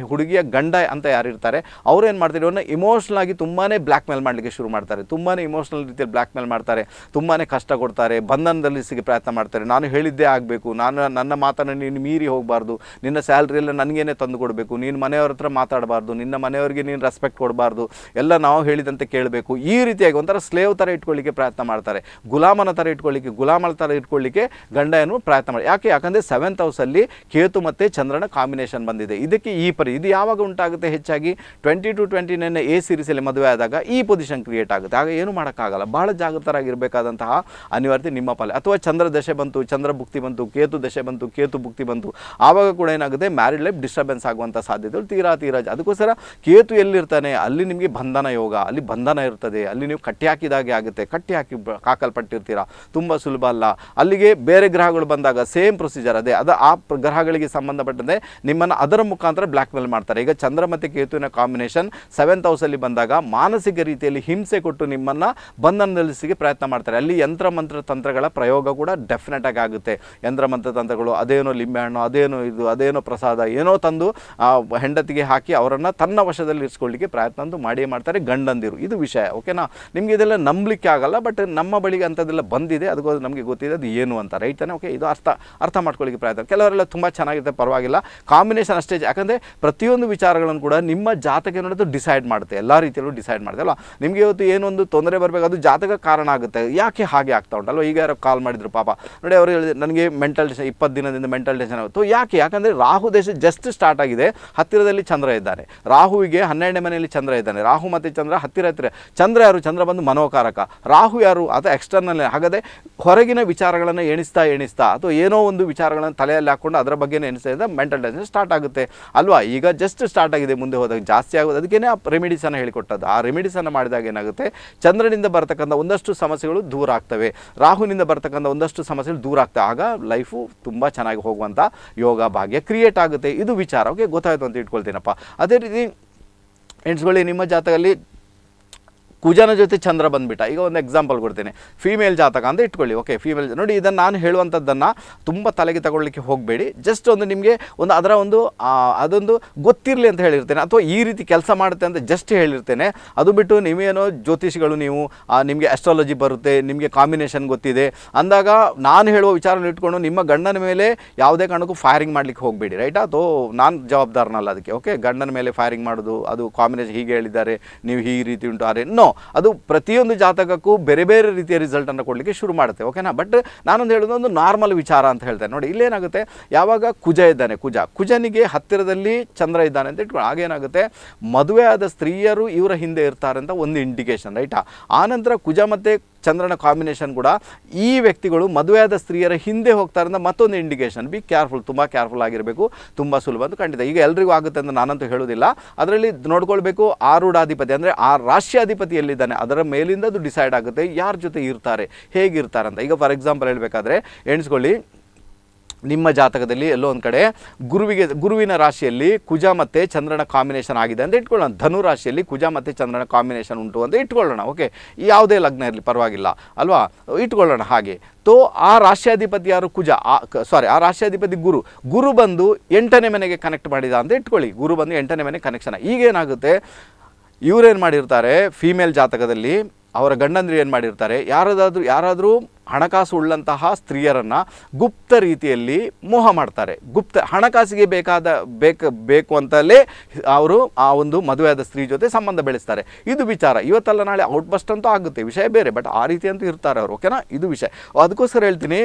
ಹುಡುಗಿಯ ಗಂಡ ಅಂತ ಯಾರಿರ್ತಾರೆ ಅವ್ರು ಏನು ಮಾಡ್ತಾರೆ ಇವನ್ನ ಇಮೋಷ್ನಲ್ ಆಗಿ ತುಂಬಾ ಬ್ಲ್ಯಾಕ್ ಮೇಲ್ ಮಾಡಲಿಕ್ಕೆ ಶುರು ಮಾಡ್ತಾರೆ ತುಂಬಾ ಇಮೋಷ್ನಲ್ ರೀತಿಯಲ್ಲಿ ಬ್ಲ್ಯಾಕ್ ಮೇಲ್ ಮಾಡ್ತಾರೆ ತುಂಬಾ ಕಷ್ಟ ಕೊಡ್ತಾರೆ ಬಂಧನದಲ್ಲಿ ಸಿಗ ಪ್ರಯತ್ನ ಮಾಡ್ತಾರೆ ನಾನು ಹೇಳಿದ್ದೇ ಆಗಬೇಕು ನಾನು ನನ್ನ ಮಾತನ್ನು ನೀನು ಮೀರಿ ಹೋಗಬಾರ್ದು ನಿನ್ನ ಸ್ಯಾಲ್ರಿ ಎಲ್ಲ ನನಗೇನೆ ತಂದು ಕೊಡಬೇಕು ನೀನು ಮನೆಯವ್ರ ಹತ್ರ ಮಾತಾಡಬಾರ್ದು ನಿನ್ನ ಮನೆಯವರಿಗೆ ನೀನು ರೆಸ್ಪೆಕ್ಟ್ ಕೊಡಬಾರ್ದು ಎಲ್ಲ ನಾವು ಹೇಳಿದಂತೆ ಕೇಳಬೇಕು ಈ ರೀತಿಯಾಗಿ ಒಂಥರ ಸ್ಲೇವ್ ಥರ ಇಟ್ಕೊಳ್ಳಿಕ್ಕೆ ಪ್ರಯತ್ನ ಮಾಡ್ತಾರೆ ಗುಲಾಮನ ಥರ ಇಟ್ಕೊಳ್ಳಿಕ್ಕೆ ಗುಲಾಮನ ಥರ ಇಟ್ಕೊಳ್ಳಿಕ್ಕೆ ಗಂಡ ಏನು ಪ್ರಯತ್ನ ಮಾಡಿ ಯಾಕೆ ಯಾಕಂದರೆ ಸೆವೆಂತ್ ಹೌಸಲ್ಲಿ ಕೇತು ಮತ್ತು ಚಂದ್ರನ ಕಾಂಬಿನೇಷನ್ ಬಂದಿದೆ ಇದಕ್ಕೆ ಈ ಪರಿ ಇದು ಯಾವಾಗ ಉಂಟಾಗುತ್ತೆ ಹೆಚ್ಚಾಗಿ twenty two twenty nine A ಸೀರೀಸಲ್ಲಿ ಮದುವೆ ಆದಾಗ ಈ ಪೊಸಿಷನ್ ಕ್ರಿಯೇಟ್ ಆಗುತ್ತೆ ಆಗ ಏನು ಮಾಡೋಕ್ಕಾಗಲ್ಲ ಭಾಳ ಜಾಗೃತರಾಗಿರಬೇಕಾದಂತಹ ಅನಿವಾರ್ಯತೆ ನಿಮ್ಮ ಪಾಲೆ ಅಥವಾ ಚಂದ್ರ ದಶೆ ಬಂತು ಚಂದ್ರ ಭುಕ್ತಿ ಬಂತು ಕೇತು ದಶೆ ಬಂತು ಕೇತು ಭುಕ್ತಿ ಬಂತು ಆವಾಗ ಕೂಡ ಏನಾಗುತ್ತೆ ಆಗದೆ ಮ್ಯಾರಿಡ್ ಲೈಫ್ ಡಿಸ್ಟರ್ಬೆನ್ಸ್ ಆಗುವಂಥ ಸಾಧ್ಯತೆಗಳು ತೀರಾ ತೀರಾ ಅದಕ್ಕೋಸ್ಕರ ಕೇತು ಎಲ್ಲಿರ್ತಾನೆ ಅಲ್ಲಿ ನಿಮಗೆ ಬಂಧನ ಯೋಗ ಅಲ್ಲಿ ಬಂಧನ ಇರ್ತದೆ ಅಲ್ಲಿ ನೀವು ಕಟ್ಟಿ ಹಾಕಿದಾಗೆ ಆಗುತ್ತೆ ಕಟ್ಟಿ ಹಾಕಿ ಹಾಕಲ್ಪಟ್ಟಿರ್ತೀರಾ ತುಂಬ ಸುಲಭ ಅಲ್ಲ ಅಲ್ಲಿಗೆ ಬೇರೆ ಗ್ರಹಗಳು ಬಂದಾಗ ಸೇಮ್ ಪ್ರೊಸೀಜರ್ ಅದೇ ಅದು ಆ ಗ್ರಹಗಳಿಗೆ ಸಂಬಂಧಪಟ್ಟಂತೆ ನಿಮ್ಮನ್ನು ಅದರ ಮುಖಾಂತರ ಬ್ಲ್ಯಾಕ್ ಮೇಲ್ ಮಾಡ್ತಾರೆ ಈಗ ಚಂದ್ರ ಮತ್ತು ಕೇತುವಿನ ಕಾಂಬಿನೇಷನ್ ಸೆವೆಂತ್ ಹೌಸಲ್ಲಿ ಬಂದಾಗ ಮಾನಸಿಕ ರೀತಿಯಲ್ಲಿ ಹಿಂಸೆ ಕೊಟ್ಟು ನಿಮ್ಮನ್ನು ಬಂಧನದಲ್ಲಿಸಿಗೆ ಪ್ರಯತ್ನ ಮಾಡ್ತಾರೆ ಅಲ್ಲಿ ಯಂತ್ರ ಮಂತ್ರ ತಂತ್ರಗಳ ಪ್ರಯೋಗ ಕೂಡ ಡೆಫಿನೆಟಾಗಿ ಆಗುತ್ತೆ ಯಂತ್ರ ಮಂತ್ರ ತಂತ್ರಗಳು ಅದೇನೋ ಲಿಂಬೆ ಲಿಂಬೆಹಣ್ಣು ಅದೇನೋ ಇದು ಅದೇನೋ ಪ್ರಸಾದ ಏನೋ ತಂದು ಆ ಹೆಂಡತಿಗೆ ಹಾಕಿ ಅವರನ್ನು ತನ್ನ ವಶದಲ್ಲಿ ಇರಿಸ್ಕೊಳ್ಳಿಕ್ಕೆ ಪ್ರಯತ್ನ ಅಂತೂ ಮಾಡೇ ಮಾಡ್ತಾರೆ ಗಂಡಂದಿರು ಇದು ವಿಷಯ ಓಕೆನಾ ನಿಮಗೆ ಇದೆಲ್ಲ ನಂಬಲಿಕ್ಕೆ ಆಗಲ್ಲ ಬಟ್ ನಮ್ಮ ಬಳಿಗೆ ಅಂಥದ್ದೆಲ್ಲ ಬಂದಿದೆ ಅದಕ್ಕೋ ನಮಗೆ ಗೊತ್ತಿದೆ ಅದು ಏನು ಅಂತ ರೈಟ್ ತಾನೆ ಓಕೆ ಇದು ಅರ್ಥ ಅರ್ಥ ಮಾಡ್ಕೊಳ್ಳಿಕ್ಕೆ ಪ್ರಯತ್ನ ಕೆಲವರೆಲ್ಲ ತುಂಬ ಚೆನ್ನಾಗಿರುತ್ತೆ ಪರವಾಗಿಲ್ಲ ಕಾಂಬಿನೇಷನ್ ಅಷ್ಟೇ ಯಾಕಂದರೆ ಪ್ರತಿಯೊಂದು ವಿಚಾರಗಳನ್ನು ಕೂಡ ನಿಮ್ಮ ಜಾತಕ ನೋಡೋದು ಡಿಸೈಡ್ ಮಾಡುತ್ತೆ ಎಲ್ಲ ರೀತಿಯಲ್ಲೂ ಡಿಸೈಡ್ ಮಾಡುತ್ತೆ ಅಲ್ವಾ ನಿಮಗೆ ಇವತ್ತು ಏನೊಂದು ತೊಂದರೆ ಬರಬೇಕು ಅದು ಜಾತಕ ಕಾರಣ ಆಗುತ್ತೆ ಯಾಕೆ ಹಾಗೆ ಆಗ್ತಾ ಉಂಟಲ್ವ ಈಗ ಯಾರು ಕಾಲ್ ಮಾಡಿದ್ರು ಪಾಪ ನೋಡಿ ಅವರು ಹೇಳಿದ್ರು ನನಗೆ ಮೆಂಟಲ್ ಟೆನ್ಷನ್ ಇಪ್ಪತ್ತು ದಿನದಿಂದ ಮೆಂಟಲ್ ಟೆನ್ಷನ್ ಆಗುತ್ತೋ ಯಾಕೆ ಯಾಕಂದರೆ ರಾಹು ದೇಶ ಜಸ್ಟ್ ಸ್ಟಾರ್ಟ್ ಆಗಿದೆ ಹತ್ತಿರದಲ್ಲಿ ಚಂದ್ರ ಇದ್ದಾನೆ ರಾಹುವಿಗೆ ಹನ್ನೆರಡನೇ ಮನೆಯಲ್ಲಿ ಚಂದ್ರ ಇದ್ದಾನೆ ರಾಹು ಮತ್ತು ಚಂದ್ರ ಹತ್ತಿರ ಹತ್ತಿರ ಚಂದ್ರ ಯಾರು ಚಂದ್ರ ಬಂದು ಮನೋಕಾರಕ ರಾಹು ಯಾರು ಅಥವಾ ಎಕ್ಸ್ಟರ್ನಲ್ ಹಾಗಾದರೆ ಹೊರಗಿನ ವಿಚಾರಗಳನ್ನು ಎಣಿಸ್ತಾ ಎಣಿಸ್ತಾ ಅಥವಾ ಏನೋ ಒಂದು ವಿಚಾರಗಳನ್ನು ತಲೆಯಲ್ಲಿ ಹಾಕೊಂಡು ಅದರ ಬಗ್ಗೆನೇ ಎಣಿಸ್ತಾ ಇದ್ದ ಮೆಂಟಲ್ ಟೆನ್ಷನ್ ಸ್ಟಾರ್ಟ್ ಆಗುತ್ತೆ ಅಲ್ವಾ ಈಗ ಜಸ್ಟ್ ಸ್ಟಾರ್ಟ್ ಆಗಿದೆ ಮುಂದೆ ಹೋದಾಗ ಜಾಸ್ತಿ ಆಗೋದು ಅದಕ್ಕೇನೆ ಆ ರೆಮಿಡಿಸನ್ನು ಹೇಳಿಕೊಟ್ಟದ್ದು ಆ ರೆಮಿಡೀಸನ್ನು ಮಾಡಿದಾಗ ಏನಾಗುತ್ತೆ ಚಂದ್ರನಿಂದ ಬರ್ತಕ್ಕಂಥ ಒಂದಷ್ಟು ಸಮಸ್ಯೆಗಳು ದೂರ ಆಗ್ತವೆ ರಾಹುನಿಂದ ಬರ್ತಕ್ಕಂಥ ಒಂದಷ್ಟು ಸಮಸ್ಯೆಗಳು ದೂರ ಆಗ್ತವೆ ಆಗ ಲೈಫು ತುಂಬ ಚೆನ್ನಾಗಿ ಹೋಗುವಂಥ ಯೋಗ ಭಾಗ್ಯ ಕ್ರಿಯೆ ಕ್ರಿಯೇಟ್ ಆಗುತ್ತೆ ಇದು ವಿಚಾರ ಓಕೆ ಗೊತ್ತಾಯಿತು ಅಂತ ಇಟ್ಕೊಳ್ತೀನಪ್ಪ ಅದೇ ರೀತಿ ಎಣ್ಸ್ಕೊಳ್ಳಿ ನಿಮ್ಮ ಜಾತಕದಲ್ಲಿ ಕುಜನ ಜೊತೆ ಚಂದ್ರ ಬಂದ್ಬಿಟ್ಟ ಈಗ ಒಂದು ಎಕ್ಸಾಂಪಲ್ ಕೊಡ್ತೀನಿ ಫೀಮೇಲ್ ಜಾತಕ ಅಂತ ಇಟ್ಕೊಳ್ಳಿ ಓಕೆ ಫೀಮೇಲ್ ನೋಡಿ ಇದನ್ನು ನಾನು ಹೇಳುವಂಥದ್ದನ್ನು ತುಂಬ ತಲೆಗೆ ತಗೊಳ್ಳಿಕ್ಕೆ ಹೋಗಬೇಡಿ ಜಸ್ಟ್ ಒಂದು ನಿಮಗೆ ಒಂದು ಅದರ ಒಂದು ಅದೊಂದು ಗೊತ್ತಿರಲಿ ಅಂತ ಹೇಳಿರ್ತೇನೆ ಅಥವಾ ಈ ರೀತಿ ಕೆಲಸ ಮಾಡುತ್ತೆ ಅಂತ ಜಸ್ಟ್ ಹೇಳಿರ್ತೇನೆ ಅದು ಬಿಟ್ಟು ನೀವೇನೋ ಜ್ಯೋತಿಷಿಗಳು ನೀವು ನಿಮಗೆ ಆಸ್ಟ್ರಾಲಜಿ ಬರುತ್ತೆ ನಿಮಗೆ ಕಾಂಬಿನೇಷನ್ ಗೊತ್ತಿದೆ ಅಂದಾಗ ನಾನು ಹೇಳುವ ವಿಚಾರನ ಇಟ್ಕೊಂಡು ನಿಮ್ಮ ಗಂಡನ ಮೇಲೆ ಯಾವುದೇ ಕಾರಣಕ್ಕೂ ಫೈರಿಂಗ್ ಮಾಡಲಿಕ್ಕೆ ಹೋಗಬೇಡಿ ರೈಟ್ ಅದು ನಾನು ಜವಾಬ್ದಾರನಲ್ಲ ಅದಕ್ಕೆ ಓಕೆ ಗಂಡನ ಮೇಲೆ ಫೈರಿಂಗ್ ಮಾಡೋದು ಅದು ಕಾಂಬಿನೇಷನ್ ಹೀಗೆ ಹೇಳಿದ್ದಾರೆ ನೀವು ಈ ರೀತಿ ಉಂಟು ಅರೆ ನೋ ಅದು ಪ್ರತಿಯೊಂದು ಜಾತಕಕ್ಕೂ ಬೇರೆ ಬೇರೆ ರೀತಿಯ ರಿಸಲ್ಟನ್ನು ಕೊಡಲಿಕ್ಕೆ ಶುರು ಮಾಡುತ್ತೆ ಓಕೆನಾ ಬಟ್ ನಾನೊಂದು ಹೇಳೋದು ಒಂದು ನಾರ್ಮಲ್ ವಿಚಾರ ಅಂತ ಹೇಳ್ತೇನೆ ನೋಡಿ ಇಲ್ಲೇನಾಗುತ್ತೆ ಯಾವಾಗ ಕುಜ ಇದ್ದಾನೆ ಕುಜ ಕುಜನಿಗೆ ಹತ್ತಿರದಲ್ಲಿ ಚಂದ್ರ ಇದ್ದಾನೆ ಅಂತ ಇಟ್ಕೊಂಡು ಆಗೇನಾಗುತ್ತೆ ಮದುವೆ ಆದ ಸ್ತ್ರೀಯರು ಇವರ ಹಿಂದೆ ಇರ್ತಾರೆ ಅಂತ ಒಂದು ಇಂಡಿಕೇಶನ್ ರೈಟಾ ಆನಂತರ ಕುಜ ಮತ್ತು ಚಂದ್ರನ ಕಾಂಬಿನೇಷನ್ ಕೂಡ ಈ ವ್ಯಕ್ತಿಗಳು ಮದುವೆಯಾದ ಸ್ತ್ರೀಯರ ಹಿಂದೆ ಹೋಗ್ತಾರೆ ಅಂತ ಮತ್ತೊಂದು ಇಂಡಿಕೇಶನ್ ಬಿ ಕೇರ್ಫುಲ್ ತುಂಬ ಕೇರ್ಫುಲ್ ಆಗಿರಬೇಕು ತುಂಬ ಸುಲಭ ಅಂತ ಖಂಡಿತ ಈಗ ಎಲ್ರಿಗೂ ಆಗುತ್ತೆ ಅಂತ ನಾನಂತೂ ಹೇಳೋದಿಲ್ಲ ಅದರಲ್ಲಿ ನೋಡ್ಕೊಳ್ಬೇಕು ಆರೂಢಾಧಿಪತಿ ಅಂದರೆ ಆ ರಾಷ್ಟ್ರಾಧಿಪತಿ ಎಲ್ಲಿದ್ದಾನೆ ಅದರ ಮೇಲಿಂದ ಅದು ಡಿಸೈಡ್ ಆಗುತ್ತೆ ಯಾರ ಜೊತೆ ಇರ್ತಾರೆ ಹೇಗಿರ್ತಾರೆ ಅಂತ ಈಗ ಫಾರ್ ಎಕ್ಸಾಂಪಲ್ ಹೇಳಬೇಕಾದ್ರೆ ಎಣಿಸ್ಕೊಳ್ಳಿ ನಿಮ್ಮ ಜಾತಕದಲ್ಲಿ ಎಲ್ಲೋ ಒಂದು ಕಡೆ ಗುರುವಿಗೆ ಗುರುವಿನ ರಾಶಿಯಲ್ಲಿ ಕುಜ ಮತ್ತು ಚಂದ್ರನ ಕಾಂಬಿನೇಷನ್ ಆಗಿದೆ ಅಂತ ಇಟ್ಕೊಳ್ಳೋಣ ಧನು ರಾಶಿಯಲ್ಲಿ ಕುಜ ಮತ್ತು ಚಂದ್ರನ ಕಾಂಬಿನೇಷನ್ ಉಂಟು ಅಂತ ಇಟ್ಕೊಳ್ಳೋಣ ಓಕೆ ಯಾವುದೇ ಲಗ್ನ ಇರಲಿ ಪರವಾಗಿಲ್ಲ ಅಲ್ವಾ ಇಟ್ಕೊಳ್ಳೋಣ ಹಾಗೆ ತೋ ಆ ರಾಷ್ಟ್ರಾಧಿಪತಿ ಯಾರು ಕುಜ ಆ ಸಾರಿ ಆ ರಾಷ್ಟ್ರಾಧಿಪತಿ ಗುರು ಗುರು ಬಂದು ಎಂಟನೇ ಮನೆಗೆ ಕನೆಕ್ಟ್ ಮಾಡಿದ ಅಂತ ಇಟ್ಕೊಳ್ಳಿ ಗುರು ಬಂದು ಎಂಟನೇ ಮನೆಗೆ ಕನೆಕ್ಷನ್ ಈಗೇನಾಗುತ್ತೆ ಇವರೇನು ಮಾಡಿರ್ತಾರೆ ಫೀಮೇಲ್ ಜಾತಕದಲ್ಲಿ ಅವರ ಗಂಡಂದ್ರಿ ಏನು ಮಾಡಿರ್ತಾರೆ ಯಾರದಾದ್ರೂ ಯಾರಾದರೂ ಹಣಕಾಸು ಉಳ್ಳಂತಹ ಸ್ತ್ರೀಯರನ್ನು ಗುಪ್ತ ರೀತಿಯಲ್ಲಿ ಮೋಹ ಮಾಡ್ತಾರೆ ಗುಪ್ತ ಹಣಕಾಸಿಗೆ ಬೇಕಾದ ಬೇಕ ಬೇಕು ಅಂತಲೇ ಅವರು ಆ ಒಂದು ಮದುವೆಯಾದ ಸ್ತ್ರೀ ಜೊತೆ ಸಂಬಂಧ ಬೆಳೆಸ್ತಾರೆ ಇದು ವಿಚಾರ ಇವತ್ತಲ್ಲ ನಾಳೆ ಔಟ್ಬಸ್ಟ್ ಅಂತೂ ಆಗುತ್ತೆ ವಿಷಯ ಬೇರೆ ಬಟ್ ಆ ರೀತಿ ಅಂತೂ ಇರ್ತಾರೆ ಅವರು ಓಕೆನಾ ಇದು ವಿಷಯ ಅದಕ್ಕೋಸ್ಕರ ಹೇಳ್ತೀನಿ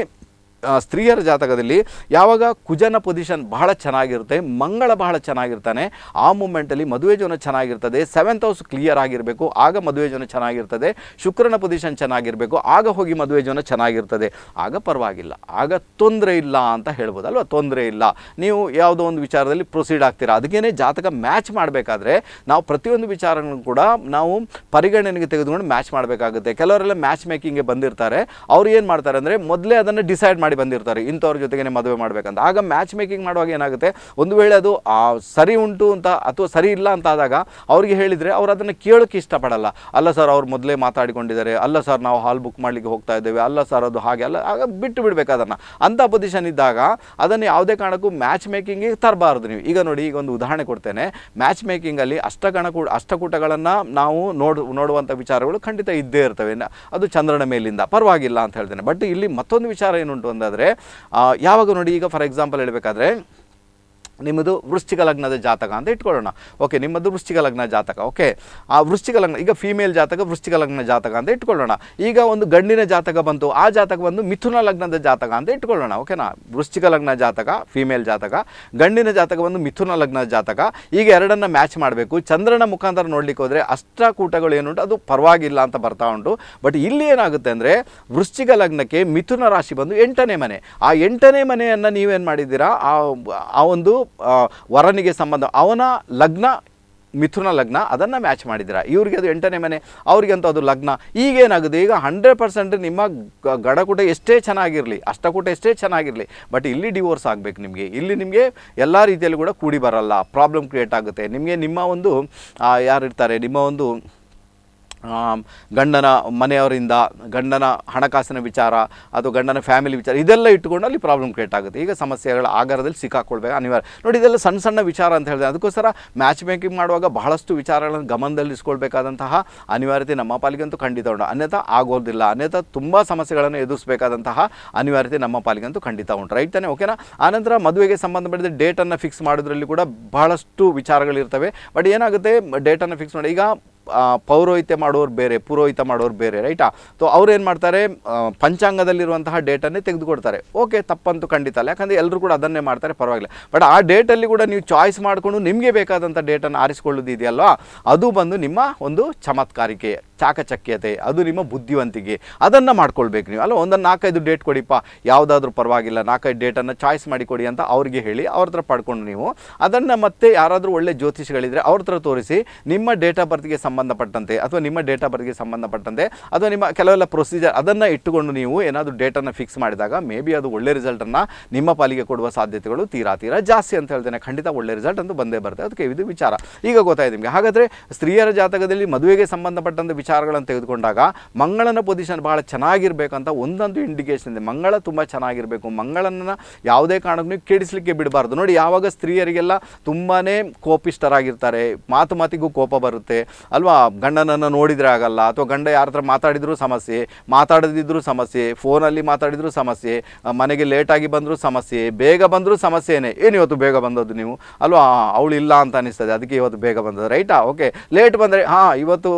ಸ್ತ್ರೀಯರ ಜಾತಕದಲ್ಲಿ ಯಾವಾಗ ಕುಜನ ಪೊಸಿಷನ್ ಬಹಳ ಚೆನ್ನಾಗಿರುತ್ತೆ ಮಂಗಳ ಬಹಳ ಚೆನ್ನಾಗಿರ್ತಾನೆ ಆ ಮೂಮೆಂಟಲ್ಲಿ ಮದುವೆ ಜೀವನ ಚೆನ್ನಾಗಿರ್ತದೆ ಸೆವೆಂತ್ ಹೌಸ್ ಕ್ಲಿಯರ್ ಆಗಿರಬೇಕು ಆಗ ಮದುವೆ ಜೀವನ ಚೆನ್ನಾಗಿರ್ತದೆ ಶುಕ್ರನ ಪೊಸಿಷನ್ ಚೆನ್ನಾಗಿರಬೇಕು ಆಗ ಹೋಗಿ ಮದುವೆ ಜೀವನ ಚೆನ್ನಾಗಿರ್ತದೆ ಆಗ ಪರವಾಗಿಲ್ಲ ಆಗ ತೊಂದರೆ ಇಲ್ಲ ಅಂತ ಹೇಳ್ಬೋದು ಅಲ್ವಾ ತೊಂದರೆ ಇಲ್ಲ ನೀವು ಯಾವುದೋ ಒಂದು ವಿಚಾರದಲ್ಲಿ ಪ್ರೊಸೀಡ್ ಆಗ್ತೀರಾ ಅದಕ್ಕೇ ಜಾತಕ ಮ್ಯಾಚ್ ಮಾಡಬೇಕಾದ್ರೆ ನಾವು ಪ್ರತಿಯೊಂದು ವಿಚಾರಗಳನ್ನು ಕೂಡ ನಾವು ಪರಿಗಣನೆಗೆ ತೆಗೆದುಕೊಂಡು ಮ್ಯಾಚ್ ಮಾಡಬೇಕಾಗುತ್ತೆ ಕೆಲವರೆಲ್ಲ ಮ್ಯಾಚ್ ಮೇಕಿಂಗ್ಗೆ ಬಂದಿರ್ತಾರೆ ಅವ್ರು ಏನು ಮಾಡ್ತಾರೆ ಅಂದರೆ ಮೊದಲೇ ಅದನ್ನು ಡಿಸೈಡ್ ಮಾಡಿ ಮಾಡಿ ಬಂದಿರ್ತಾರೆ ಇಂಥವ್ರ ಜೊತೆಗೆ ಮದುವೆ ಮಾಡಬೇಕಂತ ಆಗ ಮ್ಯಾಚ್ ಮೇಕಿಂಗ್ ಮಾಡುವಾಗ ಏನಾಗುತ್ತೆ ಒಂದು ವೇಳೆ ಅದು ಸರಿ ಉಂಟು ಅಂತ ಅಥವಾ ಸರಿ ಇಲ್ಲ ಅಂತ ಆದಾಗ ಅವ್ರಿಗೆ ಹೇಳಿದರೆ ಅವ್ರು ಅದನ್ನು ಕೇಳೋಕ್ಕೆ ಇಷ್ಟಪಡಲ್ಲ ಅಲ್ಲ ಸರ್ ಅವ್ರು ಮೊದಲೇ ಮಾತಾಡಿಕೊಂಡಿದ್ದಾರೆ ಅಲ್ಲ ಸರ್ ನಾವು ಹಾಲ್ ಬುಕ್ ಮಾಡಲಿಕ್ಕೆ ಹೋಗ್ತಾ ಇದ್ದೇವೆ ಅಲ್ಲ ಸರ್ ಅದು ಹಾಗೆ ಅಲ್ಲ ಆಗ ಬಿಟ್ಟು ಬಿಡಬೇಕು ಅದನ್ನು ಅಂಥ ಪೊಸಿಷನ್ ಇದ್ದಾಗ ಅದನ್ನು ಯಾವುದೇ ಕಾರಣಕ್ಕೂ ಮ್ಯಾಚ್ ಮೇಕಿಂಗಿಗೆ ತರಬಾರ್ದು ನೀವು ಈಗ ನೋಡಿ ಈಗ ಒಂದು ಉದಾಹರಣೆ ಕೊಡ್ತೇನೆ ಮ್ಯಾಚ್ ಮೇಕಿಂಗಲ್ಲಿ ಅಷ್ಟಕಣ ಕೂಡ ಅಷ್ಟಕೂಟಗಳನ್ನು ನಾವು ನೋಡು ನೋಡುವಂಥ ವಿಚಾರಗಳು ಖಂಡಿತ ಇದ್ದೇ ಇರ್ತವೆ ಅದು ಚಂದ್ರನ ಮೇಲಿಂದ ಪರವಾಗಿಲ್ಲ ಅಂತ ಹೇಳ್ತೇನೆ ಬಟ್ ಇಲ್ಲಿ ಮತ್ತೊಂದು ವಿಚಾರ ಏನುಂಟು ಅಂದರೆ ಆದ್ರೆ ಯಾವಾಗ ನೋಡಿ ಈಗ ಫಾರ್ ಎಕ್ಸಾಂಪಲ್ ಹೇಳಬೇಕಾದ್ರೆ ನಿಮ್ಮದು ವೃಶ್ಚಿಕ ಲಗ್ನದ ಜಾತಕ ಅಂತ ಇಟ್ಕೊಳ್ಳೋಣ ಓಕೆ ನಿಮ್ಮದು ವೃಶ್ಚಿಕ ಲಗ್ನ ಜಾತಕ ಓಕೆ ಆ ವೃಶ್ಚಿಕ ಲಗ್ನ ಈಗ ಫೀಮೇಲ್ ಜಾತಕ ವೃಶ್ಚಿಕ ಲಗ್ನ ಜಾತಕ ಅಂತ ಇಟ್ಕೊಳ್ಳೋಣ ಈಗ ಒಂದು ಗಂಡಿನ ಜಾತಕ ಬಂತು ಆ ಜಾತಕ ಬಂದು ಮಿಥುನ ಲಗ್ನದ ಜಾತಕ ಅಂತ ಇಟ್ಕೊಳ್ಳೋಣ ಓಕೆನಾ ವೃಶ್ಚಿಕ ಲಗ್ನ ಜಾತಕ ಫೀಮೇಲ್ ಜಾತಕ ಗಂಡಿನ ಜಾತಕ ಬಂದು ಮಿಥುನ ಲಗ್ನದ ಜಾತಕ ಈಗ ಎರಡನ್ನ ಮ್ಯಾಚ್ ಮಾಡಬೇಕು ಚಂದ್ರನ ಮುಖಾಂತರ ನೋಡ್ಲಿಕ್ಕೆ ಹೋದರೆ ಅಷ್ಟಕೂಟಗಳು ಏನುಂಟು ಅದು ಪರವಾಗಿಲ್ಲ ಅಂತ ಬರ್ತಾ ಉಂಟು ಬಟ್ ಇಲ್ಲಿ ಏನಾಗುತ್ತೆ ಅಂದರೆ ವೃಶ್ಚಿಕ ಲಗ್ನಕ್ಕೆ ಮಿಥುನ ರಾಶಿ ಬಂದು ಎಂಟನೇ ಮನೆ ಆ ಎಂಟನೇ ಮನೆಯನ್ನು ನೀವೇನು ಮಾಡಿದ್ದೀರಾ ಆ ಒಂದು ವರನಿಗೆ ಸಂಬಂಧ ಅವನ ಲಗ್ನ ಮಿಥುನ ಲಗ್ನ ಅದನ್ನು ಮ್ಯಾಚ್ ಮಾಡಿದ್ದೀರಾ ಇವ್ರಿಗೆ ಅದು ಎಂಟನೇ ಮನೆ ಅವ್ರಿಗಂತೂ ಅದು ಲಗ್ನ ಈಗೇನಾಗುತ್ತೆ ಈಗ ಹಂಡ್ರೆಡ್ ಪರ್ಸೆಂಟ್ ನಿಮ್ಮ ಗಡಕೂಟ ಎಷ್ಟೇ ಚೆನ್ನಾಗಿರಲಿ ಅಷ್ಟಕೂಟ ಎಷ್ಟೇ ಚೆನ್ನಾಗಿರಲಿ ಬಟ್ ಇಲ್ಲಿ ಡಿವೋರ್ಸ್ ಆಗಬೇಕು ನಿಮಗೆ ಇಲ್ಲಿ ನಿಮಗೆ ಎಲ್ಲ ರೀತಿಯಲ್ಲೂ ಕೂಡ ಕೂಡಿ ಬರಲ್ಲ ಪ್ರಾಬ್ಲಮ್ ಕ್ರಿಯೇಟ್ ಆಗುತ್ತೆ ನಿಮಗೆ ನಿಮ್ಮ ಒಂದು ಯಾರಿರ್ತಾರೆ ನಿಮ್ಮ ಒಂದು ಗಂಡನ ಮನೆಯವರಿಂದ ಗಂಡನ ಹಣಕಾಸಿನ ವಿಚಾರ ಅಥವಾ ಗಂಡನ ಫ್ಯಾಮಿಲಿ ವಿಚಾರ ಇದೆಲ್ಲ ಇಟ್ಟುಕೊಂಡು ಅಲ್ಲಿ ಪ್ರಾಬ್ಲಮ್ ಕ್ರಿಯೇಟ್ ಆಗುತ್ತೆ ಈಗ ಸಮಸ್ಯೆಗಳ ಆಗಾರದಲ್ಲಿ ಸಿಕ್ಕಾಕೊಳ್ಬೇಕು ಅನಿವಾರ್ಯ ನೋಡಿ ಇದೆಲ್ಲ ಸಣ್ಣ ಸಣ್ಣ ವಿಚಾರ ಅಂತ ಹೇಳಿದೆ ಅದಕ್ಕೋಸ್ಕರ ಮ್ಯಾಚ್ ಮೇಕಿಂಗ್ ಮಾಡುವಾಗ ಬಹಳಷ್ಟು ವಿಚಾರಗಳನ್ನು ಗಮನದಲ್ಲಿಸ್ಕೊಳ್ಬೇಕಾದಂತಹ ಅನಿವಾರ್ಯತೆ ನಮ್ಮ ಪಾಲಿಗೆ ಅಂತೂ ಖಂಡಿತ ಉಂಟು ಅನ್ಯಥಾ ಆಗೋದಿಲ್ಲ ಅನ್ಯಥಾ ತುಂಬ ಸಮಸ್ಯೆಗಳನ್ನು ಎದುರಿಸಬೇಕಾದಂತಹ ಅನಿವಾರ್ಯತೆ ನಮ್ಮ ಪಾಲಿಗೆ ಅಂತೂ ಖಂಡಿತ ಉಂಟು ರೈಟ್ ತಾನೆ ಓಕೆನಾ ಆನಂತರ ಮದುವೆಗೆ ಸಂಬಂಧಪಟ್ಟಿದ ಡೇಟನ್ನು ಫಿಕ್ಸ್ ಮಾಡೋದ್ರಲ್ಲಿ ಕೂಡ ಬಹಳಷ್ಟು ವಿಚಾರಗಳಿರ್ತವೆ ಬಟ್ ಏನಾಗುತ್ತೆ ಡೇಟನ್ನು ಫಿಕ್ಸ್ ಮಾಡಿ ಈಗ ಪೌರೋಹಿತ್ಯ ಮಾಡೋರು ಬೇರೆ ಪುರೋಹಿತ ಮಾಡೋರು ಬೇರೆ ರೈಟಾ ಸೊ ಅವ್ರು ಏನು ಮಾಡ್ತಾರೆ ಪಂಚಾಂಗದಲ್ಲಿರುವಂತಹ ಡೇಟನ್ನೇ ತೆಗೆದುಕೊಡ್ತಾರೆ ಓಕೆ ತಪ್ಪಂತೂ ಖಂಡಿತ ಅಲ್ಲ ಯಾಕಂದರೆ ಎಲ್ಲರೂ ಕೂಡ ಅದನ್ನೇ ಮಾಡ್ತಾರೆ ಪರವಾಗಿಲ್ಲ ಬಟ್ ಆ ಡೇಟಲ್ಲಿ ಕೂಡ ನೀವು ಚಾಯ್ಸ್ ಮಾಡಿಕೊಂಡು ನಿಮಗೆ ಬೇಕಾದಂಥ ಡೇಟನ್ನು ಆರಿಸಿಕೊಳ್ಳೋದು ಇದೆಯಲ್ವಾ ಅದು ಬಂದು ನಿಮ್ಮ ಒಂದು ಚಮತ್ಕಾರಿಕೆ ಚಾಕಚಕ್ಯತೆ ಅದು ನಿಮ್ಮ ಬುದ್ಧಿವಂತಿಕೆ ಅದನ್ನು ಮಾಡ್ಕೊಳ್ಬೇಕು ನೀವು ಅಲ್ಲ ಒಂದೊಂದು ನಾಲ್ಕೈದು ಡೇಟ್ ಕೊಡಿಪ್ಪ ಯಾವುದಾದ್ರೂ ಪರವಾಗಿಲ್ಲ ನಾಲ್ಕೈದು ಡೇಟನ್ನು ಚಾಯ್ಸ್ ಮಾಡಿಕೊಡಿ ಅಂತ ಅವ್ರಿಗೆ ಹೇಳಿ ಅವ್ರ ಹತ್ರ ಪಡ್ಕೊಂಡು ನೀವು ಅದನ್ನು ಮತ್ತೆ ಯಾರಾದರೂ ಒಳ್ಳೆ ಜ್ಯೋತಿಷಿಗಳಿದ್ರೆ ಅವ್ರ ಹತ್ರ ತೋರಿಸಿ ನಿಮ್ಮ ಡೇಟ್ ಆಫ್ ಬರ್ತ್ಗೆ ಸಂಬಂಧಪಟ್ಟಂತೆ ಅಥವಾ ನಿಮ್ಮ ಡೇಟ್ ಆಫ್ ಸಂಬಂಧಪಟ್ಟಂತೆ ಅಥವಾ ನಿಮ್ಮ ಕೆಲವೆಲ್ಲ ಪ್ರೊಸೀಜರ್ ಅದನ್ನು ಇಟ್ಟುಕೊಂಡು ನೀವು ಏನಾದರೂ ಡೇಟನ್ನು ಫಿಕ್ಸ್ ಮಾಡಿದಾಗ ಮೇ ಬಿ ಅದು ಒಳ್ಳೆ ರಿಸಲ್ಟನ್ನು ನಿಮ್ಮ ಪಾಲಿಗೆ ಕೊಡುವ ಸಾಧ್ಯತೆಗಳು ತೀರಾ ತೀರಾ ಜಾಸ್ತಿ ಅಂತ ಹೇಳ್ತೇನೆ ಖಂಡಿತ ಒಳ್ಳೆ ರಿಸಲ್ಟ್ ಅಂತ ಬಂದೇ ಬರುತ್ತೆ ಅದಕ್ಕೆ ಇದು ವಿಚಾರ ಈಗ ಗೊತ್ತಾಯಿತು ನಿಮಗೆ ಹಾಗಾದರೆ ಸ್ತ್ರೀಯರ ಜಾತಕದಲ್ಲಿ ಮದುವೆಗೆ ಸಂಬಂಧಪಟ್ಟಂಥ ವಿಚಾರಗಳನ್ನು ತೆಗೆದುಕೊಂಡಾಗ ಮಂಗಳನ ಪೊಸಿಷನ್ ಬಹಳ ಚೆನ್ನಾಗಿರಬೇಕಂತ ಒಂದೊಂದು ಇಂಡಿಕೇಶನ್ ಇದೆ ಮಂಗಳ ತುಂಬ ಚೆನ್ನಾಗಿರಬೇಕು ಮಂಗಳನ ಯಾವುದೇ ಕಾರಣಕ್ಕೂ ನೀವು ಕೆಡಿಸಲಿಕ್ಕೆ ಬಿಡಬಾರ್ದು ನೋಡಿ ಯಾವಾಗ ಸ್ತ್ರೀಯರಿಗೆಲ್ಲ ತುಂಬಾ ಕೋಪಿಷ್ಟರಾಗಿರ್ತಾರೆ ಮಾತು ಮಾತಿಗೂ ಕೋಪ ಬರುತ್ತೆ ಅಲ್ವಾ ಅಲ್ವಾ ಗಂಡನನ್ನು ನೋಡಿದರೆ ಆಗಲ್ಲ ಅಥವಾ ಗಂಡ ಯಾರ ಹತ್ರ ಮಾತಾಡಿದರೂ ಸಮಸ್ಯೆ ಮಾತಾಡದಿದ್ದರೂ ಸಮಸ್ಯೆ ಫೋನಲ್ಲಿ ಮಾತಾಡಿದರೂ ಸಮಸ್ಯೆ ಮನೆಗೆ ಲೇಟಾಗಿ ಬಂದರೂ ಸಮಸ್ಯೆ ಬೇಗ ಬಂದರೂ ಸಮಸ್ಯೆನೇ ಏನು ಇವತ್ತು ಬೇಗ ಬಂದದ್ದು ನೀವು ಅಲ್ವಾ ಅವಳು ಇಲ್ಲ ಅಂತ ಅನಿಸ್ತದೆ ಅದಕ್ಕೆ ಇವತ್ತು ಬೇಗ ಬಂದದ್ದು ರೈಟಾ ಓಕೆ ಲೇಟ್ ಬಂದರೆ ಹಾಂ ಇವತ್ತು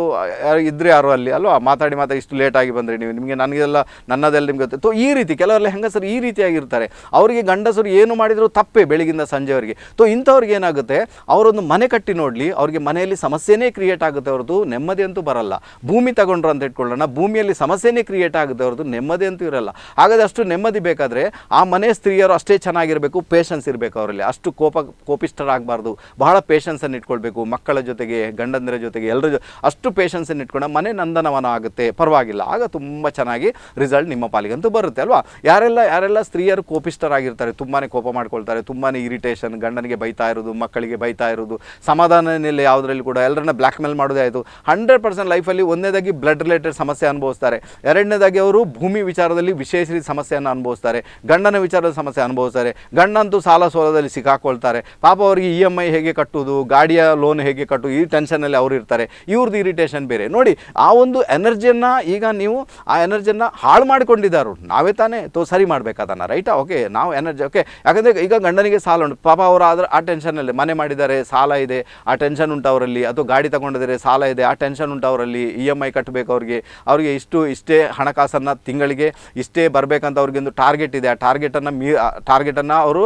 ಇದ್ದರೆ ಯಾರು ಅಲ್ಲಿ ಅಲ್ವಾ ಮಾತಾಡಿ ಮಾತಾ ಇಷ್ಟು ಲೇಟಾಗಿ ಬಂದರೆ ನೀವು ನಿಮಗೆ ನನಗೆಲ್ಲ ನನ್ನದೆಲ್ಲ ನಿಮ್ಗೆ ತೋ ಈ ರೀತಿ ಕೆಲವರೆಲ್ಲ ಹೆಂಗಸರು ಈ ರೀತಿಯಾಗಿರ್ತಾರೆ ಅವರಿಗೆ ಗಂಡಸರು ಏನು ಮಾಡಿದರೂ ತಪ್ಪೇ ಬೆಳಗಿಂದ ಸಂಜೆವರೆಗೆ ತೋ ಇಂಥವ್ರಿಗೆ ಏನಾಗುತ್ತೆ ಅವರೊಂದು ಮನೆ ಕಟ್ಟಿ ನೋಡಲಿ ಅವರಿಗೆ ಮನೆಯಲ್ಲಿ ಸಮಸ್ಯೆನೇ ಕ್ರಿಯೇಟ್ ಆಗುತ್ತೆ ಅವ್ರ ಆಗದವ್ರದ್ದು ನೆಮ್ಮದಿ ಅಂತೂ ಬರಲ್ಲ ಭೂಮಿ ತಗೊಂಡ್ರು ಅಂತ ಇಟ್ಕೊಳ್ಳೋಣ ಭೂಮಿಯಲ್ಲಿ ಸಮಸ್ಯೆನೇ ಕ್ರಿಯೇಟ್ ಆಗದವ್ರದ್ದು ನೆಮ್ಮದಿ ಅಂತೂ ಇರಲ್ಲ ಹಾಗಾದ್ರೆ ಅಷ್ಟು ನೆಮ್ಮದಿ ಬೇಕಾದರೆ ಆ ಮನೆ ಸ್ತ್ರೀಯರು ಅಷ್ಟೇ ಚೆನ್ನಾಗಿರಬೇಕು ಪೇಷನ್ಸ್ ಇರಬೇಕು ಅವರಲ್ಲಿ ಅಷ್ಟು ಕೋಪ ಕೋಪಿಷ್ಟರಾಗಬಾರ್ದು ಬಹಳ ಪೇಷನ್ಸನ್ನು ಇಟ್ಕೊಳ್ಬೇಕು ಮಕ್ಕಳ ಜೊತೆಗೆ ಗಂಡಂದ್ರ ಜೊತೆಗೆ ಎಲ್ಲರ ಜೊ ಅಷ್ಟು ಪೇಷನ್ಸನ್ನು ಇಟ್ಕೊಂಡು ಮನೆ ನಂದನವನ ಆಗುತ್ತೆ ಪರವಾಗಿಲ್ಲ ಆಗ ತುಂಬ ಚೆನ್ನಾಗಿ ರಿಸಲ್ಟ್ ನಿಮ್ಮ ಪಾಲಿಗಂತೂ ಬರುತ್ತೆ ಅಲ್ವಾ ಯಾರೆಲ್ಲ ಯಾರೆಲ್ಲ ಸ್ತ್ರೀಯರು ಕೋಪಿಷ್ಟರಾಗಿರ್ತಾರೆ ತುಂಬಾ ಕೋಪ ಮಾಡ್ಕೊಳ್ತಾರೆ ತುಂಬಾ ಇರಿಟೇಷನ್ ಗಂಡನಿಗೆ ಬೈತಾ ಇರೋದು ಮಕ್ಕಳಿಗೆ ಬೈತಾ ಇರೋದು ಸಮಾಧಾನದಲ್ಲಿ ಯಾವುದ್ರಲ್ಲಿ ಕೂಡ ಎಲ್ಲರನ್ನ ಬ್ಲ್ಯಾಕ್ ಮೇಲ್ ಮಾಡೋದೇ ಆಯಿತು ಹಂಡ್ರೆಡ್ ಪರ್ಸೆಂಟ್ ಲೈಫಲ್ಲಿ ಒಂದನೇದಾಗಿ ಬ್ಲಡ್ ರಿಲೇಟೆಡ್ ಸಮಸ್ಯೆ ಅನುಭವಿಸ್ತಾರೆ ಎರಡನೇದಾಗಿ ಅವರು ಭೂಮಿ ವಿಚಾರದಲ್ಲಿ ವಿಶೇಷ ರೀತಿ ಸಮಸ್ಯೆಯನ್ನು ಅನುಭವಿಸ್ತಾರೆ ಗಂಡನ ವಿಚಾರದ ಸಮಸ್ಯೆ ಅನುಭವಿಸ್ತಾರೆ ಗಂಡಂತೂ ಸಾಲ ಸೋಲದಲ್ಲಿ ಸಿಕ್ಕಾಕೊಳ್ತಾರೆ ಪಾಪ ಅವರಿಗೆ ಇ e ಎಮ್ ಐ ಹೇಗೆ ಕಟ್ಟುವುದು ಗಾಡಿಯ ಲೋನ್ ಹೇಗೆ ಕಟ್ಟು ಈ ಟೆನ್ಷನಲ್ಲಿ ಅವರು ಇರ್ತಾರೆ ಇವ್ರದ್ದು ಇರಿಟೇಷನ್ ಬೇರೆ ನೋಡಿ ಆ ಒಂದು ಎನರ್ಜಿಯನ್ನು ಈಗ ನೀವು ಆ ಎನರ್ಜಿಯನ್ನು ಹಾಳು ಮಾಡಿಕೊಂಡಿದ್ದಾರು ನಾವೇ ತಾನೇ ತೋ ಸರಿ ಮಾಡಬೇಕಾದನ್ನ ರೈಟಾ ಓಕೆ ನಾವು ಎನರ್ಜಿ ಓಕೆ ಯಾಕಂದರೆ ಈಗ ಗಂಡನಿಗೆ ಸಾಲ ಉಂಟು ಪಾಪ ಅವರು ಆದರೆ ಆ ಟೆನ್ಷನಲ್ಲಿ ಮನೆ ಮಾಡಿದ್ದಾರೆ ಸಾಲ ಇದೆ ಆ ಟೆನ್ಷನ್ ಉಂಟು ಅವರಲ್ಲಿ ಅಥವಾ ಗಾಡಿ ತಗೊಂಡಿದ್ದಾರೆ ಸಾಲ ಇದೆ ಆ ಟೆನ್ಷನ್ ಉಂಟು ಅವರಲ್ಲಿ ಇ e ಎಮ್ ಐ ಕಟ್ಟಬೇಕು ಅವ್ರಿಗೆ ಅವರಿಗೆ ಇಷ್ಟು ಇಷ್ಟೇ ಹಣಕಾಸನ್ನು ತಿಂಗಳಿಗೆ ಇಷ್ಟೇ ಬರಬೇಕಂತ ಒಂದು ಟಾರ್ಗೆಟ್ ಇದೆ ಆ ಟಾರ್ಗೆಟನ್ನು ಮೀ ಟಾರ್ಗೆಟನ್ನು ಅವರು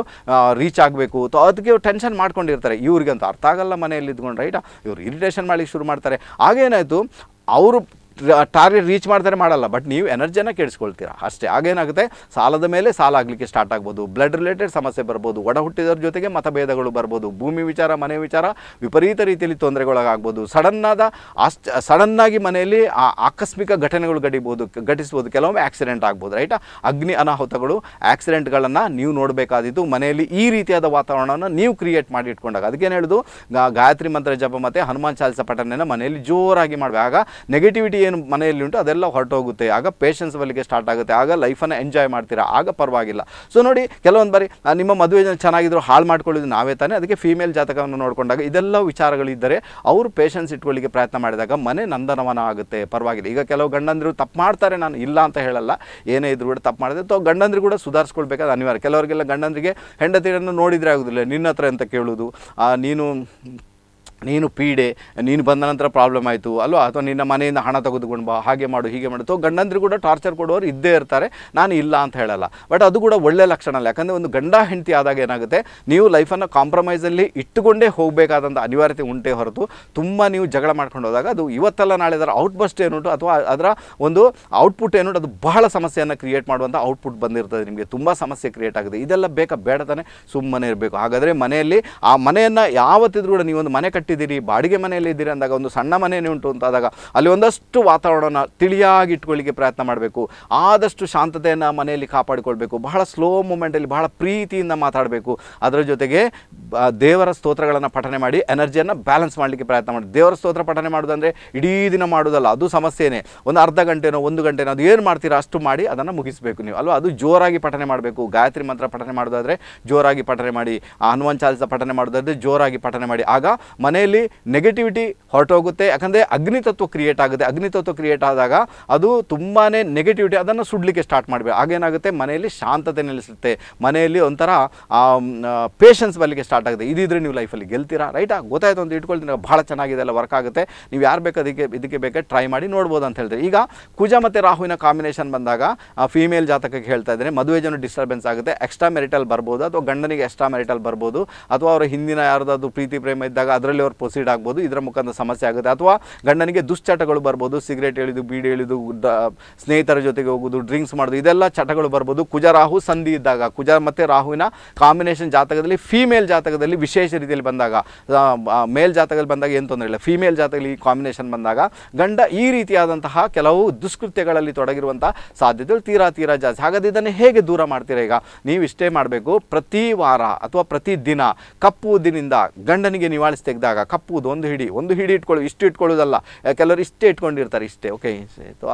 ರೀಚ್ ಆಗಬೇಕು ತೊ ಅದಕ್ಕೆ ಟೆನ್ಷನ್ ಮಾಡ್ಕೊಂಡಿರ್ತಾರೆ ಅಂತ ಅರ್ಥ ಆಗಲ್ಲ ಮನೆಯಲ್ಲಿ ಇದ್ಕೊಂಡು ರೈಟಾ ಇವರು ಇರಿಟೇಷನ್ ಮಾಡಲಿಕ್ಕೆ ಶುರು ಮಾಡ್ತಾರೆ ಆಗೇನಾಯಿತು ಅವರು ಟಾರ್ಗೆಟ್ ರೀಚ್ ಮಾಡ್ತಾರೆ ಮಾಡಲ್ಲ ಬಟ್ ನೀವು ಎನರ್ಜಿನ ಕೇಳಿಸ್ಕೊಳ್ತೀರಾ ಅಷ್ಟೇ ಆಗೇನಾಗುತ್ತೆ ಸಾಲದ ಮೇಲೆ ಸಾಲ ಆಗಲಿಕ್ಕೆ ಸ್ಟಾರ್ಟ್ ಆಗ್ಬೋದು ಬ್ಲಡ್ ರಿಲೇಟೆಡ್ ಸಮಸ್ಯೆ ಬರ್ಬೋದು ಒಡ ಹುಟ್ಟಿದವ್ರ ಜೊತೆಗೆ ಮತಭೇದಗಳು ಬರ್ಬೋದು ಭೂಮಿ ವಿಚಾರ ಮನೆ ವಿಚಾರ ವಿಪರೀತ ರೀತಿಯಲ್ಲಿ ತೊಂದರೆಗೊಳಗಾಗ್ಬೋದು ಸಡನ್ನಾದ ಅಷ್ಟ ಸಡನ್ನಾಗಿ ಮನೆಯಲ್ಲಿ ಆ ಆಕಸ್ಮಿಕ ಘಟನೆಗಳು ಗಡಿಬೋದು ಘಟಿಸ್ಬೋದು ಕೆಲವೊಮ್ಮೆ ಆಕ್ಸಿಡೆಂಟ್ ಆಗ್ಬೋದು ರೈಟ್ ಅಗ್ನಿ ಅನಾಹುತಗಳು ಆಕ್ಸಿಡೆಂಟ್ಗಳನ್ನು ನೀವು ನೋಡಬೇಕಾದಿತ್ತು ಮನೆಯಲ್ಲಿ ಈ ರೀತಿಯಾದ ವಾತಾವರಣವನ್ನು ನೀವು ಕ್ರಿಯೇಟ್ ಮಾಡಿ ಇಟ್ಕೊಂಡಾಗ ಅದಕ್ಕೇನು ಹೇಳೋದು ಗಾಯತ್ರಿ ಮಂತ್ರ ಜಪ ಮತ್ತು ಹನುಮಾನ್ ಚಾಲಿಸ ಪಠನೆಯನ್ನು ಮನೆಯಲ್ಲಿ ಜೋರಾಗಿ ಮಾಡಬೇಕು ಆಗ ನೆಗೆಟಿವಿಟಿ ಏನು ಮನೆಯಲ್ಲಿ ಉಂಟು ಅದೆಲ್ಲ ಹೊರಟೋಗುತ್ತೆ ಆಗ ಪೇಷನ್ಸ್ ಬಲಿಗೆ ಸ್ಟಾರ್ಟ್ ಆಗುತ್ತೆ ಆಗ ಲೈಫನ್ನು ಎಂಜಾಯ್ ಮಾಡ್ತೀರಾ ಆಗ ಪರವಾಗಿಲ್ಲ ಸೊ ನೋಡಿ ಕೆಲವೊಂದು ಬಾರಿ ನಿಮ್ಮ ಮದುವೆ ಚೆನ್ನಾಗಿದ್ರು ಹಾಳು ಮಾಡ್ಕೊಳ್ಳೋದು ನಾವೇ ತಾನೇ ಅದಕ್ಕೆ ಫೀಮೇಲ್ ಜಾತಕವನ್ನು ನೋಡಿಕೊಂಡಾಗ ಇದೆಲ್ಲ ವಿಚಾರಗಳಿದ್ದರೆ ಅವರು ಪೇಷನ್ಸ್ ಇಟ್ಕೊಳ್ಳಿಕ್ಕೆ ಪ್ರಯತ್ನ ಮಾಡಿದಾಗ ಮನೆ ನಂದನವನ ಆಗುತ್ತೆ ಪರವಾಗಿಲ್ಲ ಈಗ ಕೆಲವು ಗಂಡಂದಿರು ತಪ್ಪು ಮಾಡ್ತಾರೆ ನಾನು ಇಲ್ಲ ಅಂತ ಹೇಳಲ್ಲ ಏನೇ ಇದ್ರು ಕೂಡ ತಪ್ಪು ಮಾಡಿದೆ ಅಥವಾ ಗಂಡಂದ್ರು ಕೂಡ ಸುಧಾರಿಸ್ಕೊಳ್ಬೇಕಾದ ಅನಿವಾರ್ಯ ಕೆಲವರಿಗೆಲ್ಲ ಗಂಡಂದ್ರಿಗೆ ಹೆಂಡತಿಯನ್ನು ನೋಡಿದರೆ ಆಗೋದಿಲ್ಲ ನಿನ್ನ ಹತ್ರ ಅಂತ ಕೇಳೋದು ನೀನು ನೀನು ಪೀಡೆ ನೀನು ಬಂದ ನಂತರ ಪ್ರಾಬ್ಲಮ್ ಆಯಿತು ಅಲ್ವಾ ಅಥವಾ ನಿನ್ನ ಮನೆಯಿಂದ ಹಣ ತೆಗೆದುಕೊಂಡು ಬಾ ಹಾಗೆ ಮಾಡು ಹೀಗೆ ಮಾಡು ಅಥವಾ ಗಂಡಂದ್ರಿಗೂ ಕೂಡ ಟಾರ್ಚರ್ ಕೊಡುವವರು ಇದ್ದೇ ಇರ್ತಾರೆ ನಾನು ಇಲ್ಲ ಅಂತ ಹೇಳಲ್ಲ ಬಟ್ ಅದು ಕೂಡ ಒಳ್ಳೆಯ ಲಕ್ಷಣ ಅಲ್ಲ ಯಾಕಂದರೆ ಒಂದು ಗಂಡ ಹೆಂಡತಿ ಆದಾಗ ಏನಾಗುತ್ತೆ ನೀವು ಲೈಫನ್ನು ಕಾಂಪ್ರಮೈಸಲ್ಲಿ ಇಟ್ಟುಕೊಂಡೇ ಹೋಗಬೇಕಾದಂಥ ಅನಿವಾರ್ಯತೆ ಉಂಟೆ ಹೊರತು ತುಂಬ ನೀವು ಜಗಳ ಮಾಡ್ಕೊಂಡು ಹೋದಾಗ ಅದು ಇವತ್ತೆಲ್ಲ ನಾಳೆ ಅದರ ಔಟ್ಬಸ್ಟ್ ಏನುಂಟು ಅಥವಾ ಅದರ ಒಂದು ಔಟ್ಪುಟ್ ಏನುಂಟು ಅದು ಬಹಳ ಸಮಸ್ಯೆಯನ್ನು ಕ್ರಿಯೇಟ್ ಮಾಡುವಂಥ ಔಟ್ಪುಟ್ ಬಂದಿರ್ತದೆ ನಿಮಗೆ ತುಂಬ ಸಮಸ್ಯೆ ಕ್ರಿಯೇಟ್ ಆಗುತ್ತೆ ಇದೆಲ್ಲ ಬೇಕಾ ಬೇಡ ತಾನೆ ಸುಮ್ಮನೆ ಇರಬೇಕು ಹಾಗಾದರೆ ಮನೆಯಲ್ಲಿ ಆ ಮನೆಯನ್ನು ಯಾವತ್ತಿದ್ರೂ ಕೂಡ ನೀವೊಂದು ಮನೆ ಕಟ್ಟಿ ಹೋಗ್ತಿದ್ದೀರಿ ಬಾಡಿಗೆ ಮನೆಯಲ್ಲಿ ಇದ್ದೀರಿ ಅಂದಾಗ ಒಂದು ಸಣ್ಣ ಮನೆಯೇ ಉಂಟು ಅಂತಾದಾಗ ಅಲ್ಲಿ ಒಂದಷ್ಟು ವಾತಾವರಣ ತಿಳಿಯಾಗಿ ಇಟ್ಕೊಳ್ಳಿಕ್ಕೆ ಪ್ರಯತ್ನ ಮಾಡಬೇಕು ಆದಷ್ಟು ಶಾಂತತೆಯನ್ನು ಮನೆಯಲ್ಲಿ ಕಾಪಾಡಿಕೊಳ್ಬೇಕು ಬಹಳ ಸ್ಲೋ ಮೂಮೆಂಟಲ್ಲಿ ಬಹಳ ಪ್ರೀತಿಯಿಂದ ಮಾತಾಡಬೇಕು ಅದರ ಜೊತೆಗೆ ದೇವರ ಸ್ತೋತ್ರಗಳನ್ನು ಪಠನೆ ಮಾಡಿ ಎನರ್ಜಿಯನ್ನು ಬ್ಯಾಲೆನ್ಸ್ ಮಾಡಲಿಕ್ಕೆ ಪ್ರಯತ್ನ ಮಾಡಿ ದೇವರ ಸ್ತೋತ್ರ ಪಠನೆ ಮಾಡೋದಂದರೆ ಇಡೀ ದಿನ ಮಾಡೋದಲ್ಲ ಅದು ಸಮಸ್ಯೆನೇ ಒಂದು ಅರ್ಧ ಗಂಟೆನೋ ಒಂದು ಗಂಟೆನೋ ಅದು ಏನು ಮಾಡ್ತೀರಾ ಅಷ್ಟು ಮಾಡಿ ಅದನ್ನು ಮುಗಿಸಬೇಕು ನೀವು ಅಲ್ವಾ ಅದು ಜೋರಾಗಿ ಪಠನೆ ಮಾಡಬೇಕು ಗಾಯತ್ರಿ ಮಂತ್ರ ಪಠನೆ ಮಾಡೋದಾದರೆ ಜೋರಾಗಿ ಪಠನೆ ಮಾಡಿ ಹನುಮಾನ್ ಚಾಲಿಸ ಪಠನೆ ಮಾಡೋದಾದರೆ ಜೋರಾಗಿ ಪಠನೆ ಮಾಡಿ ಆಗ ಮನೆ ಮನೆಯಲ್ಲಿ ನೆಗೆಟಿವಿಟಿ ಹೊರಟೋಗುತ್ತೆ ಯಾಕಂದರೆ ಅಗ್ನಿತತ್ವ ಕ್ರಿಯೇಟ್ ಆಗುತ್ತೆ ಅಗ್ನಿತತ್ವ ಕ್ರಿಯೇಟ್ ಆದಾಗ ಅದು ತುಂಬಾ ನೆಗೆಟಿವಿಟಿ ಅದನ್ನು ಸುಡಲಿಕ್ಕೆ ಸ್ಟಾರ್ಟ್ ಮಾಡಬೇಕು ಹಾಗೇನಾಗುತ್ತೆ ಮನೆಯಲ್ಲಿ ಶಾಂತತೆ ನೆಲೆಸುತ್ತೆ ಮನೆಯಲ್ಲಿ ಒಂಥರ ಪೇಷನ್ಸ್ ಬರಲಿಕ್ಕೆ ಸ್ಟಾರ್ಟ್ ಆಗುತ್ತೆ ಇದಿದ್ರೆ ನೀವು ಲೈಫಲ್ಲಿ ಗೆಲ್ತೀರಾ ರೈಟಾ ಗೊತ್ತಾಯ್ತು ಅಂತ ಇಟ್ಕೊಳ್ತೀನಿ ಭಾಳ ಚೆನ್ನಾಗಿದೆ ಎಲ್ಲ ವರ್ಕ್ ಆಗುತ್ತೆ ನೀವು ಯಾರು ಬೇಕು ಅದಕ್ಕೆ ಇದಕ್ಕೆ ಬೇಕಾದ್ರೆ ಟ್ರೈ ಮಾಡಿ ನೋಡ್ಬೋದು ಅಂತ ಹೇಳಿದ್ರೆ ಈಗ ಕುಜ ಮತ್ತು ರಾಹುವಿನ ಕಾಂಬಿನೇಷನ್ ಬಂದಾಗ ಫೀಮೇಲ್ ಜಾತಕಕ್ಕೆ ಹೇಳ್ತಾ ಇದ್ರೆ ಮದುವೆ ಜನ ಡಿಸ್ಟರ್ಬೆನ್ಸ್ ಆಗುತ್ತೆ ಎಕ್ಸ್ಟ್ರಾ ಮೆರಿಟಲ್ ಬರ್ಬೋದು ಅಥವಾ ಗಂಡನಿಗೆ ಎಕ್ಸ್ಟ್ರಾ ಮೆರಿಟಲ್ ಬರ್ಬೋದು ಅಥವಾ ಅವರ ಹಿಂದಿನ ಯಾರದಾದ್ರು ಪ್ರೀತಿ ಪ್ರೇಮ ಇದ್ದಾಗ ಅದರಲ್ಲಿ ಅವ್ರು ಪ್ರೊಸೀಡ್ ಆಗ್ಬೋದು ಇದರ ಮುಖಾಂತರ ಸಮಸ್ಯೆ ಆಗುತ್ತೆ ಅಥವಾ ಗಂಡನಿಗೆ ದುಶ್ಚಟಗಳು ಬರ್ಬೋದು ಸಿಗರೇಟ್ ಎಳಿದು ಬೀಡಿ ಎಳಿದು ಸ್ನೇಹಿತರ ಜೊತೆಗೆ ಹೋಗೋದು ಡ್ರಿಂಕ್ಸ್ ಮಾಡೋದು ಇದೆಲ್ಲ ಚಟಗಳು ಬರ್ಬೋದು ಕುಜ ರಾಹು ಸಂಧಿ ಇದ್ದಾಗ ಕುಜ ಮತ್ತು ರಾಹುವಿನ ಕಾಂಬಿನೇಷನ್ ಜಾತಕದಲ್ಲಿ ಫೀಮೇಲ್ ಜಾತಕದಲ್ಲಿ ವಿಶೇಷ ರೀತಿಯಲ್ಲಿ ಬಂದಾಗ ಮೇಲ್ ಜಾತಕದಲ್ಲಿ ಬಂದಾಗ ಏನು ತೊಂದರೆ ಇಲ್ಲ ಫೀಮೇಲ್ ಜಾತಕದಲ್ಲಿ ಕಾಂಬಿನೇಷನ್ ಬಂದಾಗ ಗಂಡ ಈ ರೀತಿಯಾದಂತಹ ಕೆಲವು ದುಷ್ಕೃತ್ಯಗಳಲ್ಲಿ ತೊಡಗಿರುವಂಥ ಸಾಧ್ಯತೆಗಳು ತೀರಾ ತೀರಾ ಜಾಸ್ತಿ ಹಾಗಾದ್ರೆ ಇದನ್ನು ಹೇಗೆ ದೂರ ಮಾಡ್ತೀರಾ ಈಗ ನೀವು ಇಷ್ಟೇ ಮಾಡಬೇಕು ಪ್ರತಿ ವಾರ ಅಥವಾ ಪ್ರತಿ ದಿನ ಕಪ್ಪು ದಿನದಿಂದ ಗಂಡನಿಗೆ ನಿವಾಳಿಸಿ ತೆಗೆದಾಗ ಮಾಡಿದಾಗ ಕಪ್ಪುವುದು ಒಂದು ಹಿಡಿ ಒಂದು ಹಿಡಿ ಇಟ್ಕೊಳ್ಳಿ ಇಷ್ಟು ಇಟ್ಕೊಳ್ಳೋದಲ್ಲ ಕೆಲವರು ಇಷ್ಟೇ ಇಟ್ಕೊಂಡಿರ್ತಾರೆ ಇಷ್ಟೇ ಓಕೆ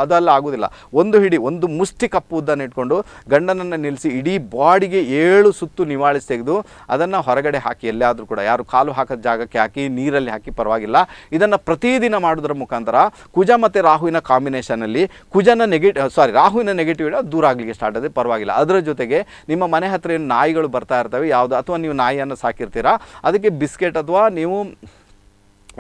ಅದೆಲ್ಲ ಆಗೋದಿಲ್ಲ ಒಂದು ಹಿಡಿ ಒಂದು ಮುಷ್ಟಿ ಕಪ್ಪು ಇಟ್ಕೊಂಡು ಗಂಡನನ್ನು ನಿಲ್ಲಿಸಿ ಇಡೀ ಬಾಡಿಗೆ ಏಳು ಸುತ್ತು ನಿವಾಳಿಸಿ ತೆಗೆದು ಅದನ್ನು ಹೊರಗಡೆ ಹಾಕಿ ಎಲ್ಲಾದರೂ ಕೂಡ ಯಾರು ಕಾಲು ಹಾಕದ ಜಾಗಕ್ಕೆ ಹಾಕಿ ನೀರಲ್ಲಿ ಹಾಕಿ ಪರವಾಗಿಲ್ಲ ಇದನ್ನು ಪ್ರತಿದಿನ ಮಾಡೋದ್ರ ಮುಖಾಂತರ ಕುಜ ಮತ್ತು ರಾಹುವಿನ ಕಾಂಬಿನೇಷನಲ್ಲಿ ಕುಜನ ನೆಗೆಟಿವ್ ಸಾರಿ ರಾಹುವಿನ ನೆಗೆಟಿವ್ ದೂರ ಆಗಲಿಕ್ಕೆ ಸ್ಟಾರ್ಟ್ ಆದರೆ ಪರವಾಗಿಲ್ಲ ಅದರ ಜೊತೆಗೆ ನಿಮ್ಮ ಮನೆ ಹತ್ತಿರ ಏನು ನಾಯಿಗಳು ಬರ್ತಾ ಇರ್ತವೆ ಯಾವುದು ಅಥವಾ ನೀವು ನಾಯಿಯನ್ನು ಸಾಕಿರ್ತೀರಾ ಅದಕ್ಕೆ ಬಿಸ್ಕೆಟ್ ಅಥವಾ ನೀವು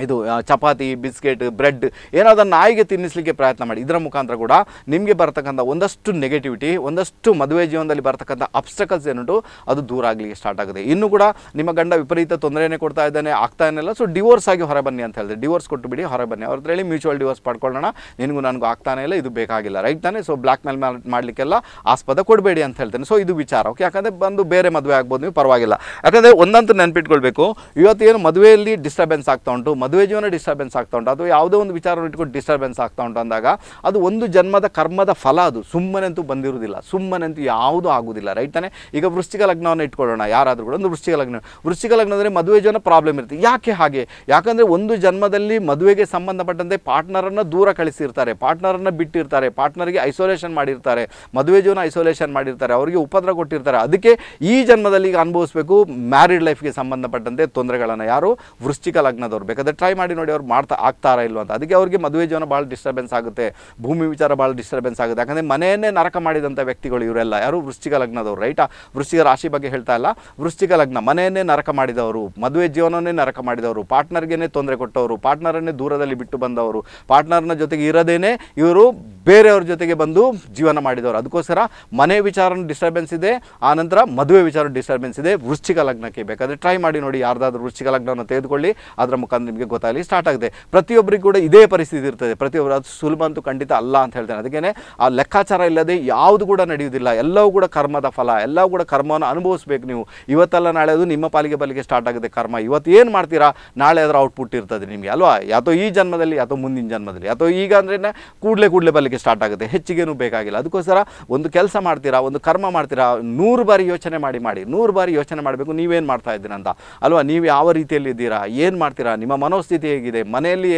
ಇದು ಚಪಾತಿ ಬಿಸ್ಕೆಟ್ ಬ್ರೆಡ್ ಏನಾದನ್ನು ನಾಯಿಗೆ ತಿನ್ನಿಸ್ಲಿಕ್ಕೆ ಪ್ರಯತ್ನ ಮಾಡಿ ಇದರ ಮುಖಾಂತರ ಕೂಡ ನಿಮಗೆ ಬರ್ತಕ್ಕಂಥ ಒಂದಷ್ಟು ನೆಗೆಟಿವಿಟಿ ಒಂದಷ್ಟು ಮದುವೆ ಜೀವನದಲ್ಲಿ ಬರತಕ್ಕಂಥ ಅಬ್ಸ್ಟಕಲ್ಸ್ ಏನುಂಟು ಅದು ದೂರ ಆಗಲಿಕ್ಕೆ ಸ್ಟಾರ್ಟ್ ಆಗುತ್ತೆ ಇನ್ನೂ ಕೂಡ ನಿಮ್ಮ ಗಂಡ ವಿಪರೀತ ತೊಂದರೆನೇ ಕೊಡ್ತಾ ಇದ್ದಾನೆ ಆಗ್ತಾ ಸೊ ಡಿವೋರ್ಸ್ ಆಗಿ ಹೊರ ಬನ್ನಿ ಅಂತ ಹೇಳಿದೆ ಡಿವೋರ್ಸ್ ಕೊಟ್ಟು ಬಿಡಿ ಬನ್ನಿ ಅವ್ರದ್ರ ಹೇಳಿ ಮ್ಯೂಚುವಲ್ ಡಿವೋರ್ಸ್ ಪಡ್ಕೊಳ್ಳೋಣ ನಿನಗೂ ನನಗೂ ಆಗ್ತಾನೆ ಇಲ್ಲ ಇದು ಬೇಕಾಗಿಲ್ಲ ರೈಟ್ ತಾನೆ ಸೊ ಬ್ಲ್ಯಾಕ್ ಮೇಲ್ ಮಾಡಲಿಕ್ಕೆಲ್ಲ ಆಸ್ಪದ ಕೊಡಬೇಡಿ ಅಂತ ಹೇಳ್ತೇನೆ ಸೊ ಇದು ವಿಚಾರ ಓಕೆ ಯಾಕಂದರೆ ಬಂದು ಬೇರೆ ಮದುವೆ ಆಗ್ಬೋದು ನೀವು ಪರವಾಗಿಲ್ಲ ಯಾಕಂದರೆ ಒಂದಂತೂ ನೆನಪಿಟ್ಕೊಳ್ಬೇಕು ಇವತ್ತೇನು ಮದುವೆಯಲ್ಲಿ ಡಿಸ್ಟರ್ಬೆನ್ಸ್ ಆಗ್ತಾ ಉಂಟು ಮದುವೆ ಜೀವನ ಡಿಸ್ಟರ್ಬೆನ್ಸ್ ಆಗ್ತಾ ಉಂಟು ಅದು ಯಾವುದೋ ಒಂದು ವಿಚಾರ ಇಟ್ಕೊಂಡು ಡಿಸ್ಟರ್ಬೆನ್ಸ್ ಆಗ್ತಾ ಉಂಟು ಅಂದಾಗ ಅದು ಒಂದು ಜನ್ಮದ ಕರ್ಮದ ಫಲ ಅದು ಸುಮ್ಮನೆಂತೂ ಬಂದಿರುವುದಿಲ್ಲ ಸುಮ್ಮನೆಂತೂ ಯಾವುದೂ ಆಗುವುದಿಲ್ಲ ರೈಟ್ ತಾನೆ ಈಗ ವೃಷ್ಟಿಕ ಲಗ್ನವನ್ನು ಇಟ್ಕೊಳ್ಳೋಣ ಯಾರಾದರೂ ಕೂಡ ಒಂದು ವೃಷ್ಟಿಕ ಲಗ್ನ ವೃಷ್ಟಿಕ ಲಗ್ನ ಅಂದರೆ ಮದುವೆ ಜೀವನ ಪ್ರಾಬ್ಲಮ್ ಇರುತ್ತೆ ಯಾಕೆ ಹಾಗೆ ಯಾಕಂದರೆ ಒಂದು ಜನ್ಮದಲ್ಲಿ ಮದುವೆಗೆ ಸಂಬಂಧಪಟ್ಟಂತೆ ಪಾರ್ಟ್ನರನ್ನು ದೂರ ಕಳಿಸಿರ್ತಾರೆ ಪಾರ್ಟ್ನರನ್ನು ಬಿಟ್ಟಿರ್ತಾರೆ ಪಾರ್ಟ್ನರ್ಗೆ ಐಸೋಲೇಷನ್ ಮಾಡಿರ್ತಾರೆ ಮದುವೆ ಜೀವನ ಐಸೋಲೇಷನ್ ಮಾಡಿರ್ತಾರೆ ಅವರಿಗೆ ಉಪದ್ರ ಕೊಟ್ಟಿರ್ತಾರೆ ಅದಕ್ಕೆ ಈ ಜನ್ಮದಲ್ಲಿ ಈಗ ಅನುಭವಿಸಬೇಕು ಮ್ಯಾರಿಡ್ ಲೈಫ್ಗೆ ಸಂಬಂಧಪಟ್ಟಂತೆ ತೊಂದರೆಗಳನ್ನು ಯಾರು ವೃಷ್ಟಿಕ ಲಗ್ನದವ್ರು ಬೇಕಾದರೆ ಟ್ರೈ ಮಾಡಿ ನೋಡಿ ಅವ್ರು ಮಾಡ್ತಾ ಆಗ್ತಾರಾ ಇಲ್ವ ಅಂತ ಅದಕ್ಕೆ ಅವ್ರಿಗೆ ಮದುವೆ ಜೀವನ ಭಾಳ ಡಿಸ್ಟರ್ಬೆನ್ಸ್ ಆಗುತ್ತೆ ಭೂಮಿ ವಿಚಾರ ಭಾಳ ಡಿಸ್ಟರ್ಬೆನ್ಸ್ ಆಗುತ್ತೆ ಯಾಕಂದರೆ ಮನೆಯನ್ನೇ ನರಕ ಮಾಡಿದಂಥ ವ್ಯಕ್ತಿಗಳು ಇವರೆಲ್ಲ ಯಾರು ವೃಶ್ಚಿಕ ಲಗ್ನದವರು ರೈಟಾ ವೃಶ್ಚಿಕ ರಾಶಿ ಬಗ್ಗೆ ಹೇಳ್ತಾ ಇಲ್ಲ ವೃಶ್ಚಿಕ ಲಗ್ನ ಮನೆಯನ್ನೇ ನರಕ ಮಾಡಿದವರು ಮದುವೆ ಜೀವನವೇ ನರಕ ಮಾಡಿದವರು ಪಾರ್ಟ್ನರ್ಗೇ ತೊಂದರೆ ಕೊಟ್ಟವರು ಪಾರ್ಟ್ನರನ್ನೇ ದೂರದಲ್ಲಿ ಬಿಟ್ಟು ಬಂದವರು ಪಾರ್ಟ್ನರ್ನ ಜೊತೆಗೆ ಇರದೇನೆ ಇವರು ಬೇರೆಯವ್ರ ಜೊತೆಗೆ ಬಂದು ಜೀವನ ಮಾಡಿದವರು ಅದಕ್ಕೋಸ್ಕರ ಮನೆ ವಿಚಾರನ ಡಿಸ್ಟರ್ಬೆನ್ಸ್ ಇದೆ ಆನಂತರ ಮದುವೆ ವಿಚಾರ ಡಿಸ್ಟರ್ಬೆನ್ಸ್ ಇದೆ ವೃಶ್ಚಿಕ ಲಗ್ನಕ್ಕೆ ಬೇಕಾದರೆ ಟ್ರೈ ಮಾಡಿ ನೋಡಿ ಯಾರ್ದಾದ್ರೂ ವೃಶ್ಚಿಕ ಲಗ್ನವನ್ನು ತೆಗೆದುಕೊಳ್ಳಿ ಅದರ ಮುಖಾಂತರ ಬಗ್ಗೆ ಗೊತ್ತಾಗಲಿ ಸ್ಟಾರ್ಟ್ ಆಗಿದೆ ಪ್ರತಿಯೊಬ್ಬರಿಗೂ ಕೂಡ ಇದೇ ಪರಿಸ್ಥಿತಿ ಇರ್ತದೆ ಪ್ರತಿಯೊಬ್ಬರು ಅದು ಸುಲಭ ಅಂತೂ ಖಂಡಿತ ಅಲ್ಲ ಅಂತ ಹೇಳ್ತಾರೆ ಅದಕ್ಕೇ ಆ ಲೆಕ್ಕಾಚಾರ ಇಲ್ಲದೆ ಯಾವುದು ಕೂಡ ನಡೆಯುವುದಿಲ್ಲ ಎಲ್ಲವೂ ಕೂಡ ಕರ್ಮದ ಫಲ ಎಲ್ಲವೂ ಕೂಡ ಕರ್ಮವನ್ನು ಅನುಭವಿಸ್ಬೇಕು ನೀವು ಇವತ್ತಲ್ಲ ನಾಳೆ ಅದು ನಿಮ್ಮ ಪಾಲಿಗೆ ಬಲಿಗೆ ಸ್ಟಾರ್ಟ್ ಆಗುತ್ತೆ ಕರ್ಮ ಇವತ್ತು ಏನು ಮಾಡ್ತೀರಾ ನಾಳೆ ಅದರ ಔಟ್ಪುಟ್ ಇರ್ತದೆ ನಿಮಗೆ ಅಲ್ವಾ ಯಾತೋ ಈ ಜನ್ಮದಲ್ಲಿ ಅಥವಾ ಮುಂದಿನ ಜನ್ಮದಲ್ಲಿ ಅಥವಾ ಈಗ ಅಂದ್ರೆ ಕೂಡಲೇ ಕೂಡಲೇ ಬರಲಿಕ್ಕೆ ಸ್ಟಾರ್ಟ್ ಆಗುತ್ತೆ ಹೆಚ್ಚಿಗೇನು ಬೇಕಾಗಿಲ್ಲ ಅದಕ್ಕೋಸ್ಕರ ಒಂದು ಕೆಲಸ ಮಾಡ್ತೀರಾ ಒಂದು ಕರ್ಮ ಮಾಡ್ತೀರಾ ನೂರು ಬಾರಿ ಯೋಚನೆ ಮಾಡಿ ಮಾಡಿ ನೂರು ಬಾರಿ ಯೋಚನೆ ಮಾಡಬೇಕು ನೀವೇನು ಮಾಡ್ತಾ ಇದ್ದೀರಾ ಅಂತ ಅಲ್ವಾ ನೀವು ಯಾವ ರೀತಿಯಲ್ಲಿ ಇದ್ದೀರಾ ಏನು ಮಾಡ್ತೀರಾ ನಿಮ್ಮ ಮನೋಸ್ಥಿತಿ ಹೇಗಿದೆ ಮನೆಯಲ್ಲಿ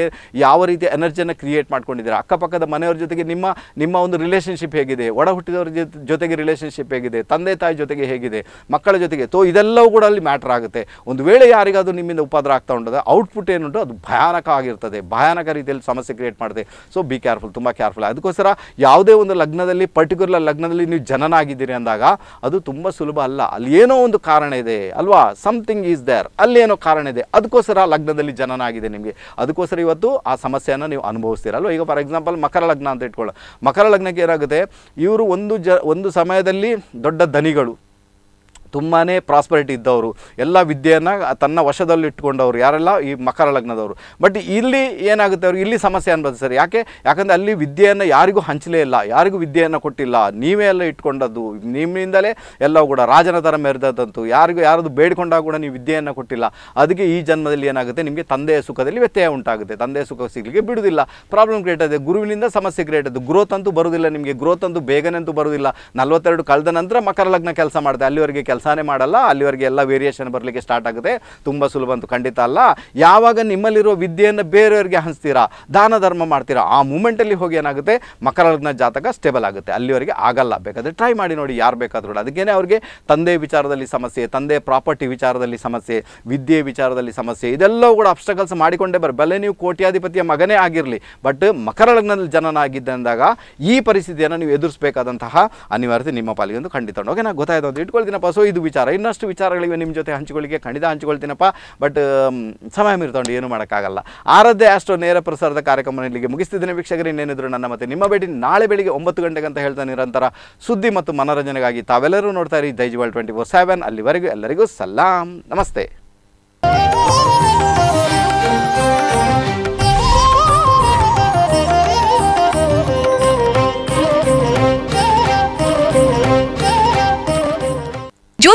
ಯಾವ ರೀತಿ ಎನರ್ಜಿಯನ್ನು ಕ್ರಿಯೇಟ್ ಮಾಡ್ಕೊಂಡಿದ್ದೀರಾ ಅಕ್ಕಪಕ್ಕದ ಮನೆಯವ್ರ ಜೊತೆಗೆ ನಿಮ್ಮ ನಿಮ್ಮ ಒಂದು ರಿಲೇಷನ್ಶಿಪ್ ಹೇಗಿದೆ ಒಡ ಹುಟ್ಟಿದವ್ರ ಜೊತೆಗೆ ರಿಲೇಷನ್ಶಿಪ್ ಹೇಗಿದೆ ತಂದೆ ತಾಯಿ ಜೊತೆಗೆ ಹೇಗಿದೆ ಮಕ್ಕಳ ಜೊತೆಗೆ ತೋ ಇದೆಲ್ಲವೂ ಕೂಡ ಅಲ್ಲಿ ಮ್ಯಾಟ್ರ್ ಆಗುತ್ತೆ ಒಂದು ವೇಳೆ ಯಾರಿಗಾದರೂ ನಿಮ್ಮಿಂದ ಉಪದ್ರ ಆಗ್ತಾ ಉಂಟದ ಔಟ್ಪುಟ್ ಏನುಂಟು ಅದು ಭಯಾನಕ ಆಗಿರ್ತದೆ ಭಯಾನಕ ರೀತಿಯಲ್ಲಿ ಸಮಸ್ಯೆ ಕ್ರಿಯೇಟ್ ಮಾಡುತ್ತೆ ಸೊ ಬಿ ಕೇರ್ಫುಲ್ ತುಂಬ ಕೇರ್ಫುಲ್ ಅದಕ್ಕೋಸ್ಕರ ಯಾವುದೇ ಒಂದು ಲಗ್ನದಲ್ಲಿ ಪರ್ಟಿಕ್ಯುಲರ್ ಲಗ್ನದಲ್ಲಿ ನೀವು ಜನನಾಗಿದ್ದೀರಿ ಅಂದಾಗ ಅದು ತುಂಬ ಸುಲಭ ಅಲ್ಲ ಅಲ್ಲಿ ಏನೋ ಒಂದು ಕಾರಣ ಇದೆ ಅಲ್ವಾ ಸಮಥಿಂಗ್ ಈಸ್ ದೇರ್ ಏನೋ ಕಾರಣ ಇದೆ ಅದಕ್ಕೋಸ್ಕರ ಲಗ್ನದಲ್ಲಿ ಜನನ ಆಗಿದೆ ನಿಮಗೆ ಅದಕ್ಕೋಸ್ಕರ ಇವತ್ತು ಆ ಸಮಸ್ಯೆಯನ್ನು ನೀವು ಅನುಭವಿಸ್ತೀರಲ್ವ ಈಗ ಫಾರ್ ಎಕ್ಸಾಂಪಲ್ ಮಕರ ಲಗ್ನ ಅಂತ ಇಟ್ಕೊಳ್ಳೋ ಮಕರ ಲಗ್ನಕ್ಕೆ ಏನಾಗುತ್ತೆ ಇವರು ಒಂದು ಜ ಒಂದು ಸಮಯದಲ್ಲಿ ದೊಡ್ಡ ಧನಿಗಳು ತುಂಬಾ ಪ್ರಾಸ್ಪರಿಟಿ ಇದ್ದವರು ಎಲ್ಲ ವಿದ್ಯೆಯನ್ನು ತನ್ನ ವಶದಲ್ಲಿ ಇಟ್ಕೊಂಡವರು ಯಾರೆಲ್ಲ ಈ ಮಕರ ಲಗ್ನದವರು ಬಟ್ ಇಲ್ಲಿ ಏನಾಗುತ್ತೆ ಅವರು ಇಲ್ಲಿ ಸಮಸ್ಯೆ ಅನ್ಬೋದು ಸರ್ ಯಾಕೆ ಯಾಕಂದರೆ ಅಲ್ಲಿ ವಿದ್ಯೆಯನ್ನು ಯಾರಿಗೂ ಹಂಚಲೇ ಇಲ್ಲ ಯಾರಿಗೂ ವಿದ್ಯೆಯನ್ನು ಕೊಟ್ಟಿಲ್ಲ ನೀವೇ ಎಲ್ಲ ಇಟ್ಕೊಂಡದ್ದು ನಿಮ್ಮಿಂದಲೇ ಎಲ್ಲವೂ ಕೂಡ ರಾಜನ ಥರ ಯಾರಿಗೂ ಯಾರದು ಬೇಡ್ಕೊಂಡಾಗ ಕೂಡ ನೀವು ವಿದ್ಯೆಯನ್ನು ಕೊಟ್ಟಿಲ್ಲ ಅದಕ್ಕೆ ಈ ಜನ್ಮದಲ್ಲಿ ಏನಾಗುತ್ತೆ ನಿಮಗೆ ತಂದೆಯ ಸುಖದಲ್ಲಿ ವ್ಯತ್ಯಯ ಉಂಟಾಗುತ್ತೆ ತಂದೆಯ ಸುಖ ಸಿಗಲಿಕ್ಕೆ ಬಿಡುವುದಿಲ್ಲ ಪ್ರಾಬ್ಲಮ್ ಕ್ರಿಯೇಟ್ ಆಗಿದೆ ಗುರುವಿನಿಂದ ಸಮಸ್ಯೆ ಕ್ರಿಯೇಟ್ ಆಯಿತು ಗ್ರೋತ್ ಅಂತೂ ಬರುವುದಿಲ್ಲ ನಿಮಗೆ ಗ್ರೋತ್ ಅಂತೂ ಬೇಗನೆ ಅಂತೂ ಬರುವುದಿಲ್ಲ ನಲ್ವತ್ತೆರಡು ಕಳೆದ ನಂತರ ಮಕರ ಲಗ್ನ ಕೆಲಸ ಮಾಡಿದೆ ಅಲ್ಲಿವರೆಗೆ ಕೆಲಸ ಕೆಲಸನೇ ಮಾಡಲ್ಲ ಅಲ್ಲಿವರೆಗೆ ಎಲ್ಲ ವೇರಿಯೇಷನ್ ಬರಲಿಕ್ಕೆ ಸ್ಟಾರ್ಟ್ ಆಗುತ್ತೆ ತುಂಬ ಸುಲಭ ಅಂತೂ ಖಂಡಿತ ಅಲ್ಲ ಯಾವಾಗ ನಿಮ್ಮಲ್ಲಿರೋ ವಿದ್ಯೆಯನ್ನು ಬೇರೆಯವರಿಗೆ ಹಂಚ್ತೀರಾ ದಾನ ಧರ್ಮ ಮಾಡ್ತೀರಾ ಆ ಮೂಮೆಂಟಲ್ಲಿ ಹೋಗಿ ಏನಾಗುತ್ತೆ ಮಕರ ಲಗ್ನ ಜಾತಕ ಸ್ಟೇಬಲ್ ಆಗುತ್ತೆ ಅಲ್ಲಿವರೆಗೆ ಆಗಲ್ಲ ಬೇಕಾದರೆ ಟ್ರೈ ಮಾಡಿ ನೋಡಿ ಯಾರು ಬೇಕಾದರೂ ಅದಕ್ಕೇನೆ ಅವರಿಗೆ ತಂದೆ ವಿಚಾರದಲ್ಲಿ ಸಮಸ್ಯೆ ತಂದೆ ಪ್ರಾಪರ್ಟಿ ವಿಚಾರದಲ್ಲಿ ಸಮಸ್ಯೆ ವಿದ್ಯೆ ವಿಚಾರದಲ್ಲಿ ಸಮಸ್ಯೆ ಇದೆಲ್ಲವೂ ಕೂಡ ಅಪ್ಸ್ಟಕಲ್ಸ್ ಮಾಡಿಕೊಂಡೇ ಬರಬಲ್ಲೇ ನೀವು ಕೋಟ್ಯಾಧಿಪತಿಯ ಮಗನೇ ಆಗಿರಲಿ ಬಟ್ ಮಕರ ಲಗ್ನದಲ್ಲಿ ಜನನಾಗಿದ್ದಂದಾಗ ಈ ಪರಿಸ್ಥಿತಿಯನ್ನು ನೀವು ಎದುರಿಸಬೇಕಾದಂತಹ ಅನಿವಾರ್ಯತೆ ನಿಮ್ಮ ಪಾಲಿಗೆ ಒಂದು ಖಂಡಿತ ಓಕೆ ನಾವು ಗೊತ್ತಾಯ್ತು ಅಂತ ಇಟ್ಕೊಳ್ತೀನಪ್ಪ ಸೊ ಇದು ವಿಚಾರ ಇನ್ನಷ್ಟು ವಿಚಾರಗಳಿವೆ ನಿಮ್ಮ ಜೊತೆ ಹಂಚಿಕೊಳ್ಳಿಕ್ಕೆ ಖಂಡಿತ ಹಂಚಿಕೊಳ್ತೀನಪ್ಪ ಬಟ್ ಸಮಯ ಮೀರ್ತೊಂಡು ಏನು ಮಾಡೋಕ್ಕಾಗಲ್ಲ ಆರದ್ದೇ ಅಷ್ಟು ನೇರ ಪ್ರಸಾರದ ಕಾರ್ಯಕ್ರಮ ಇಲ್ಲಿಗೆ ಮುಗಿಸ್ತಿದ್ದೇನೆ ವೀಕ್ಷಕರು ಇನ್ನೇನಿದ್ರು ನನ್ನ ಮತ್ತೆ ನಿಮ್ಮ ಭೇಟಿ ನಾಳೆ ಬೆಳಿಗ್ಗೆ ಒಂಬತ್ತು ಗಂಟೆಗೆ ಅಂತ ಹೇಳ್ತಾ ನಿರಂತರ ಸುದ್ದಿ ಮತ್ತು ಮನೋರಂಜನೆಗಾಗಿ ತಾವೆಲ್ಲರೂ ನೋಡ್ತಾ ಇರಿ ಜೈಜ್ವಾಲ್ ಟ್ವೆಂಟಿ ಫೋರ್ ಸೆವೆನ್ ಅಲ್ಲಿವರೆಗೂ ಎಲ್ಲರಿಗೂ ಸಲಾಂ ನಮಸ್ತೆ